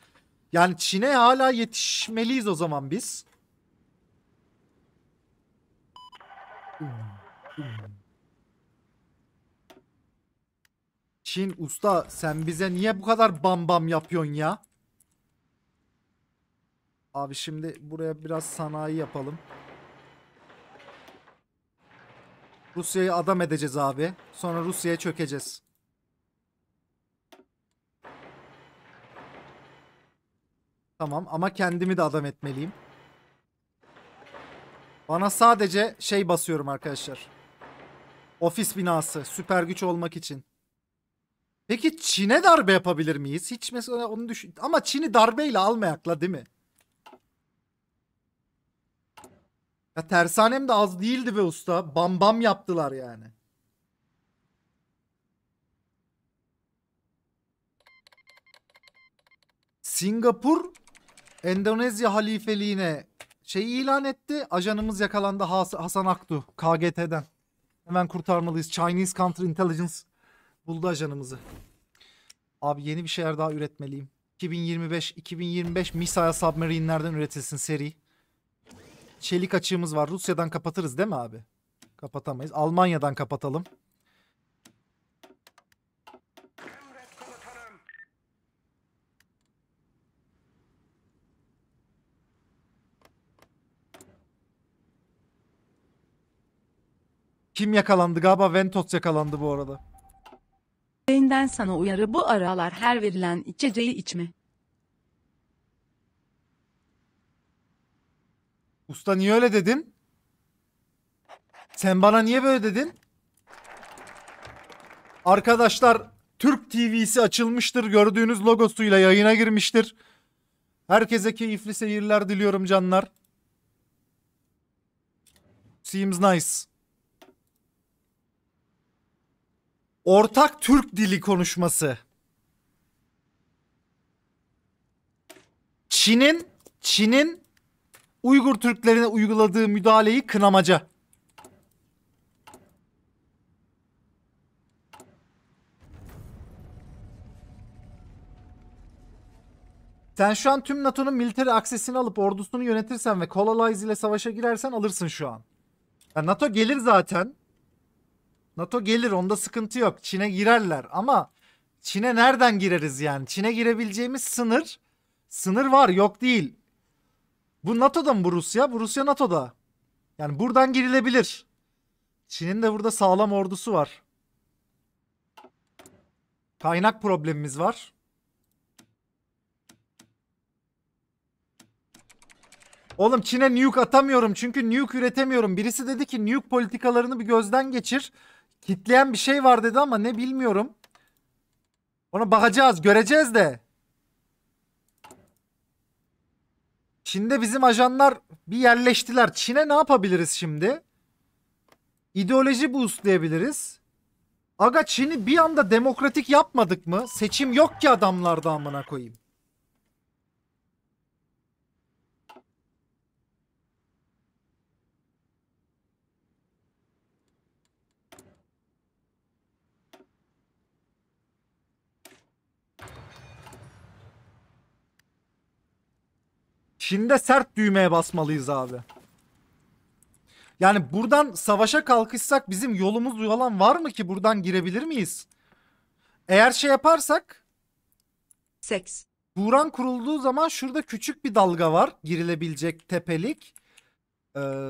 Yani Çin'e hala yetişmeliyiz o zaman biz. Çin usta sen bize niye bu kadar bam bam yapıyorsun ya? Abi şimdi buraya biraz sanayi yapalım. Rusya'yı adam edeceğiz abi. Sonra Rusya'ya çökeceğiz. Tamam ama kendimi de adam etmeliyim. Bana sadece şey basıyorum arkadaşlar. Ofis binası süper güç olmak için. Peki Çin'e darbe yapabilir miyiz? Hiç mesela onu düşün. Ama Çin'i darbeyle almayakla değil mi? Ya tersanem de az değildi be usta. Bam bam yaptılar yani. Singapur Endonezya halifeliğine şey ilan etti. Ajanımız yakalandı Has Hasan Aktu KGT'den. Hemen kurtarmalıyız. Chinese Counter Intelligence buldu ajanımızı. Abi yeni bir şeyler daha üretmeliyim. 2025 2025 Misaya Submarine'lerden üretilsin seri. Çelik açığımız var. Rusya'dan kapatırız değil mi abi? Kapatamayız. Almanya'dan kapatalım. Kim yakalandı? Galiba Ventos yakalandı bu arada. Benden sana uyarı bu aralar her verilen içeceği içme. Usta niye öyle dedin? Sen bana niye böyle dedin? Arkadaşlar Türk TV'si açılmıştır. Gördüğünüz logosuyla yayına girmiştir. Herkese keyifli seyirler diliyorum canlar. Seems nice. Ortak Türk dili konuşması. Çin'in Çin'in Uygur Türklerine uyguladığı müdahaleyi kınamaca. Sen şu an tüm NATO'nun military aksesini alıp ordusunu yönetirsen ve Colonize ile savaşa girersen alırsın şu an. Yani NATO gelir zaten. NATO gelir onda sıkıntı yok. Çin'e girerler ama Çin'e nereden gireriz yani? Çin'e girebileceğimiz sınır sınır var yok değil. Bu NATO'da mı bu Rusya? Bu Rusya NATO'da. Yani buradan girilebilir. Çin'in de burada sağlam ordusu var. Kaynak problemimiz var. Oğlum Çin'e nuke atamıyorum çünkü nuke üretemiyorum. Birisi dedi ki nuke politikalarını bir gözden geçir kitleyen bir şey var dedi ama ne bilmiyorum. Ona bakacağız, göreceğiz de. Çin'de bizim ajanlar bir yerleştiler. Çin'e ne yapabiliriz şimdi? İdeoloji boostlayabiliriz. Aga Çin'i bir anda demokratik yapmadık mı? Seçim yok ki adamlarda amına koyayım. Çin'de sert düğmeye basmalıyız abi. Yani buradan savaşa kalkışsak bizim yolumuz yalan var mı ki buradan girebilir miyiz? Eğer şey yaparsak seks. Buran kurulduğu zaman şurada küçük bir dalga var. Girilebilecek tepelik. Ee,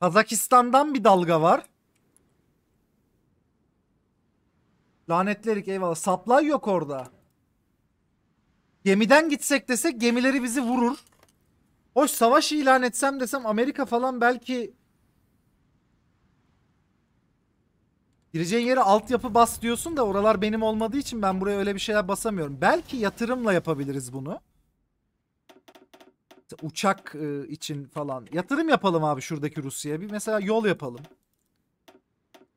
Kazakistan'dan bir dalga var. Lanetlerik eyvallah. Saplay yok orada. Gemiden gitsek desek gemileri bizi vurur. Hoş savaş ilan etsem desem Amerika falan belki Gireceğin yere altyapı bas diyorsun da oralar benim olmadığı için ben buraya öyle bir şeyler basamıyorum. Belki yatırımla yapabiliriz bunu. Uçak e, için falan. Yatırım yapalım abi şuradaki Rusya'ya. Bir mesela yol yapalım.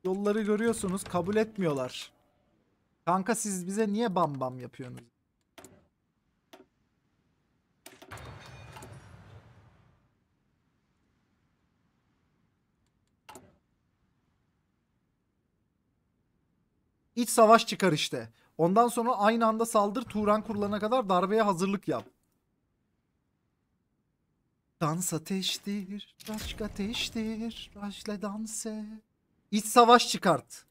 Yolları görüyorsunuz kabul etmiyorlar. Kanka siz bize niye bam bam yapıyorsunuz? İç savaş çıkar işte. Ondan sonra aynı anda saldır Turan kurulana kadar darbeye hazırlık yap. Dans ateştir, aşk ateştir, aşkla dans İç savaş çıkart.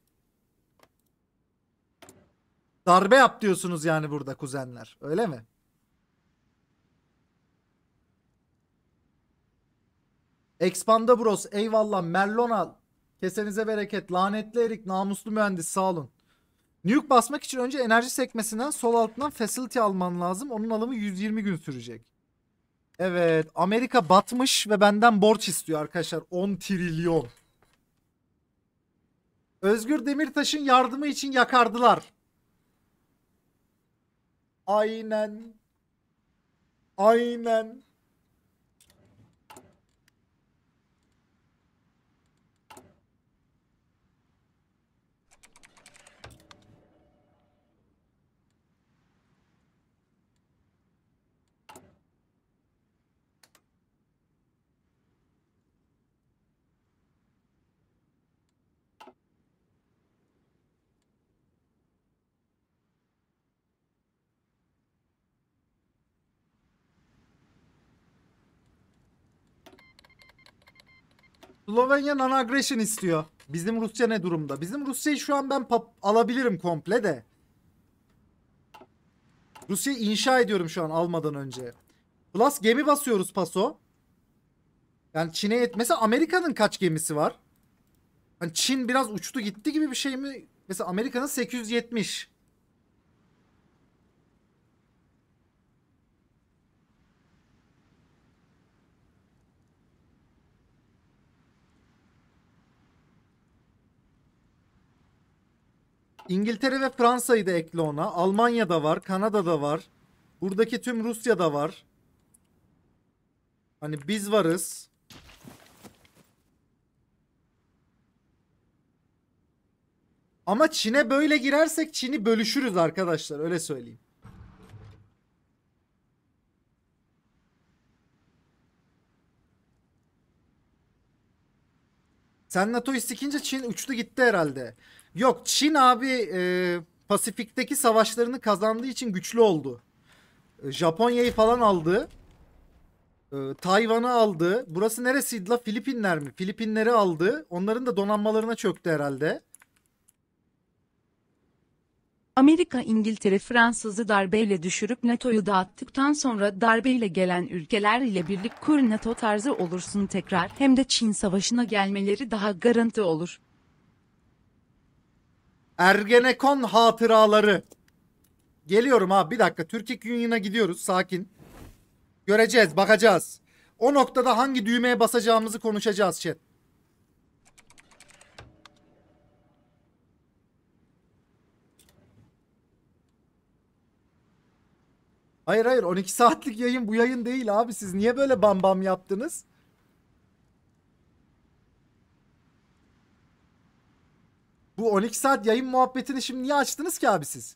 Darbe yap diyorsunuz yani burada kuzenler. Öyle mi? Expanda Bros eyvallah Merlon al. Kesenize bereket. Lanetli Erik namuslu mühendis sağ olun. Nuke basmak için önce enerji sekmesinden sol altından facility alman lazım. Onun alımı 120 gün sürecek. Evet Amerika batmış ve benden borç istiyor arkadaşlar. 10 trilyon. Özgür Demirtaş'ın yardımı için yakardılar. Aynen. Aynen. Slovenya non-aggression istiyor. Bizim Rusya ne durumda? Bizim Rusya'yı şu an ben alabilirim komple de. Rusya inşa ediyorum şu an almadan önce. Plus gemi basıyoruz paso. Yani Çin'e yet... Mesela Amerika'nın kaç gemisi var? Hani Çin biraz uçtu gitti gibi bir şey mi? Mesela Amerika'nın 870. İngiltere ve Fransa'yı da ekle ona. Almanya'da var, Kanada'da var. Buradaki tüm Rusya'da var. Hani biz varız. Ama Çin'e böyle girersek Çin'i bölüşürüz arkadaşlar öyle söyleyeyim. Sen NATO'yu sikince Çin uçtu gitti herhalde. Yok Çin abi e, Pasifik'teki savaşlarını kazandığı için güçlü oldu. E, Japonya'yı falan aldı. E, Tayvan'ı aldı. Burası neresiydi la? Filipinler mi? Filipinleri aldı. Onların da donanmalarına çöktü herhalde. Amerika İngiltere Fransız'ı darbeyle düşürüp NATO'yu dağıttıktan sonra darbeyle gelen ülkeler ile birlik kur NATO tarzı olursun tekrar hem de Çin savaşına gelmeleri daha garanti olur. Ergenekon hatıraları. Geliyorum abi bir dakika. Türkiye Union'a gidiyoruz sakin. Göreceğiz bakacağız. O noktada hangi düğmeye basacağımızı konuşacağız chat. Hayır hayır 12 saatlik yayın bu yayın değil abi siz niye böyle bam bam yaptınız? Bu 12 saat yayın muhabbetini şimdi niye açtınız ki abi siz?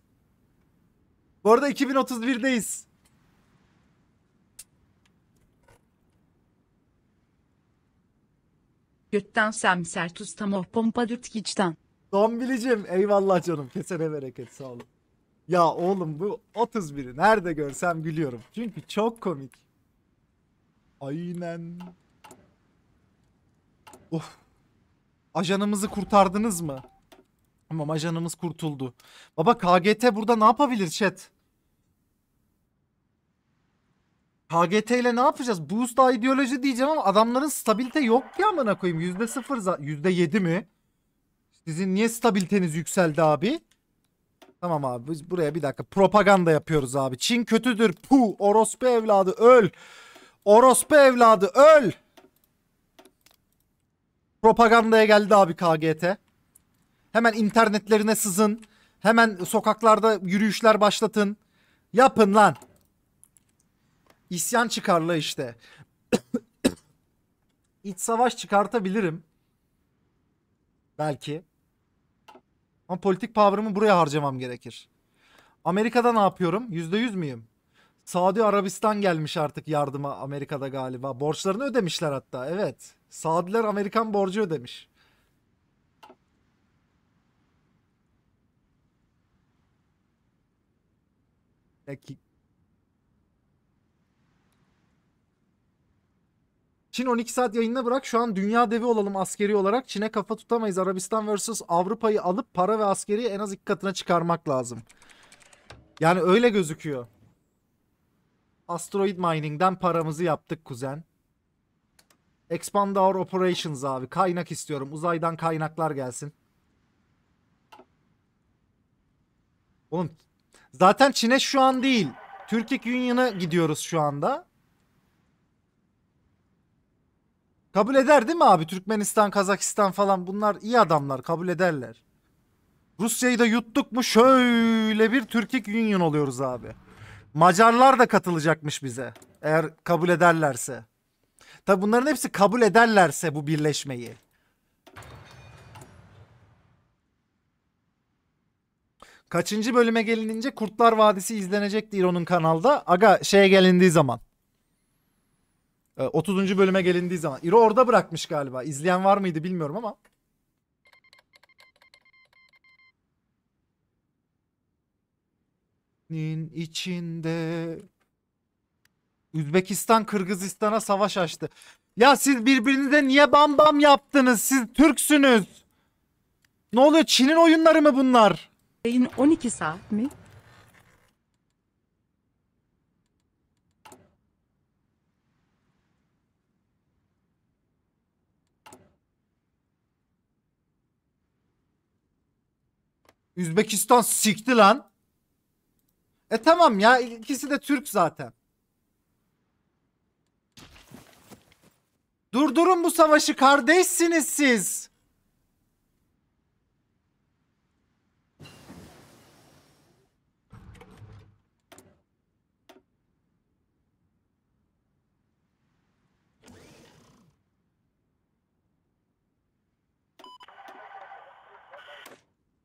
Bu arada 2031'deyiz. Götten sem sertus tamoh pompadürt giçten. Dombilicim eyvallah canım. Kesene bereket sağ olun. Ya oğlum bu 31'i nerede görsem gülüyorum. Çünkü çok komik. Aynen. Of. Ajanımızı kurtardınız mı? Tamam ajanımız kurtuldu. Baba KGT burada ne yapabilir chat? KGT ile ne yapacağız? Boost daha ideoloji diyeceğim ama adamların stabilite yok ki amına koyayım. Yüzde sıfır, yüzde yedi mi? Sizin niye stabiliteniz yükseldi abi? Tamam abi biz buraya bir dakika propaganda yapıyoruz abi. Çin kötüdür. Pu orospu evladı öl. Orospu evladı öl. Propagandaya geldi abi KGT. Hemen internetlerine sızın. Hemen sokaklarda yürüyüşler başlatın. Yapın lan. İsyan çıkarla işte. İç savaş çıkartabilirim. Belki. Ama politik power'ımı buraya harcamam gerekir. Amerika'da ne yapıyorum? %100 müyüm? Saudi Arabistan gelmiş artık yardıma Amerika'da galiba. Borçlarını ödemişler hatta. Evet. Saudiler Amerikan borcu ödemiş. Peki. Çin 12 saat yayında bırak şu an dünya devi olalım askeri olarak. Çin'e kafa tutamayız. Arabistan vs Avrupa'yı alıp para ve askeri en az iki katına çıkarmak lazım. Yani öyle gözüküyor. Asteroid mining'den paramızı yaptık kuzen. Expand our operations abi. Kaynak istiyorum. Uzaydan kaynaklar gelsin. Oğlum Zaten Çin'e şu an değil. Türkiye Union'a gidiyoruz şu anda. Kabul eder değil mi abi? Türkmenistan, Kazakistan falan bunlar iyi adamlar kabul ederler. Rusya'yı da yuttuk mu şöyle bir Türkiye Union oluyoruz abi. Macarlar da katılacakmış bize eğer kabul ederlerse. Tabi bunların hepsi kabul ederlerse bu birleşmeyi. Kaçıncı bölüme gelinince Kurtlar Vadisi izlenecek izlenecekti onun kanalda. Aga şeye gelindiği zaman. 30. Ee, bölüme gelindiği zaman. İro orada bırakmış galiba. İzleyen var mıydı bilmiyorum ama. Nin içinde Üzbekistan Kırgızistan'a savaş açtı. Ya siz birbirinize niye bam bam yaptınız? Siz Türksünüz. Ne oluyor? Çin'in oyunları mı bunlar? Yayın 12 saat mi? Üzbekistan sikti lan. E tamam ya ikisi de Türk zaten. Durdurun bu savaşı kardeşsiniz siz.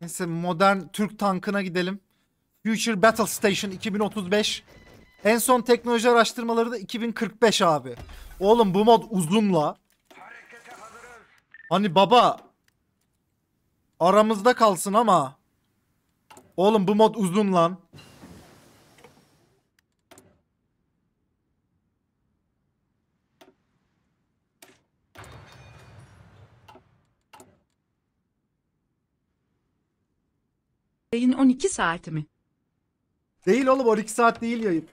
Neyse modern Türk tankına gidelim. Future Battle Station 2035. En son teknoloji araştırmaları da 2045 abi. Oğlum bu mod uzunla. Hani baba aramızda kalsın ama. Oğlum bu mod uzun lan. Yayın 12 saati mi? Değil oğlum 12 saat değil yayın.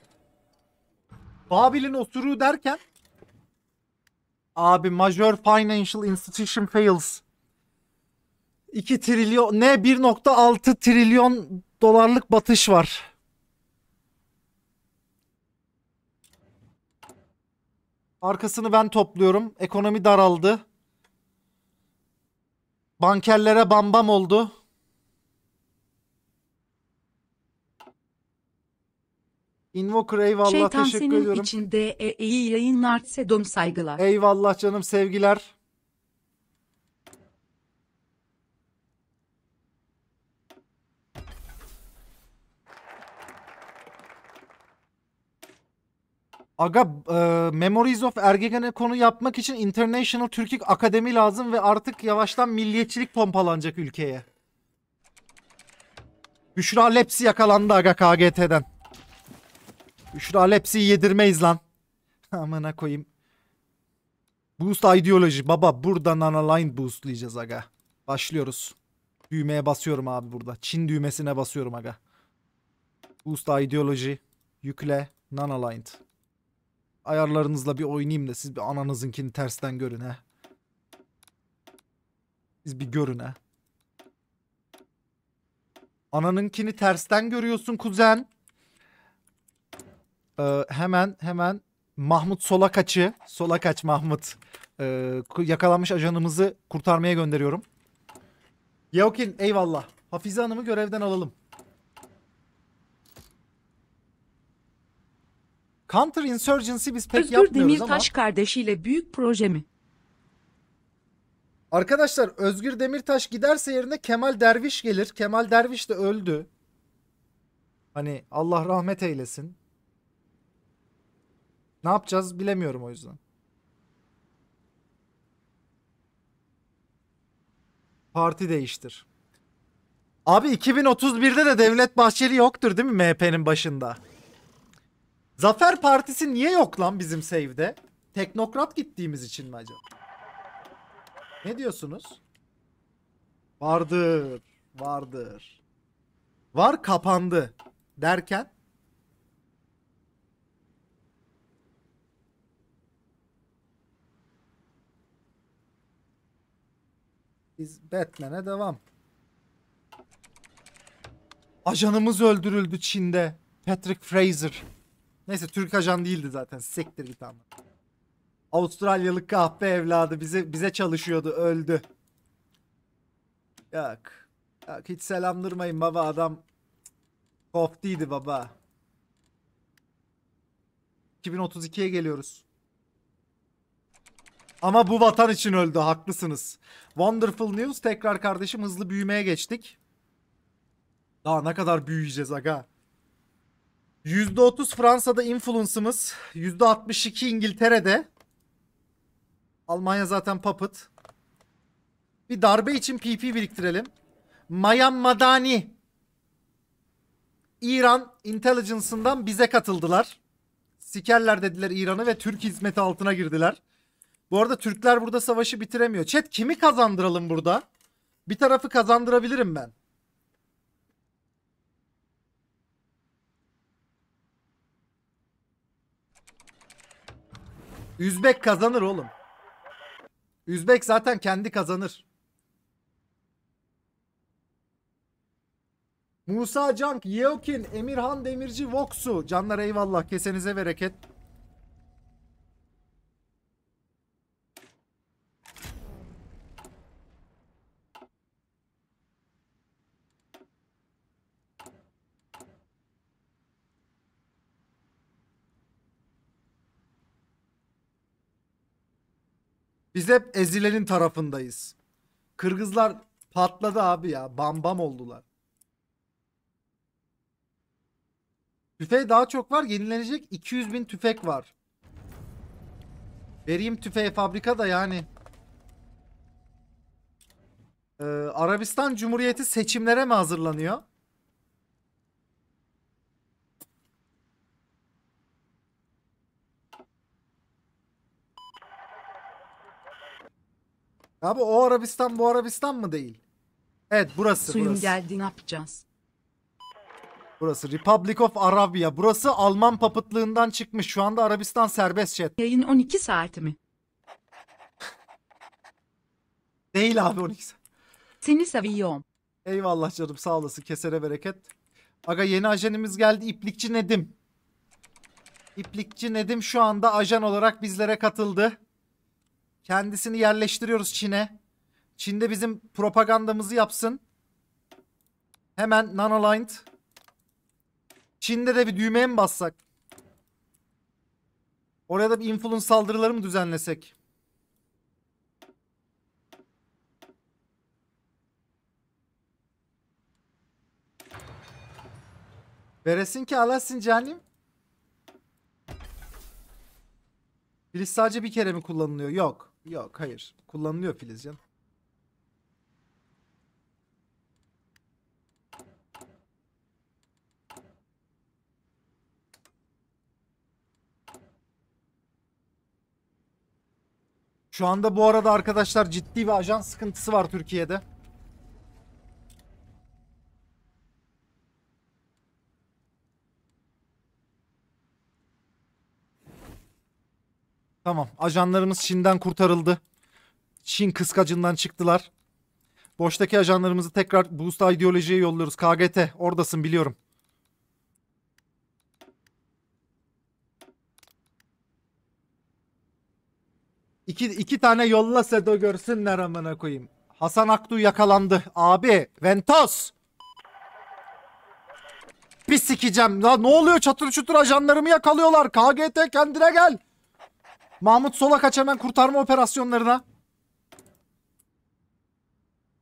Babil'in osuruğu derken abi major financial institution fails. 2 trilyon ne 1.6 trilyon dolarlık batış var. Arkasını ben topluyorum. Ekonomi daraldı. Bankerlere bambam oldu. Invoker eyvallah Şeytan teşekkür senin ediyorum. içinde e, iyi yayınlar Sedom saygılar. Eyvallah canım sevgiler. Aga e, Memories of Ergegen'e konu yapmak için International Türkik Akademi lazım ve artık yavaştan milliyetçilik pompalanacak ülkeye. Büşra Lepsi yakalandı aga KGT'den. Şu Alepsi'yi yedirmeyiz lan. Amına koyayım. Boost ideoloji. Baba buradan analign boostlayacağız aga. Başlıyoruz. Düğmeye basıyorum abi burada. Çin düğmesine basıyorum aga. Boost ideoloji. Yükle. non Ayarlarınızla bir oynayayım da siz bir ananızınkini tersten görün he. Siz bir görün he. Ananınkini tersten görüyorsun kuzen. Ee, hemen hemen Mahmut Solakaç'ı, Solakaç Mahmut e, yakalanmış ajanımızı kurtarmaya gönderiyorum. Yavkin eyvallah. Hafize Hanım'ı görevden alalım. Counter Insurgency biz pek Özgür yapmıyoruz Demirtaş ama. Özgür Demirtaş kardeşiyle büyük proje mi? Arkadaşlar Özgür Demirtaş giderse yerine Kemal Derviş gelir. Kemal Derviş de öldü. Hani Allah rahmet eylesin. Ne yapacağız bilemiyorum o yüzden. Parti değiştir. Abi 2031'de de Devlet Bahçeli yoktur değil mi MHP'nin başında? Zafer Partisi niye yok lan bizim save'de? Teknokrat gittiğimiz için mi acaba? Ne diyorsunuz? Vardır. Vardır. Var kapandı derken Biz Batman'e devam. Ajanımız öldürüldü Çin'de. Patrick Fraser. Neyse Türk ajan değildi zaten. Sektir git ama. Avustralyalı kahpe evladı bize bize çalışıyordu öldü. Yok. Yok hiç selamdırmayın baba adam koftiydi baba. 2032'ye geliyoruz. Ama bu vatan için öldü haklısınız. Wonderful News tekrar kardeşim hızlı büyümeye geçtik. Daha ne kadar büyüyeceğiz aga. %30 Fransa'da influence'ımız. %62 İngiltere'de. Almanya zaten puppet. Bir darbe için PP biriktirelim. Mayan Madani. İran intelligence'ından bize katıldılar. Sikerler dediler İran'ı ve Türk hizmeti altına girdiler. Bu arada Türkler burada savaşı bitiremiyor. Chat kimi kazandıralım burada? Bir tarafı kazandırabilirim ben. Üzbek kazanır oğlum. Üzbek zaten kendi kazanır. Musa Cank, Yeokin, Emirhan Demirci, Voksu. Canlar eyvallah. Kesenize bereket. Biz hep ezilenin tarafındayız. Kırgızlar patladı abi ya. Bam bam oldular. Tüfeği daha çok var. Yenilenecek 200 bin tüfek var. Vereyim tüfeği fabrikada yani. Ee, Arabistan Cumhuriyeti seçimlere mi hazırlanıyor? Abi o Arabistan bu Arabistan mı değil? Evet burası. Suyum burası. geldi ne yapacağız? Burası Republic of Arabia. Burası Alman papıtlığından çıkmış. Şu anda Arabistan serbest chat. Yayın 12 saati mi? Değil abi 12 saat. Seni seviyorum. Eyvallah canım sağ olasın. Kesere bereket. Aga yeni ajanımız geldi. İplikçi Nedim. İplikçi Nedim şu anda ajan olarak bizlere katıldı. Kendisini yerleştiriyoruz Çin'e. Çin'de bizim propagandamızı yapsın. Hemen nanoligned. Çin'de de bir düğmeye mi bassak? Oraya da bir influence saldırıları mı düzenlesek? Veresin ki alasın canim. Bilis sadece bir kere mi kullanılıyor? Yok. Yok hayır. Kullanılıyor Filizcan. Şu anda bu arada arkadaşlar ciddi bir ajan sıkıntısı var Türkiye'de. Tamam. Ajanlarımız Çin'den kurtarıldı. Çin kıskacından çıktılar. Boştaki ajanlarımızı tekrar Boost ideolojiye yolluyoruz. KGT oradasın biliyorum. İki, iki tane yolla Sedo görsünler amına koyayım. Hasan Aktu yakalandı. Abi Ventos. Bir sikeceğim. La ne oluyor çatır çutur ajanlarımı yakalıyorlar. KGT kendine gel. Mahmut sola kaç hemen kurtarma operasyonlarına.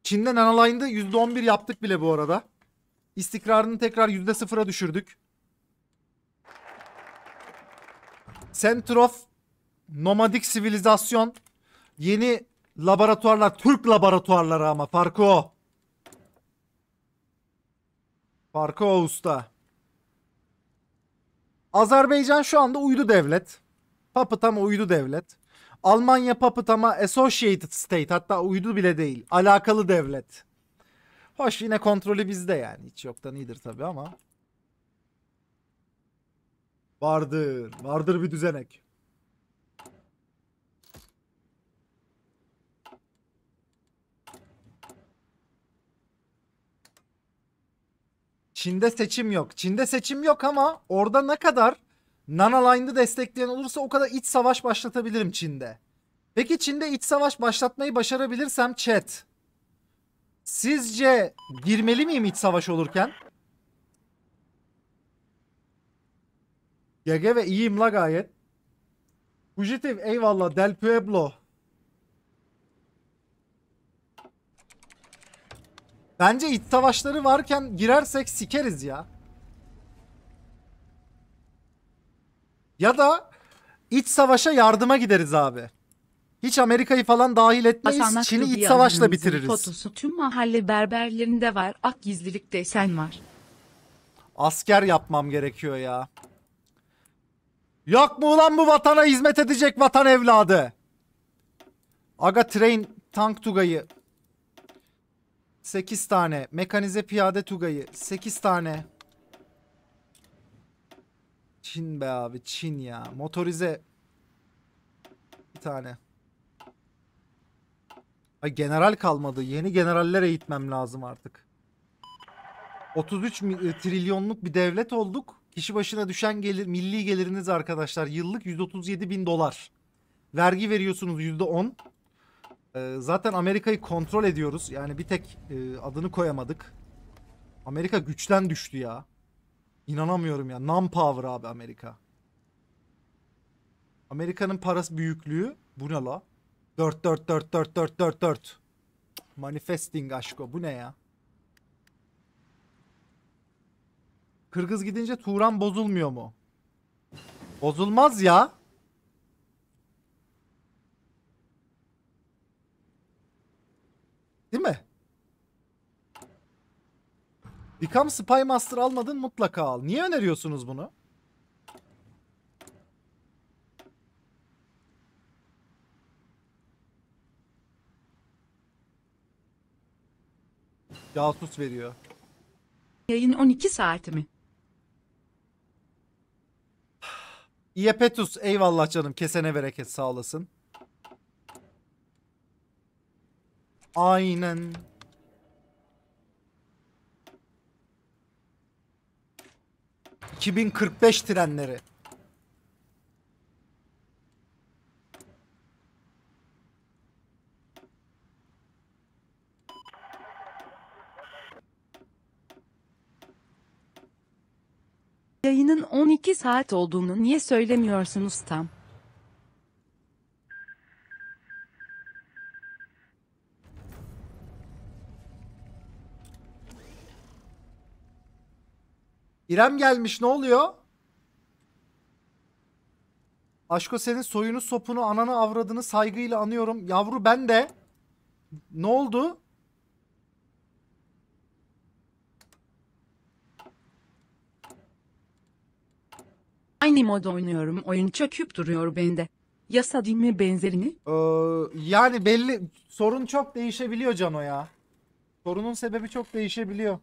Çin'de Nanoline'da %11 yaptık bile bu arada. İstikrarını tekrar %0'a düşürdük. Center of Nomadik Sivilizasyon. Yeni laboratuvarlar. Türk laboratuvarları ama farkı o. Farkı o usta. Azerbaycan şu anda uydu devlet. Papıtama uydu devlet. Almanya Papıtama Associated State hatta uydu bile değil. Alakalı devlet. Hoş yine kontrolü bizde yani. Hiç yoktan iyidir tabi ama. Vardır. Vardır bir düzenek. Çin'de seçim yok. Çin'de seçim yok ama orada ne kadar Nanaline'ı destekleyen olursa o kadar iç savaş başlatabilirim Çin'de. Peki Çin'de iç savaş başlatmayı başarabilirsem chat. Sizce girmeli miyim iç savaş olurken? GG ve iyiyim la gayet. Fugitive eyvallah Del Pueblo. Bence iç savaşları varken girersek sikeriz ya. Ya da iç savaşa yardıma gideriz abi. Hiç Amerika'yı falan dahil etmeyiz. Çin'i iç savaşla bitiririz. Fotosu tüm mahalle berberlerinde var. Ak gizlilik desen var. Asker yapmam gerekiyor ya. Yok mu ulan bu vatana hizmet edecek vatan evladı? Aga train tank tugayı. 8 tane. Mekanize piyade tugayı. 8 tane. Çin be abi Çin ya. Motorize. Bir tane. Ay general kalmadı. Yeni generallere eğitmem lazım artık. 33 e, trilyonluk bir devlet olduk. Kişi başına düşen gelir, milli geliriniz arkadaşlar yıllık 137 bin dolar. Vergi veriyorsunuz %10. Ee, zaten Amerika'yı kontrol ediyoruz. Yani bir tek e, adını koyamadık. Amerika güçten düştü ya. İnanamıyorum ya. Nam power abi Amerika. Amerika'nın parası büyüklüğü bu ne la? 4 4 4 4 4 4 4. Manifesting aşko bu ne ya? Kırgız gidince Turan bozulmuyor mu? Bozulmaz ya. Değil mi? Become Spy Master almadın mutlaka al. Niye öneriyorsunuz bunu? Casus veriyor. Yayın 12 saati mi? Yepetus eyvallah canım kesene bereket sağ olasın. Aynen. 2045 trenleri. Yayının 12 saat olduğunu niye söylemiyorsunuz tam? İrem gelmiş ne oluyor? Aşko senin soyunu sopunu ananı avradını saygıyla anıyorum. Yavru ben de. Ne oldu? Aynı mod oynuyorum. Oyun çöküp duruyor bende. Yasadın mi benzerini? Ee, yani belli sorun çok değişebiliyor Cano ya. Sorunun sebebi çok değişebiliyor.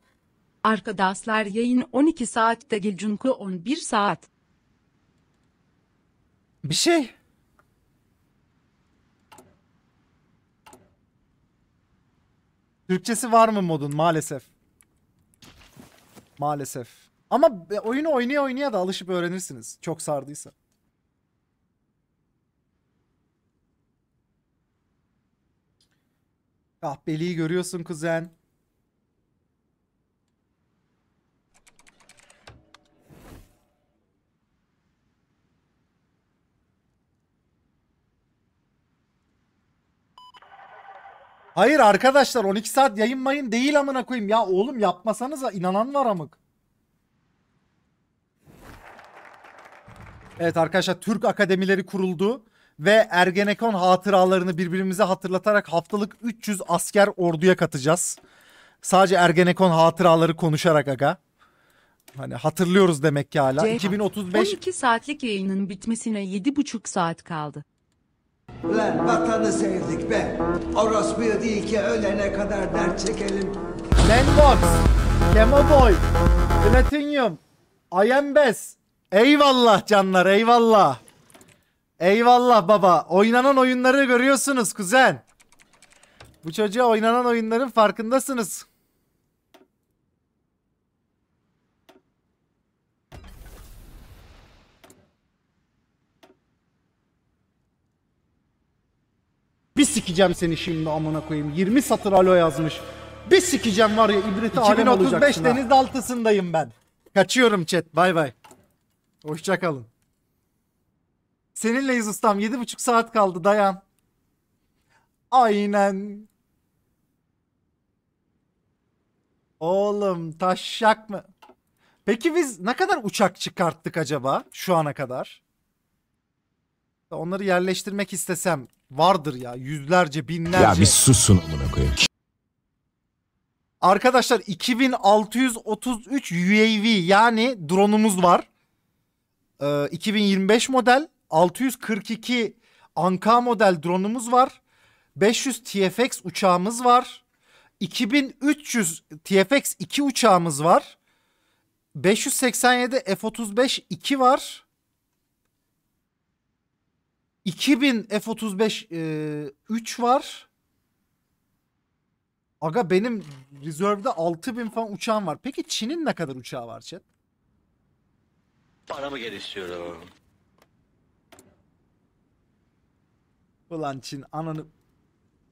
Arkadaşlar yayın 12 saatte Gilcunku 11 saat. Bir şey. Türkçesi var mı modun maalesef. Maalesef. Ama oyunu oynaya oynaya da alışıp öğrenirsiniz. Çok sardıysa. Kahpeliği görüyorsun kuzen. Hayır arkadaşlar 12 saat yayınmayın değil amına koyayım ya oğlum yapmasanız inanan var amık. Evet arkadaşlar Türk Akademileri kuruldu ve Ergenekon hatıralarını birbirimize hatırlatarak haftalık 300 asker orduya katacağız. Sadece Ergenekon hatıraları konuşarak aga. Hani hatırlıyoruz demek ki hala. Ceyhan, 2035 12 saatlik yayının bitmesine 7,5 saat kaldı. Lan vatanı sevdik be. Orospuyu değil ki ölene kadar dert çekelim. Landbox, Demoboy, Platinum, Ayembes. Eyvallah canlar eyvallah. Eyvallah baba. Oynanan oyunları görüyorsunuz kuzen. Bu çocuğa oynanan oyunların farkındasınız. Bir sikeceğim seni şimdi amına koyayım. 20 satır alo yazmış. Bir sikeceğim var ya ibreti alem 2035 olacaksın ha. deniz ben. Kaçıyorum chat. Bay bay. Hoşçakalın. Seninleyiz ustam. 7,5 saat kaldı. Dayan. Aynen. Oğlum taşak mı? Peki biz ne kadar uçak çıkarttık acaba şu ana kadar? Onları yerleştirmek istesem Vardır ya yüzlerce binlerce. Ya bir susun amına koyayım. Arkadaşlar 2633 UAV yani drone'umuz var. Ee, 2025 model 642 Anka model drone'umuz var. 500 TFX uçağımız var. 2300 TFX 2 uçağımız var. 587 F-35 2 var. 2000 F-35 e, 3 var. Aga benim rezervde 6000 falan uçağım var. Peki Çin'in ne kadar uçağı var Çet? Para mı istiyorum. Ulan Çin ananı...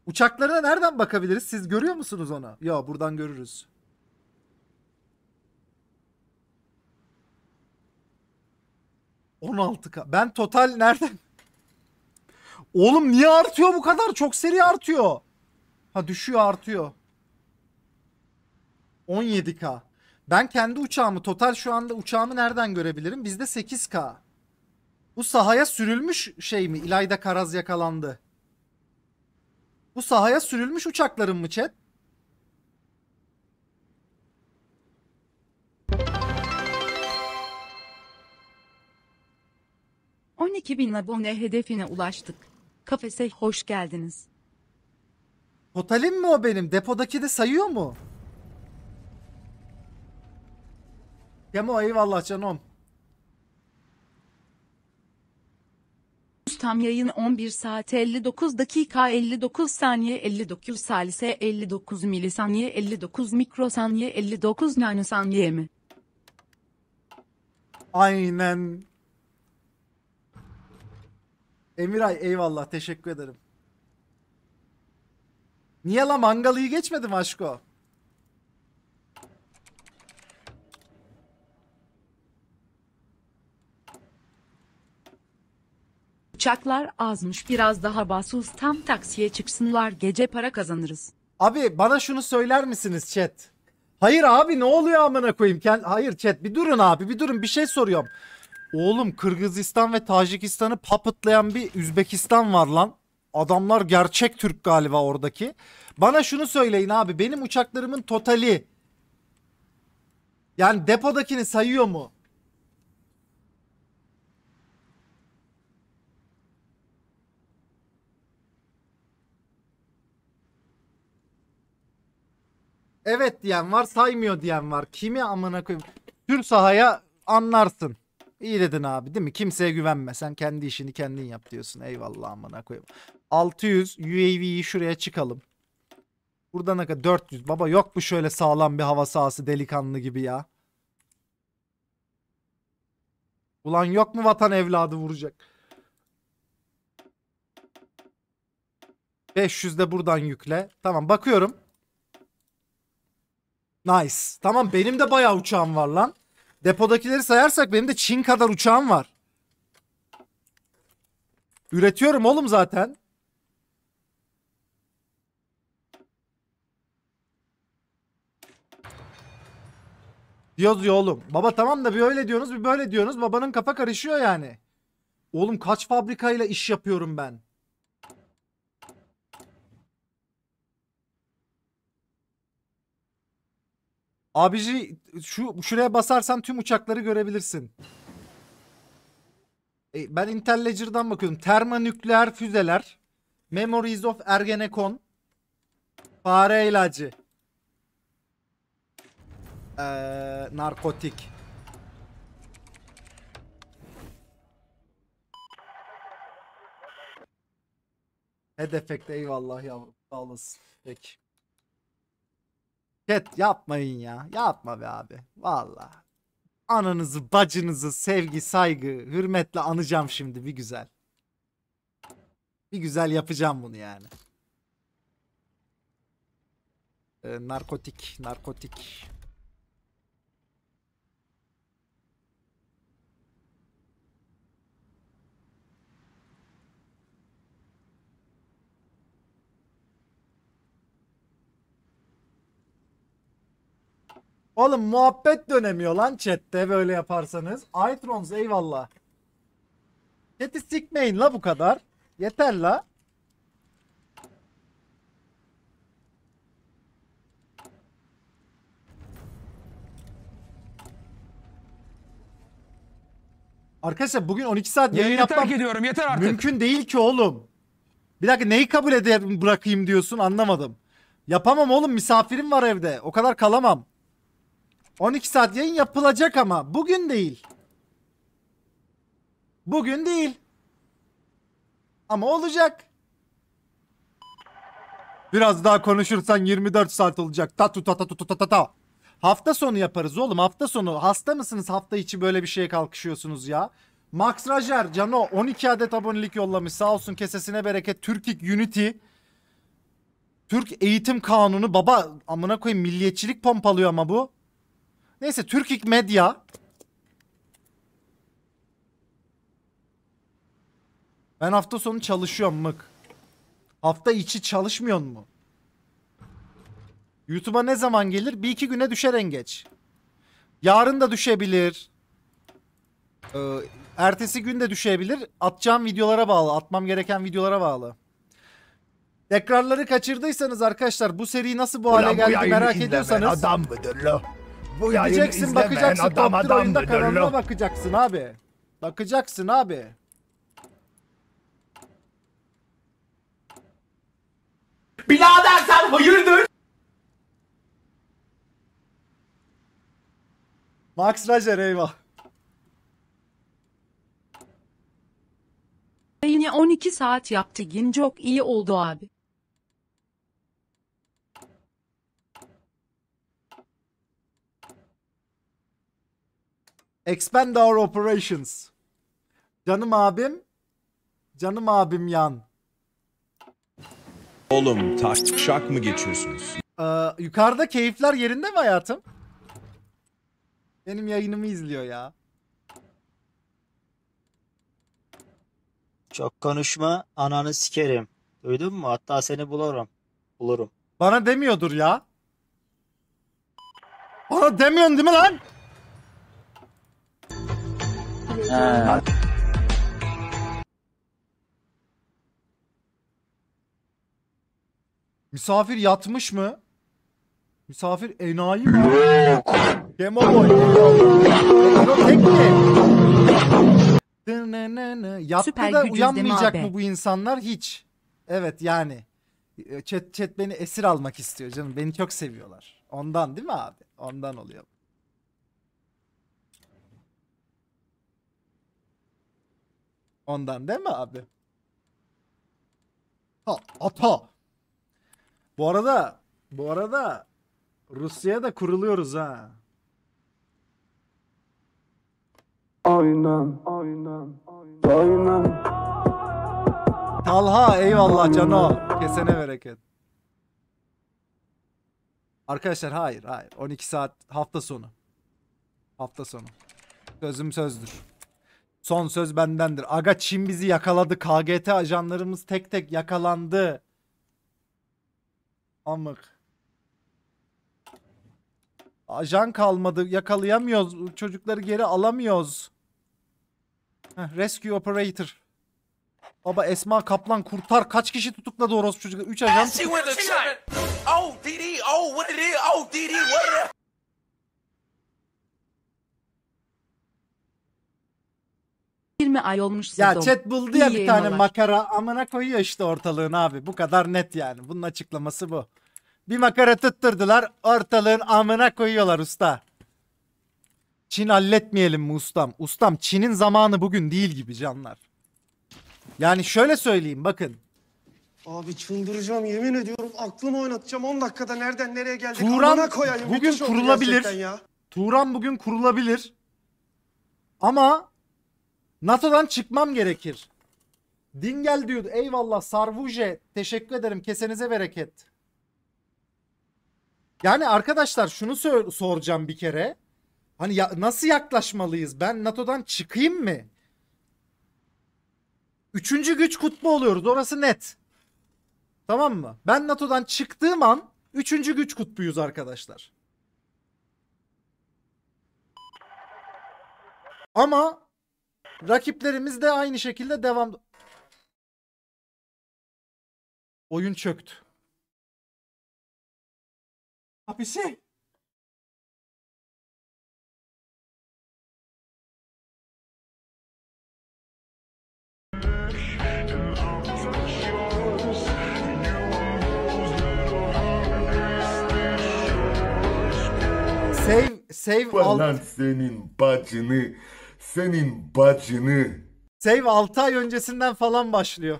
Uçaklarına nereden bakabiliriz? Siz görüyor musunuz onu? Ya buradan görürüz. ...16K. Ben total nereden... Oğlum niye artıyor bu kadar? Çok seri artıyor. Ha düşüyor artıyor. 17K. Ben kendi uçağımı total şu anda uçağımı nereden görebilirim? Bizde 8K. Bu sahaya sürülmüş şey mi? İlayda Karaz yakalandı. Bu sahaya sürülmüş uçakların mı chat? bin abone hedefine ulaştık. Kafese hoş geldiniz. Totalim mi o benim? Depodaki de sayıyor mu? Kemo eyvallah canım. Tam yayın 11 saat 59 dakika 59 saniye 59 salise 59 milisaniye 59 mikrosaniye 59 nanosaniye mi? Aynen. Emiray eyvallah teşekkür ederim. Niye la mangalıyı geçmedim aşko? Uçaklar azmış biraz daha basuz tam taksiye çıksınlar gece para kazanırız. Abi bana şunu söyler misiniz chat? Hayır abi ne oluyor amına koyayım? Hayır chat bir durun abi bir durun bir şey soruyorum. Oğlum Kırgızistan ve Tacikistan'ı papıtlayan bir Üzbekistan var lan. Adamlar gerçek Türk galiba oradaki. Bana şunu söyleyin abi benim uçaklarımın totali yani depodakini sayıyor mu? Evet diyen var, saymıyor diyen var. Kimi amına koyayım? Tür sahaya anlarsın. İyi dedin abi değil mi? Kimseye güvenme. Sen kendi işini kendin yap diyorsun. Eyvallah amına koyayım. 600 UAV'yi şuraya çıkalım. Burada ne kadar? 400. Baba yok mu şöyle sağlam bir hava sahası delikanlı gibi ya? Ulan yok mu vatan evladı vuracak? 500 de buradan yükle. Tamam bakıyorum. Nice. Tamam benim de bayağı uçağım var lan. Depodakileri sayarsak benim de Çin kadar uçağım var. Üretiyorum oğlum zaten. Diyoruz ya oğlum. Baba tamam da bir öyle diyorsunuz bir böyle diyorsunuz. Babanın kafa karışıyor yani. Oğlum kaç fabrikayla iş yapıyorum ben. Abici şu şuraya basarsan tüm uçakları görebilirsin. E, ben Intelledger'dan bakıyorum. Termonükleer füzeler. Memories of Ergenekon. Fare ilacı. Ee, narkotik. Head efekti eyvallah yavrum. Sağ olasın. Peki. Chat yapmayın ya. Yapma be abi. Valla. Ananızı, bacınızı, sevgi, saygı, hürmetle anacağım şimdi bir güzel. Bir güzel yapacağım bunu yani. Ee, narkotik, narkotik. Oğlum muhabbet dönemiyor lan chatte böyle yaparsanız. aytrons eyvallah. Chat'i sikmeyin la bu kadar. Yeter la. Arkadaşlar bugün 12 saat yayın Yayını yapmam ediyorum yeter artık. mümkün değil ki oğlum. Bir dakika neyi kabul edeyim bırakayım diyorsun anlamadım. Yapamam oğlum misafirim var evde. O kadar kalamam. 12 saat yayın yapılacak ama bugün değil. Bugün değil. Ama olacak. Biraz daha konuşursan 24 saat olacak. Tatu tatu tatu tatu tatu. Hafta sonu yaparız oğlum hafta sonu. Hasta mısınız hafta içi böyle bir şeye kalkışıyorsunuz ya? Max Rajer Cano 12 adet abonelik yollamış. Sağ olsun kesesine bereket. Türkik Unity. Türk Eğitim Kanunu baba amına koyayım milliyetçilik pompalıyor ama bu. Neyse Türkik Medya. Ben hafta sonu çalışıyorum mık. Hafta içi çalışmıyor mu? YouTube'a ne zaman gelir? Bir iki güne düşer en geç. Yarın da düşebilir. Ee, ertesi gün de düşebilir. Atacağım videolara bağlı. Atmam gereken videolara bağlı. Tekrarları kaçırdıysanız arkadaşlar bu seri nasıl bu hale geldi merak ediyorsanız. adam mıdır lo? Bu ya gideceksin bakacaksın. Adam Doktor adam oyunda karanlığa bakacaksın abi. Bakacaksın abi. Birader sen hayırdır? Max Rajer eyvah. Yine 12 saat yaptı. Gincok iyi oldu abi. Expand our operations. Canım abim. Canım abim yan. Oğlum taş şak mı geçiyorsunuz? Ee, yukarıda keyifler yerinde mi hayatım? Benim yayınımı izliyor ya. Çok konuşma ananı sikerim. Duydun mu? Hatta seni bulurum. Bulurum. Bana demiyordur ya. Bana demiyorsun değil mi lan? Misafir yatmış mı? Misafir enayi mi? Demo boy. Demo tek mi? Yattı Süper da uyanmayacak mı bu insanlar? Hiç. Evet yani. Chat, chat beni esir almak istiyor canım. Beni çok seviyorlar. Ondan değil mi abi? Ondan oluyor. Ondan değil mi abi? Ha ata. Bu arada bu arada Rusya'ya da kuruluyoruz ha. Aynen, aynen, aynen. Talha eyvallah cano. Kesene bereket. Arkadaşlar hayır hayır. 12 saat hafta sonu. Hafta sonu. Sözüm sözdür. Son söz bendendir. Aga Çin bizi yakaladı. KGT ajanlarımız tek tek yakalandı. Amık. Ajan kalmadı. Yakalayamıyoruz. Çocukları geri alamıyoruz. Heh, rescue operator. Baba Esma Kaplan kurtar. Kaç kişi tutukladı orospu çocukları? 3 ajan Oh DD, oh what it is, oh DD, what it is. 20 ay olmuş sezon. Ya chat buldu ya bir tane yayınlar. makara amına koyuyor işte ortalığın abi. Bu kadar net yani. Bunun açıklaması bu. Bir makara tutturdular ortalığın amına koyuyorlar usta. Çin halletmeyelim mi ustam? Ustam Çin'in zamanı bugün değil gibi canlar. Yani şöyle söyleyeyim bakın. Abi çıldıracağım yemin ediyorum aklımı oynatacağım 10 dakikada nereden nereye geldik Turan amına koyayım. bugün kurulabilir. gerçekten Ya. Turan bugün kurulabilir. Ama NATO'dan çıkmam gerekir. Dingel diyor. Eyvallah Sarvuje. Teşekkür ederim. Kesenize bereket. Yani arkadaşlar şunu sor soracağım bir kere. Hani ya nasıl yaklaşmalıyız? Ben NATO'dan çıkayım mı? Üçüncü güç kutbu oluyoruz. Orası net. Tamam mı? Ben NATO'dan çıktığım an üçüncü güç kutbuyuz arkadaşlar. Ama Rakiplerimiz de aynı şekilde devam... Oyun çöktü. Hapisi. Save, save Falan Lan senin bacını senin bacını. Save 6 ay öncesinden falan başlıyor.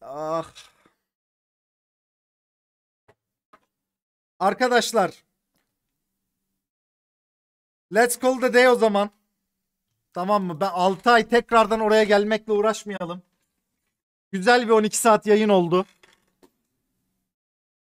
Ah. Arkadaşlar. Let's call the day o zaman. Tamam mı? Ben 6 ay tekrardan oraya gelmekle uğraşmayalım. Güzel bir 12 saat yayın oldu.